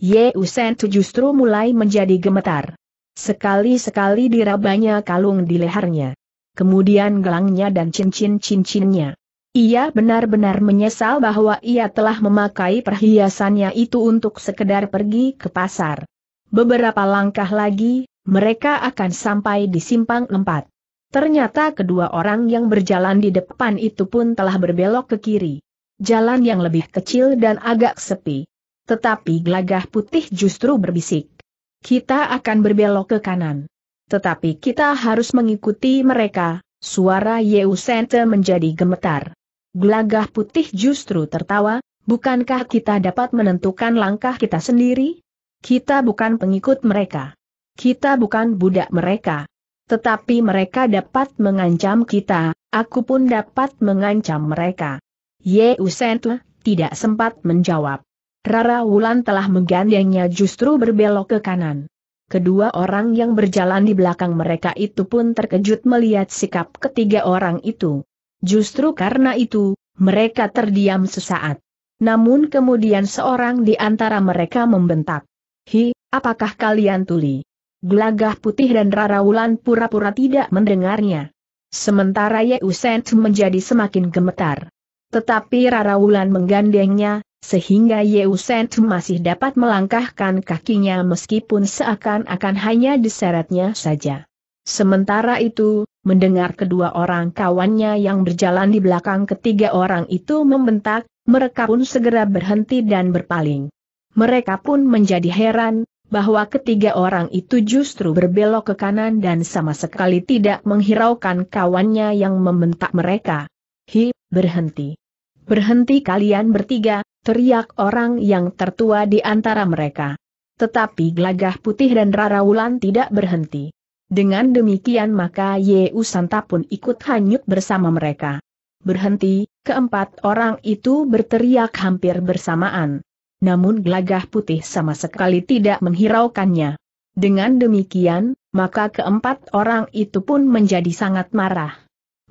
Ye Usen justru mulai menjadi gemetar. Sekali-sekali dirabanya kalung di lehernya. Kemudian gelangnya dan cincin-cincinnya. Ia benar-benar menyesal bahwa ia telah memakai perhiasannya itu untuk sekedar pergi ke pasar. Beberapa langkah lagi, mereka akan sampai di simpang empat. Ternyata kedua orang yang berjalan di depan itu pun telah berbelok ke kiri. Jalan yang lebih kecil dan agak sepi. Tetapi gelagah putih justru berbisik. Kita akan berbelok ke kanan. Tetapi kita harus mengikuti mereka, suara Sente menjadi gemetar. Gelagah putih justru tertawa, bukankah kita dapat menentukan langkah kita sendiri? Kita bukan pengikut mereka. Kita bukan budak mereka. Tetapi mereka dapat mengancam kita, aku pun dapat mengancam mereka. Ye Usentu tidak sempat menjawab. Rara Wulan telah menggandengnya justru berbelok ke kanan. Kedua orang yang berjalan di belakang mereka itu pun terkejut melihat sikap ketiga orang itu. Justru karena itu, mereka terdiam sesaat. Namun kemudian seorang di antara mereka membentak. Hi, apakah kalian tuli? Gelagah putih dan Rara Wulan pura-pura tidak mendengarnya. Sementara Usen menjadi semakin gemetar. Tetapi Rara Wulan menggandengnya, sehingga Usen masih dapat melangkahkan kakinya meskipun seakan-akan hanya diseretnya saja. Sementara itu, mendengar kedua orang kawannya yang berjalan di belakang ketiga orang itu membentak, mereka pun segera berhenti dan berpaling. Mereka pun menjadi heran, bahwa ketiga orang itu justru berbelok ke kanan dan sama sekali tidak menghiraukan kawannya yang membentak mereka. Hi, berhenti. Berhenti kalian bertiga, teriak orang yang tertua di antara mereka. Tetapi Gelagah Putih dan Rara Wulan tidak berhenti. Dengan demikian maka Ye Usanta pun ikut hanyut bersama mereka. Berhenti, keempat orang itu berteriak hampir bersamaan namun gelagah putih sama sekali tidak menghiraukannya. Dengan demikian, maka keempat orang itu pun menjadi sangat marah.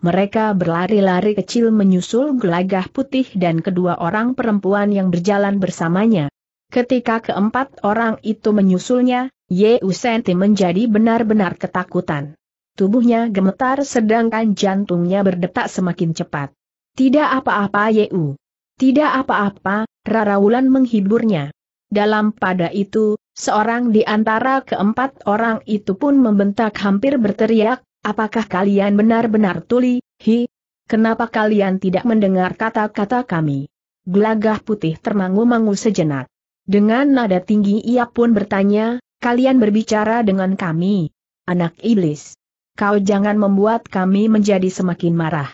Mereka berlari-lari kecil menyusul gelagah putih dan kedua orang perempuan yang berjalan bersamanya. Ketika keempat orang itu menyusulnya, Ye Usenti menjadi benar-benar ketakutan. Tubuhnya gemetar sedangkan jantungnya berdetak semakin cepat. Tidak apa-apa U. Tidak apa-apa, Rara Wulan menghiburnya. Dalam pada itu, seorang di antara keempat orang itu pun membentak hampir berteriak, apakah kalian benar-benar tuli, hi? Kenapa kalian tidak mendengar kata-kata kami? Gelagah putih termangu-mangu sejenak. Dengan nada tinggi ia pun bertanya, kalian berbicara dengan kami. Anak iblis. Kau jangan membuat kami menjadi semakin marah.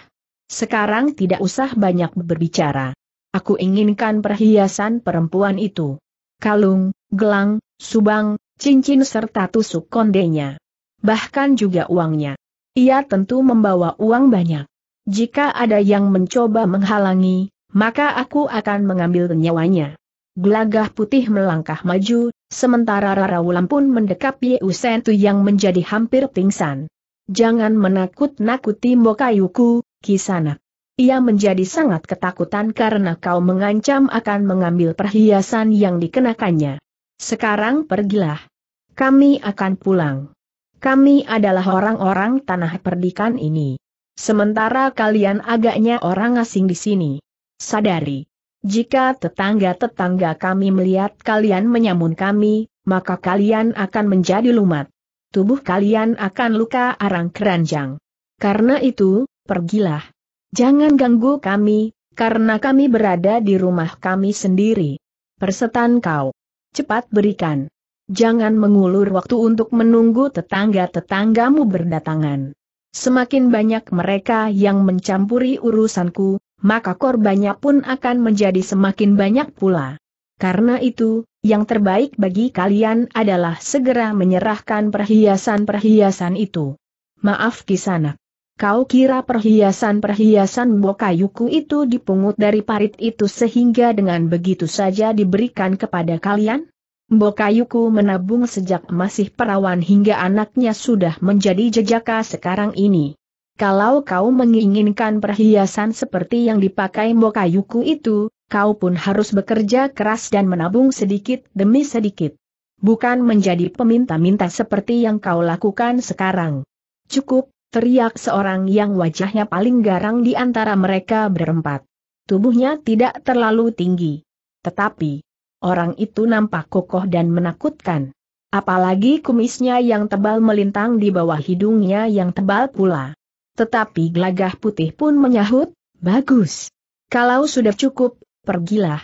Sekarang tidak usah banyak berbicara. Aku inginkan perhiasan perempuan itu. Kalung, gelang, subang, cincin serta tusuk kondenya. Bahkan juga uangnya. Ia tentu membawa uang banyak. Jika ada yang mencoba menghalangi, maka aku akan mengambil nyawanya. Gelagah putih melangkah maju, sementara Rawulan pun mendekap Yeusentu yang menjadi hampir pingsan. Jangan menakut-nakuti Mbokayuku, Kisanak. Ia menjadi sangat ketakutan karena kau mengancam akan mengambil perhiasan yang dikenakannya. Sekarang pergilah. Kami akan pulang. Kami adalah orang-orang tanah perdikan ini. Sementara kalian agaknya orang asing di sini. Sadari. Jika tetangga-tetangga kami melihat kalian menyamun kami, maka kalian akan menjadi lumat. Tubuh kalian akan luka arang keranjang. Karena itu, pergilah. Jangan ganggu kami, karena kami berada di rumah kami sendiri. Persetan kau. Cepat berikan. Jangan mengulur waktu untuk menunggu tetangga-tetanggamu berdatangan. Semakin banyak mereka yang mencampuri urusanku, maka korbannya pun akan menjadi semakin banyak pula. Karena itu, yang terbaik bagi kalian adalah segera menyerahkan perhiasan-perhiasan itu. Maaf kisanak. Kau kira perhiasan-perhiasan bokayuku itu dipungut dari parit itu sehingga dengan begitu saja diberikan kepada kalian? Bokayuku menabung sejak masih perawan hingga anaknya sudah menjadi jejaka sekarang ini. Kalau kau menginginkan perhiasan seperti yang dipakai Bokayuku itu, kau pun harus bekerja keras dan menabung sedikit demi sedikit. Bukan menjadi peminta-minta seperti yang kau lakukan sekarang. Cukup, teriak seorang yang wajahnya paling garang di antara mereka berempat. Tubuhnya tidak terlalu tinggi. Tetapi, orang itu nampak kokoh dan menakutkan. Apalagi kumisnya yang tebal melintang di bawah hidungnya yang tebal pula. Tetapi gelagah putih pun menyahut, bagus. Kalau sudah cukup, pergilah.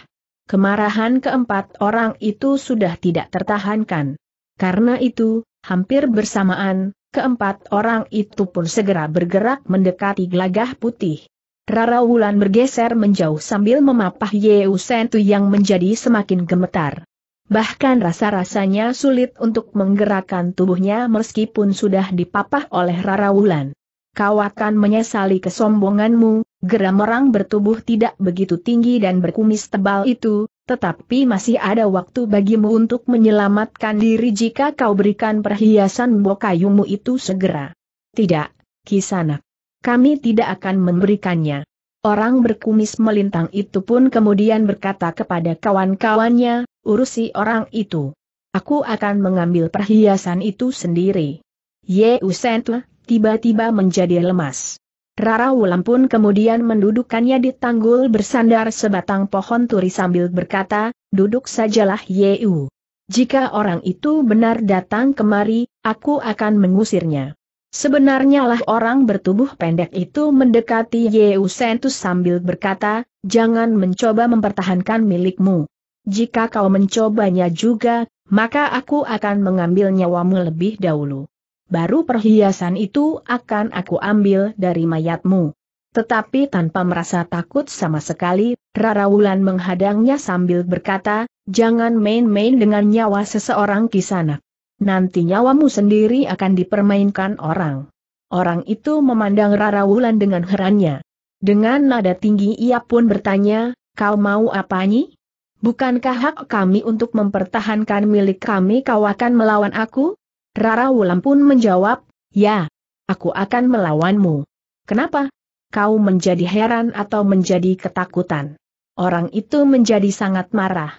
Kemarahan keempat orang itu sudah tidak tertahankan. Karena itu, hampir bersamaan, Keempat orang itu pun segera bergerak mendekati gelagah putih. Rara Wulan bergeser menjauh sambil memapah Yeu Sentu yang menjadi semakin gemetar. Bahkan rasa-rasanya sulit untuk menggerakkan tubuhnya meskipun sudah dipapah oleh Rara Wulan. Kau akan menyesali kesombonganmu, geram orang bertubuh tidak begitu tinggi dan berkumis tebal itu, tetapi masih ada waktu bagimu untuk menyelamatkan diri jika kau berikan perhiasan bokayumu itu segera. Tidak, Kisana. Kami tidak akan memberikannya. Orang berkumis melintang itu pun kemudian berkata kepada kawan-kawannya, urusi orang itu. Aku akan mengambil perhiasan itu sendiri. Ye Usentua tiba-tiba menjadi lemas. Rara Wulan pun kemudian mendudukkannya di tanggul bersandar sebatang pohon turi sambil berkata, duduk sajalah Yeu. Jika orang itu benar datang kemari, aku akan mengusirnya. Sebenarnya lah orang bertubuh pendek itu mendekati Yeu Sentus sambil berkata, jangan mencoba mempertahankan milikmu. Jika kau mencobanya juga, maka aku akan mengambil nyawamu lebih dahulu baru perhiasan itu akan aku ambil dari mayatmu. Tetapi tanpa merasa takut sama sekali, Rara Wulan menghadangnya sambil berkata, jangan main-main dengan nyawa seseorang kisana. Nanti nyawamu sendiri akan dipermainkan orang. Orang itu memandang Rara Wulan dengan herannya. Dengan nada tinggi ia pun bertanya, kau mau apa nyi? Bukankah hak kami untuk mempertahankan milik kami kau akan melawan aku? Rara Wulan pun menjawab, ya, aku akan melawanmu. Kenapa? Kau menjadi heran atau menjadi ketakutan? Orang itu menjadi sangat marah.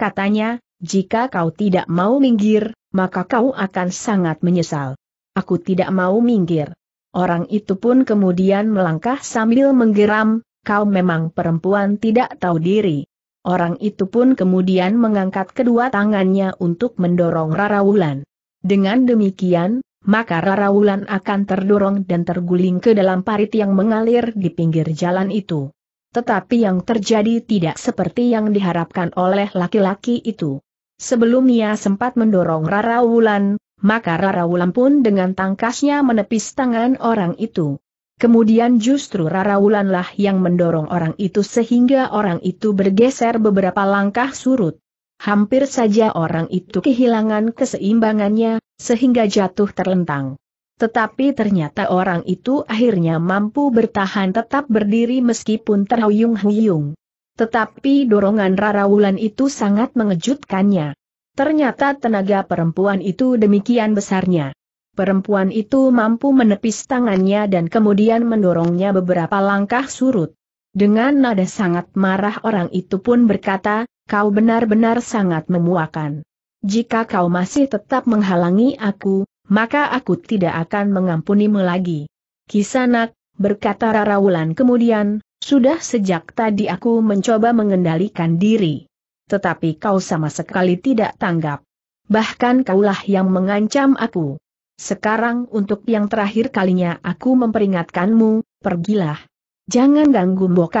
Katanya, jika kau tidak mau minggir, maka kau akan sangat menyesal. Aku tidak mau minggir. Orang itu pun kemudian melangkah sambil menggeram, kau memang perempuan tidak tahu diri. Orang itu pun kemudian mengangkat kedua tangannya untuk mendorong Rara Wulan. Dengan demikian, maka Rara Wulan akan terdorong dan terguling ke dalam parit yang mengalir di pinggir jalan itu. Tetapi yang terjadi tidak seperti yang diharapkan oleh laki-laki itu. Sebelum ia sempat mendorong Rara Wulan, maka Rara Wulan pun dengan tangkasnya menepis tangan orang itu. Kemudian justru Rara Wulanlah yang mendorong orang itu sehingga orang itu bergeser beberapa langkah surut. Hampir saja orang itu kehilangan keseimbangannya, sehingga jatuh terlentang. Tetapi ternyata orang itu akhirnya mampu bertahan tetap berdiri meskipun terhuyung-huyung. Tetapi dorongan rarawulan itu sangat mengejutkannya. Ternyata tenaga perempuan itu demikian besarnya. Perempuan itu mampu menepis tangannya dan kemudian mendorongnya beberapa langkah surut. Dengan nada sangat marah orang itu pun berkata, kau benar-benar sangat memuakan. Jika kau masih tetap menghalangi aku, maka aku tidak akan mengampunimu lagi. Kisanak, berkata Rarawulan kemudian, sudah sejak tadi aku mencoba mengendalikan diri. Tetapi kau sama sekali tidak tanggap. Bahkan kaulah yang mengancam aku. Sekarang untuk yang terakhir kalinya aku memperingatkanmu, pergilah. Jangan ganggu mbok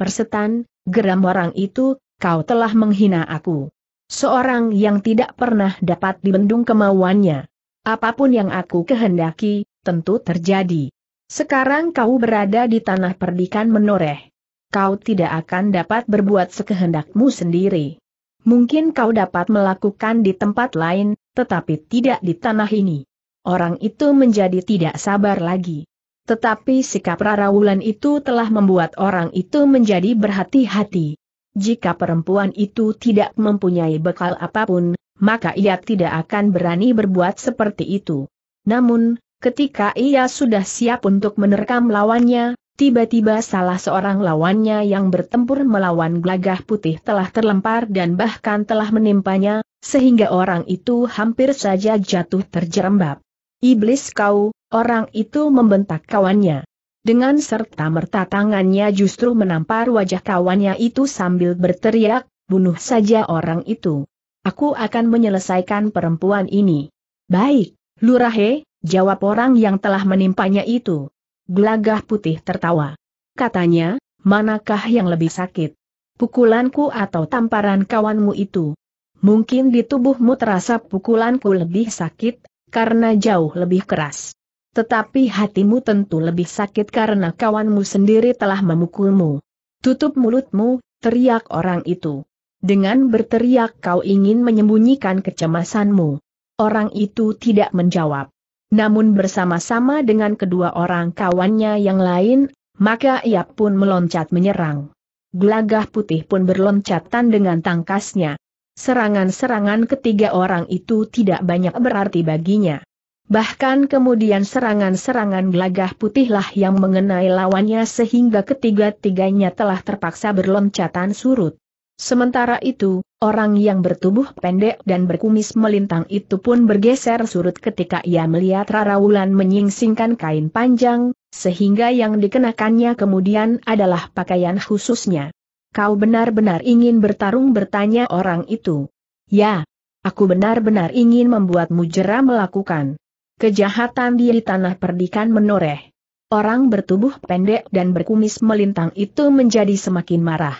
Persetan, geram orang itu, kau telah menghina aku. Seorang yang tidak pernah dapat dibendung kemauannya. Apapun yang aku kehendaki, tentu terjadi. Sekarang kau berada di tanah perdikan menoreh. Kau tidak akan dapat berbuat sekehendakmu sendiri. Mungkin kau dapat melakukan di tempat lain, tetapi tidak di tanah ini. Orang itu menjadi tidak sabar lagi. Tetapi sikap Rara Wulan itu telah membuat orang itu menjadi berhati-hati. Jika perempuan itu tidak mempunyai bekal apapun, maka ia tidak akan berani berbuat seperti itu. Namun, ketika ia sudah siap untuk menerkam lawannya, tiba-tiba salah seorang lawannya yang bertempur melawan gelagah putih telah terlempar dan bahkan telah menimpanya, sehingga orang itu hampir saja jatuh terjerembab. Iblis kau, orang itu membentak kawannya. Dengan serta-merta tangannya justru menampar wajah kawannya itu sambil berteriak, bunuh saja orang itu. Aku akan menyelesaikan perempuan ini. Baik, Lurahe, jawab orang yang telah menimpanya itu. Gelagah putih tertawa. Katanya, manakah yang lebih sakit? Pukulanku atau tamparan kawanmu itu? Mungkin di tubuhmu terasa pukulanku lebih sakit, karena jauh lebih keras. Tetapi hatimu tentu lebih sakit karena kawanmu sendiri telah memukulmu. Tutup mulutmu, teriak orang itu. Dengan berteriak kau ingin menyembunyikan kecemasanmu. Orang itu tidak menjawab. Namun bersama-sama dengan kedua orang kawannya yang lain, maka ia pun meloncat menyerang. Gelagah putih pun berloncatan dengan tangkasnya. Serangan-serangan ketiga orang itu tidak banyak berarti baginya. Bahkan kemudian serangan-serangan gelagah putihlah yang mengenai lawannya sehingga ketiga-tiganya telah terpaksa berloncatan surut. Sementara itu, orang yang bertubuh pendek dan berkumis melintang itu pun bergeser surut ketika ia melihat Rara Wulan menyingsingkan kain panjang, sehingga yang dikenakannya kemudian adalah pakaian khususnya. Kau benar-benar ingin bertarung bertanya orang itu. Ya, aku benar-benar ingin membuatmu jera melakukan. Kejahatan di tanah perdikan menoreh. Orang bertubuh pendek dan berkumis melintang itu menjadi semakin marah.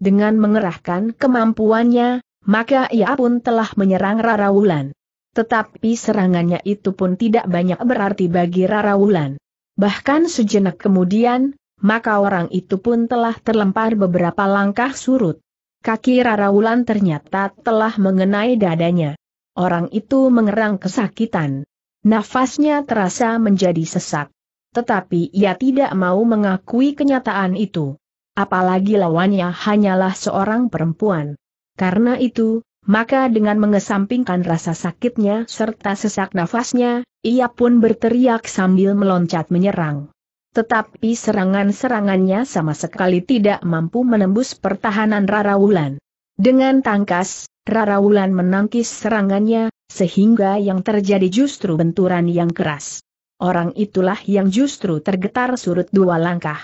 Dengan mengerahkan kemampuannya, maka ia pun telah menyerang Rara Wulan. Tetapi serangannya itu pun tidak banyak berarti bagi Rara Wulan. Bahkan sejenak kemudian, maka orang itu pun telah terlempar beberapa langkah surut. Kaki Rara Wulan ternyata telah mengenai dadanya. Orang itu mengerang kesakitan. Nafasnya terasa menjadi sesak. Tetapi ia tidak mau mengakui kenyataan itu. Apalagi lawannya hanyalah seorang perempuan. Karena itu, maka dengan mengesampingkan rasa sakitnya serta sesak nafasnya, ia pun berteriak sambil meloncat menyerang. Tetapi serangan-serangannya sama sekali tidak mampu menembus pertahanan Rara Wulan. Dengan tangkas, Rara Wulan menangkis serangannya, sehingga yang terjadi justru benturan yang keras. Orang itulah yang justru tergetar surut dua langkah.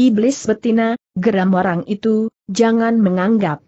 Iblis betina, geram orang itu, jangan menganggap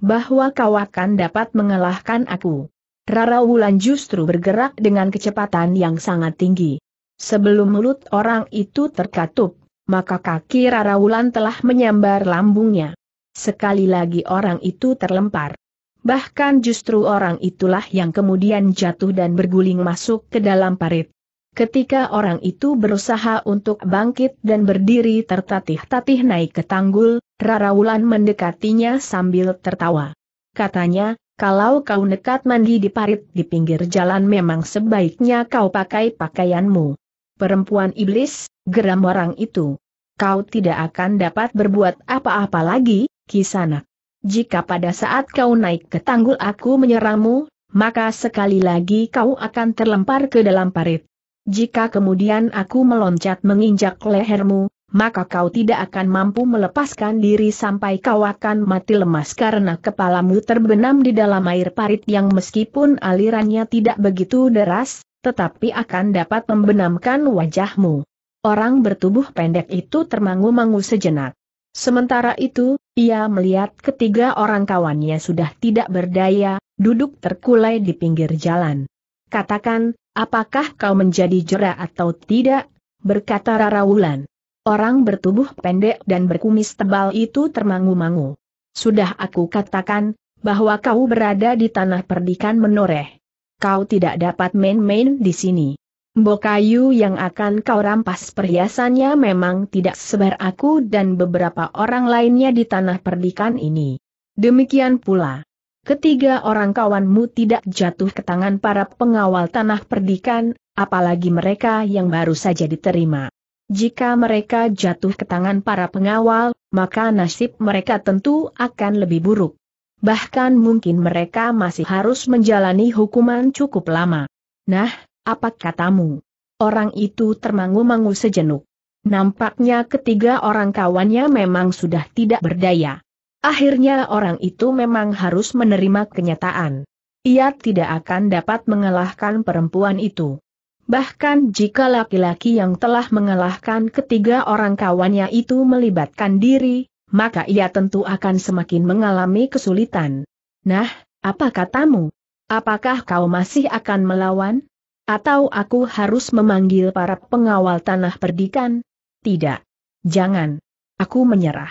bahwa kau akan dapat mengalahkan aku. Rara Wulan justru bergerak dengan kecepatan yang sangat tinggi. Sebelum mulut orang itu terkatup, maka kaki Rara Wulan telah menyambar lambungnya. Sekali lagi orang itu terlempar. Bahkan justru orang itulah yang kemudian jatuh dan berguling masuk ke dalam parit. Ketika orang itu berusaha untuk bangkit dan berdiri tertatih-tatih naik ke tanggul, Raraulan mendekatinya sambil tertawa. Katanya, kalau kau nekat mandi di parit di pinggir jalan memang sebaiknya kau pakai pakaianmu. Perempuan iblis, geram orang itu. Kau tidak akan dapat berbuat apa-apa lagi, Kisana, Jika pada saat kau naik ke tanggul aku menyerangmu, maka sekali lagi kau akan terlempar ke dalam parit. Jika kemudian aku meloncat menginjak lehermu, maka kau tidak akan mampu melepaskan diri sampai kau akan mati lemas karena kepalamu terbenam di dalam air parit yang meskipun alirannya tidak begitu deras, tetapi akan dapat membenamkan wajahmu. Orang bertubuh pendek itu termangu-mangu sejenak. Sementara itu, ia melihat ketiga orang kawannya sudah tidak berdaya, duduk terkulai di pinggir jalan. Katakan, apakah kau menjadi jera atau tidak? berkata Rara Wulan. Orang bertubuh pendek dan berkumis tebal itu termangu-mangu. Sudah aku katakan, bahwa kau berada di tanah perdikan menoreh. Kau tidak dapat main-main di sini. Mbok kayu yang akan kau rampas perhiasannya memang tidak sebar aku dan beberapa orang lainnya di tanah perdikan ini. Demikian pula. Ketiga orang kawanmu tidak jatuh ke tangan para pengawal tanah perdikan, apalagi mereka yang baru saja diterima. Jika mereka jatuh ke tangan para pengawal, maka nasib mereka tentu akan lebih buruk. Bahkan mungkin mereka masih harus menjalani hukuman cukup lama. Nah, apa katamu? Orang itu termangu-mangu sejenak. Nampaknya ketiga orang kawannya memang sudah tidak berdaya. Akhirnya orang itu memang harus menerima kenyataan. Ia tidak akan dapat mengalahkan perempuan itu. Bahkan jika laki-laki yang telah mengalahkan ketiga orang kawannya itu melibatkan diri, maka ia tentu akan semakin mengalami kesulitan. Nah, apa katamu? Apakah kau masih akan melawan? Atau aku harus memanggil para pengawal tanah perdikan? Tidak. Jangan. Aku menyerah.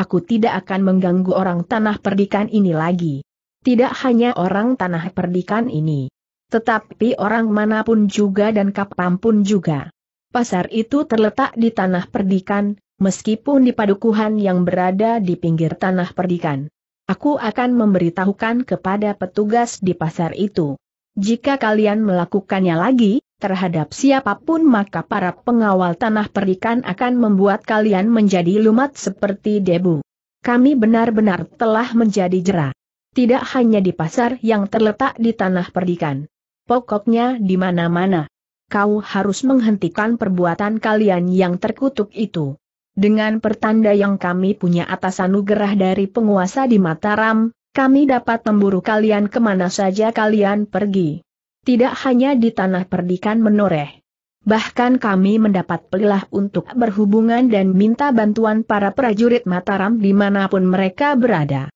Aku tidak akan mengganggu orang tanah perdikan ini lagi. Tidak hanya orang tanah perdikan ini. Tetapi orang manapun juga dan kapanpun juga. Pasar itu terletak di tanah perdikan, meskipun di padukuhan yang berada di pinggir tanah perdikan. Aku akan memberitahukan kepada petugas di pasar itu. Jika kalian melakukannya lagi, terhadap siapapun maka para pengawal tanah perikan akan membuat kalian menjadi lumat seperti debu. Kami benar-benar telah menjadi jerah. Tidak hanya di pasar yang terletak di tanah perikan. Pokoknya di mana-mana. Kau harus menghentikan perbuatan kalian yang terkutuk itu. Dengan pertanda yang kami punya atas anugerah dari penguasa di Mataram, kami dapat memburu kalian kemana saja kalian pergi. Tidak hanya di tanah perdikan menoreh. Bahkan kami mendapat pelilah untuk berhubungan dan minta bantuan para prajurit Mataram dimanapun mereka berada.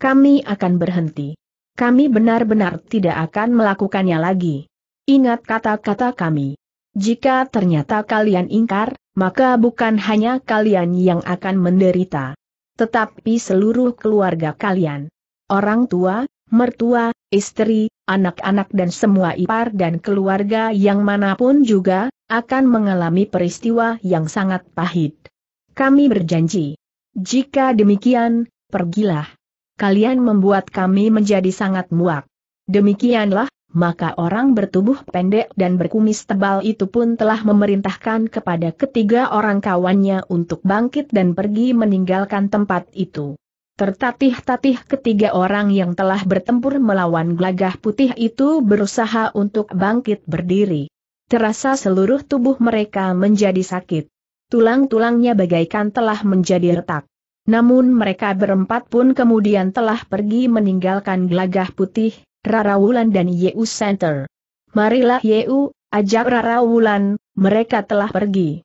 Kami akan berhenti. Kami benar-benar tidak akan melakukannya lagi. Ingat kata-kata kami. Jika ternyata kalian ingkar, maka bukan hanya kalian yang akan menderita, tetapi seluruh keluarga kalian orang tua, mertua, istri, anak-anak dan semua ipar dan keluarga yang manapun juga, akan mengalami peristiwa yang sangat pahit. Kami berjanji. Jika demikian, pergilah. Kalian membuat kami menjadi sangat muak. Demikianlah, maka orang bertubuh pendek dan berkumis tebal itu pun telah memerintahkan kepada ketiga orang kawannya untuk bangkit dan pergi meninggalkan tempat itu. Tertatih-tatih ketiga orang yang telah bertempur melawan gelagah putih itu berusaha untuk bangkit berdiri. Terasa seluruh tubuh mereka menjadi sakit. Tulang-tulangnya bagaikan telah menjadi retak. Namun mereka berempat pun kemudian telah pergi meninggalkan gelagah putih, Rara Wulan dan Yeu Center. Marilah Yeu, ajak Rara Wulan, mereka telah pergi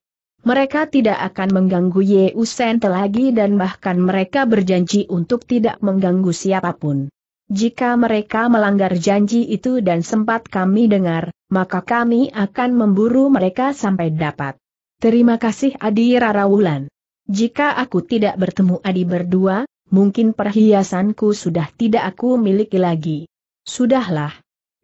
mereka tidak akan mengganggu Ye Usente lagi dan bahkan mereka berjanji untuk tidak mengganggu siapapun. Jika mereka melanggar janji itu dan sempat kami dengar, maka kami akan memburu mereka sampai dapat. Terima kasih Adi Rarawulan. Jika aku tidak bertemu Adi berdua, mungkin perhiasanku sudah tidak aku miliki lagi. Sudahlah.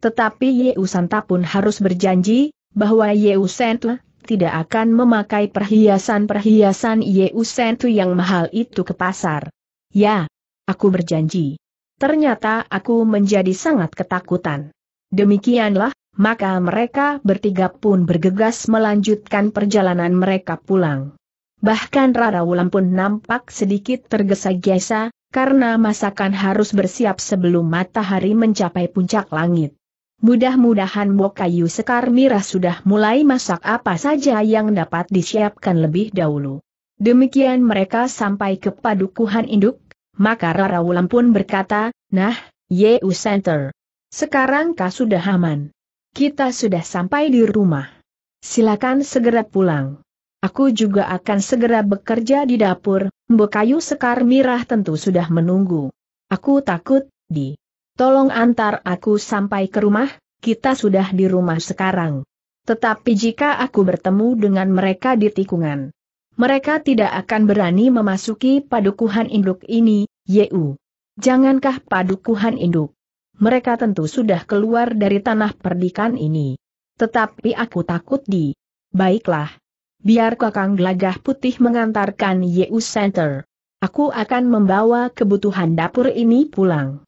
Tetapi Ye Usanta pun harus berjanji, bahwa Ye Usentla tidak akan memakai perhiasan-perhiasan Yeusentu yang mahal itu ke pasar. Ya, aku berjanji. Ternyata aku menjadi sangat ketakutan. Demikianlah, maka mereka bertiga pun bergegas melanjutkan perjalanan mereka pulang. Bahkan Rara Wulan pun nampak sedikit tergesa-gesa, karena masakan harus bersiap sebelum matahari mencapai puncak langit. Mudah-mudahan Bokayu Sekar Mirah sudah mulai masak apa saja yang dapat disiapkan lebih dahulu. Demikian mereka sampai ke padukuhan induk, maka Rara Wulan pun berkata, Nah, Yeu Center. Sekarang kau sudah aman. Kita sudah sampai di rumah. Silakan segera pulang. Aku juga akan segera bekerja di dapur, Mbokayu Sekar Mirah tentu sudah menunggu. Aku takut, di Tolong antar aku sampai ke rumah, kita sudah di rumah sekarang. Tetapi jika aku bertemu dengan mereka di tikungan, mereka tidak akan berani memasuki padukuhan induk ini, YU. Jangankah padukuhan induk? Mereka tentu sudah keluar dari tanah perdikan ini. Tetapi aku takut di. Baiklah. Biar kakang gelagah putih mengantarkan YU Center. Aku akan membawa kebutuhan dapur ini pulang.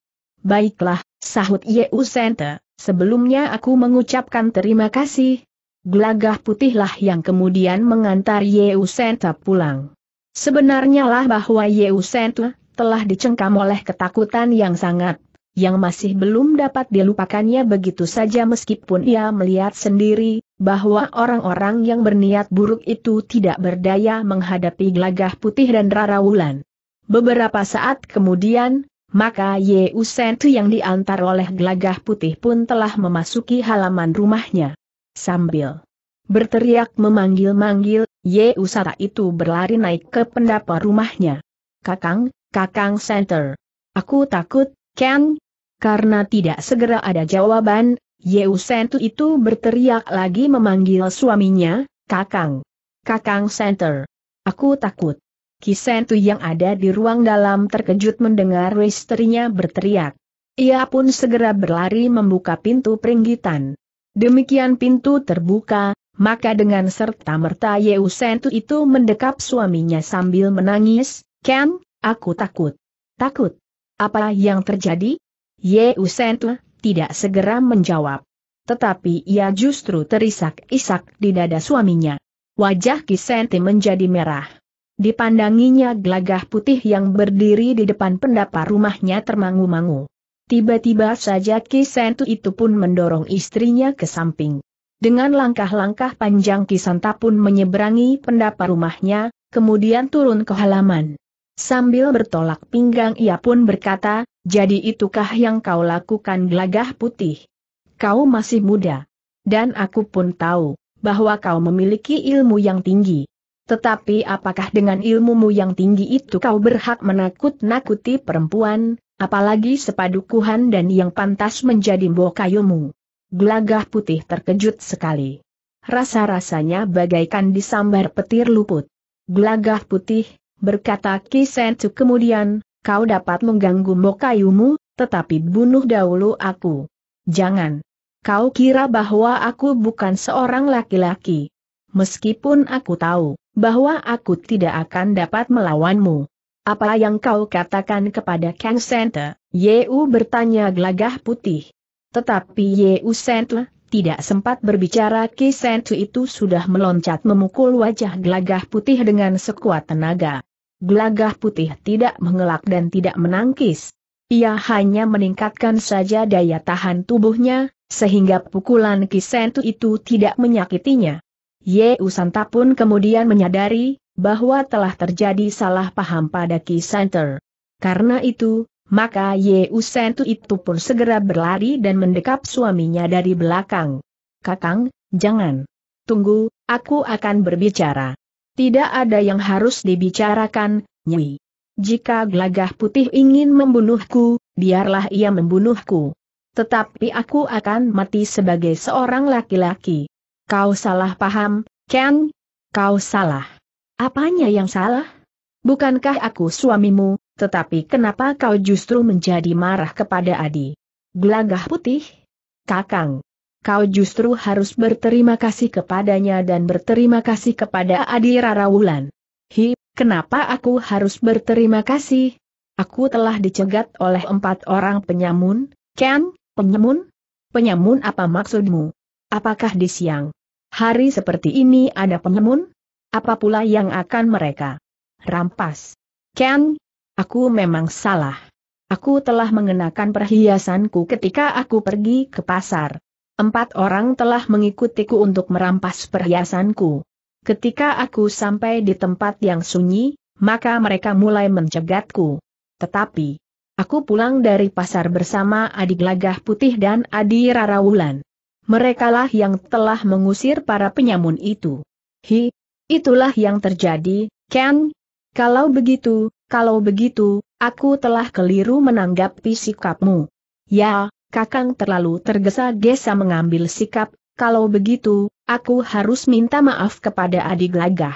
Baiklah, sahut Yeu Sente. sebelumnya aku mengucapkan terima kasih. Gelagah putihlah yang kemudian mengantar Yeu Sente pulang. Sebenarnya lah bahwa Sente telah dicengkam oleh ketakutan yang sangat, yang masih belum dapat dilupakannya begitu saja meskipun ia melihat sendiri, bahwa orang-orang yang berniat buruk itu tidak berdaya menghadapi gelagah putih dan rara wulan. Beberapa saat kemudian, maka Ye Usentu yang diantar oleh gelagah putih pun telah memasuki halaman rumahnya. Sambil berteriak memanggil-manggil, Ye Usara itu berlari naik ke pendapa rumahnya. Kakang, Kakang Center. Aku takut, Ken. Karena tidak segera ada jawaban, Ye Usentu itu berteriak lagi memanggil suaminya, Kakang. Kakang Center. Aku takut. Kisentu yang ada di ruang dalam terkejut mendengar istrinya berteriak. Ia pun segera berlari membuka pintu peringgitan. Demikian pintu terbuka, maka dengan serta-merta Yeu Sentu itu mendekap suaminya sambil menangis, Ken, aku takut. Takut. Apa yang terjadi? Yeu Sentu tidak segera menjawab. Tetapi ia justru terisak-isak di dada suaminya. Wajah Kisenti menjadi merah dipandanginya gelagah putih yang berdiri di depan pendapa rumahnya termangu-mangu. Tiba-tiba saja Kisentu itu pun mendorong istrinya ke samping. Dengan langkah-langkah panjang Kisanta pun menyeberangi pendapa rumahnya, kemudian turun ke halaman. Sambil bertolak pinggang ia pun berkata, jadi itukah yang kau lakukan gelagah putih? Kau masih muda. Dan aku pun tahu, bahwa kau memiliki ilmu yang tinggi. Tetapi apakah dengan ilmumu yang tinggi itu kau berhak menakut-nakuti perempuan, apalagi sepadukuhan dan yang pantas menjadi bokayumu? Gelagah putih terkejut sekali. Rasa-rasanya bagaikan disambar petir luput. Gelagah putih, berkata Kisentu kemudian, kau dapat mengganggu bokayumu, tetapi bunuh dahulu aku. Jangan. Kau kira bahwa aku bukan seorang laki-laki. Meskipun aku tahu bahwa aku tidak akan dapat melawanmu. Apa yang kau katakan kepada Kang Sente? Yeu bertanya gelagah putih. Tetapi Yeu Sente tidak sempat berbicara Ki Sente itu sudah meloncat memukul wajah gelagah putih dengan sekuat tenaga. Gelagah putih tidak mengelak dan tidak menangkis. Ia hanya meningkatkan saja daya tahan tubuhnya, sehingga pukulan Ki Sente itu tidak menyakitinya. Ye Usanta pun kemudian menyadari, bahwa telah terjadi salah paham pada Ki Center. Karena itu, maka Ye Usentu itu pun segera berlari dan mendekap suaminya dari belakang. Kakang, jangan. Tunggu, aku akan berbicara. Tidak ada yang harus dibicarakan, Nyi. Jika gelagah putih ingin membunuhku, biarlah ia membunuhku. Tetapi aku akan mati sebagai seorang laki-laki. Kau salah paham, Ken? Kau salah. Apanya yang salah? Bukankah aku suamimu, tetapi kenapa kau justru menjadi marah kepada Adi? Gelagah putih? Kakang. Kau justru harus berterima kasih kepadanya dan berterima kasih kepada Adi Rarawulan. Hi, kenapa aku harus berterima kasih? Aku telah dicegat oleh empat orang penyamun, Ken, penyamun? Penyamun apa maksudmu? Apakah di siang? Hari seperti ini ada pengemun? Apa pula yang akan mereka rampas? Ken, aku memang salah. Aku telah mengenakan perhiasanku ketika aku pergi ke pasar. Empat orang telah mengikutiku untuk merampas perhiasanku. Ketika aku sampai di tempat yang sunyi, maka mereka mulai mencegatku. Tetapi, aku pulang dari pasar bersama Adi Gelagah Putih dan Adi Rarawulan. Merekalah yang telah mengusir para penyamun itu. Hi, itulah yang terjadi, Ken. Kalau begitu, kalau begitu, aku telah keliru menanggapi sikapmu. Ya, Kakang terlalu tergesa-gesa mengambil sikap, kalau begitu, aku harus minta maaf kepada Adik Glagah.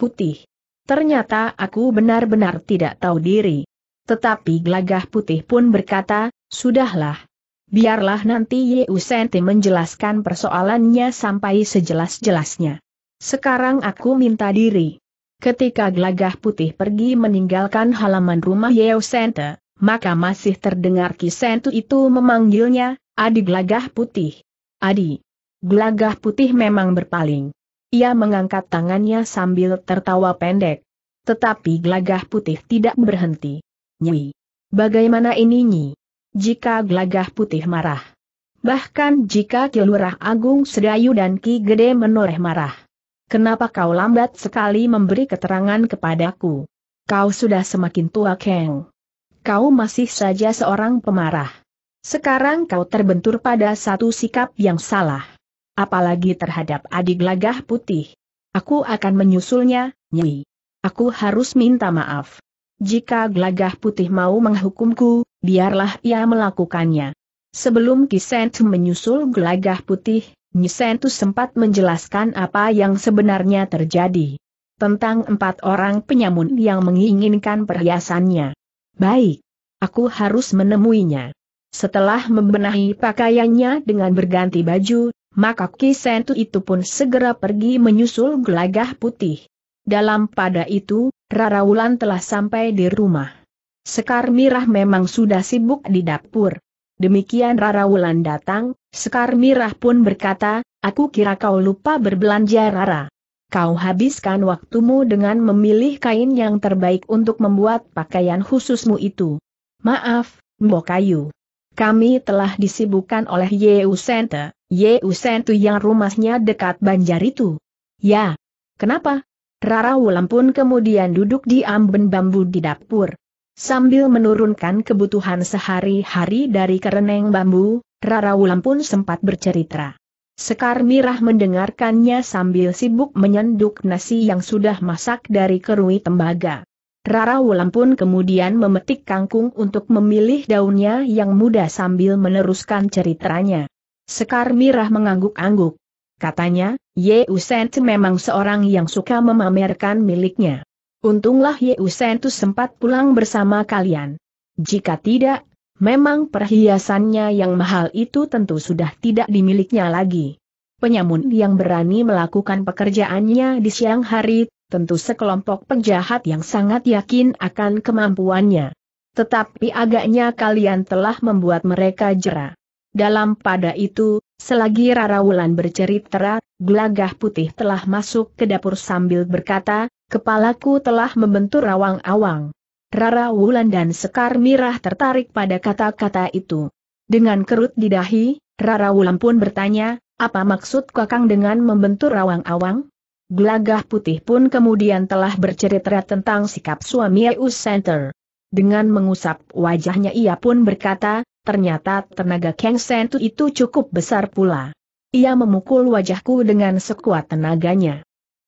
Putih. Ternyata aku benar-benar tidak tahu diri. Tetapi Glagah Putih pun berkata, sudahlah, Biarlah nanti Ye Usenti menjelaskan persoalannya sampai sejelas-jelasnya. Sekarang aku minta diri. Ketika Glagah putih pergi meninggalkan halaman rumah Ye Usenti, maka masih terdengar Kisentu itu memanggilnya, Adi Glagah putih. Adi. Glagah putih memang berpaling. Ia mengangkat tangannya sambil tertawa pendek. Tetapi Glagah putih tidak berhenti. Nyi. Bagaimana ini Nyi? jika Gelagah Putih marah. Bahkan jika Kilurah Agung Sedayu dan Ki Gede menoreh marah. Kenapa kau lambat sekali memberi keterangan kepadaku? Kau sudah semakin tua, Keng. Kau masih saja seorang pemarah. Sekarang kau terbentur pada satu sikap yang salah. Apalagi terhadap adik Glagah Putih. Aku akan menyusulnya, Nyi. Aku harus minta maaf. Jika Gelagah Putih mau menghukumku, biarlah ia melakukannya. Sebelum Kisentu menyusul gelagah putih, Nyisentu sempat menjelaskan apa yang sebenarnya terjadi. Tentang empat orang penyamun yang menginginkan perhiasannya. Baik. Aku harus menemuinya. Setelah membenahi pakaiannya dengan berganti baju, maka Kisentu itu pun segera pergi menyusul gelagah putih. Dalam pada itu, Rara Wulan telah sampai di rumah. Sekar Mirah memang sudah sibuk di dapur. Demikian Rara Wulan datang, Sekar Mirah pun berkata, aku kira kau lupa berbelanja Rara. Kau habiskan waktumu dengan memilih kain yang terbaik untuk membuat pakaian khususmu itu. Maaf, Mbok Kayu. Kami telah disibukkan oleh Yeu Sente, Yeu Sente yang rumahnya dekat banjar itu. Ya. Kenapa? Rara Wulan pun kemudian duduk di amben bambu di dapur. Sambil menurunkan kebutuhan sehari-hari dari kereneng bambu, Rara Wulan pun sempat bercerita. Sekar Mirah mendengarkannya sambil sibuk menyenduk nasi yang sudah masak dari kerui tembaga. Rara Wulan pun kemudian memetik kangkung untuk memilih daunnya yang muda sambil meneruskan ceritanya. Sekar Mirah mengangguk-angguk. Katanya, Ye Usen memang seorang yang suka memamerkan miliknya. Untunglah Yeusentus sempat pulang bersama kalian. Jika tidak, memang perhiasannya yang mahal itu tentu sudah tidak dimiliknya lagi. Penyamun yang berani melakukan pekerjaannya di siang hari, tentu sekelompok penjahat yang sangat yakin akan kemampuannya. Tetapi agaknya kalian telah membuat mereka jera. Dalam pada itu, selagi Rara Wulan bercerita, gelagah putih telah masuk ke dapur sambil berkata, Kepalaku telah membentur rawang awang Rara Wulan dan Sekar Mirah tertarik pada kata-kata itu. Dengan kerut di dahi, Rara Wulan pun bertanya, apa maksud kakang dengan membentur rawang awang Gelagah putih pun kemudian telah bercerita tentang sikap suami Eus Center. Dengan mengusap wajahnya ia pun berkata, ternyata tenaga Kang Sentu itu cukup besar pula. Ia memukul wajahku dengan sekuat tenaganya.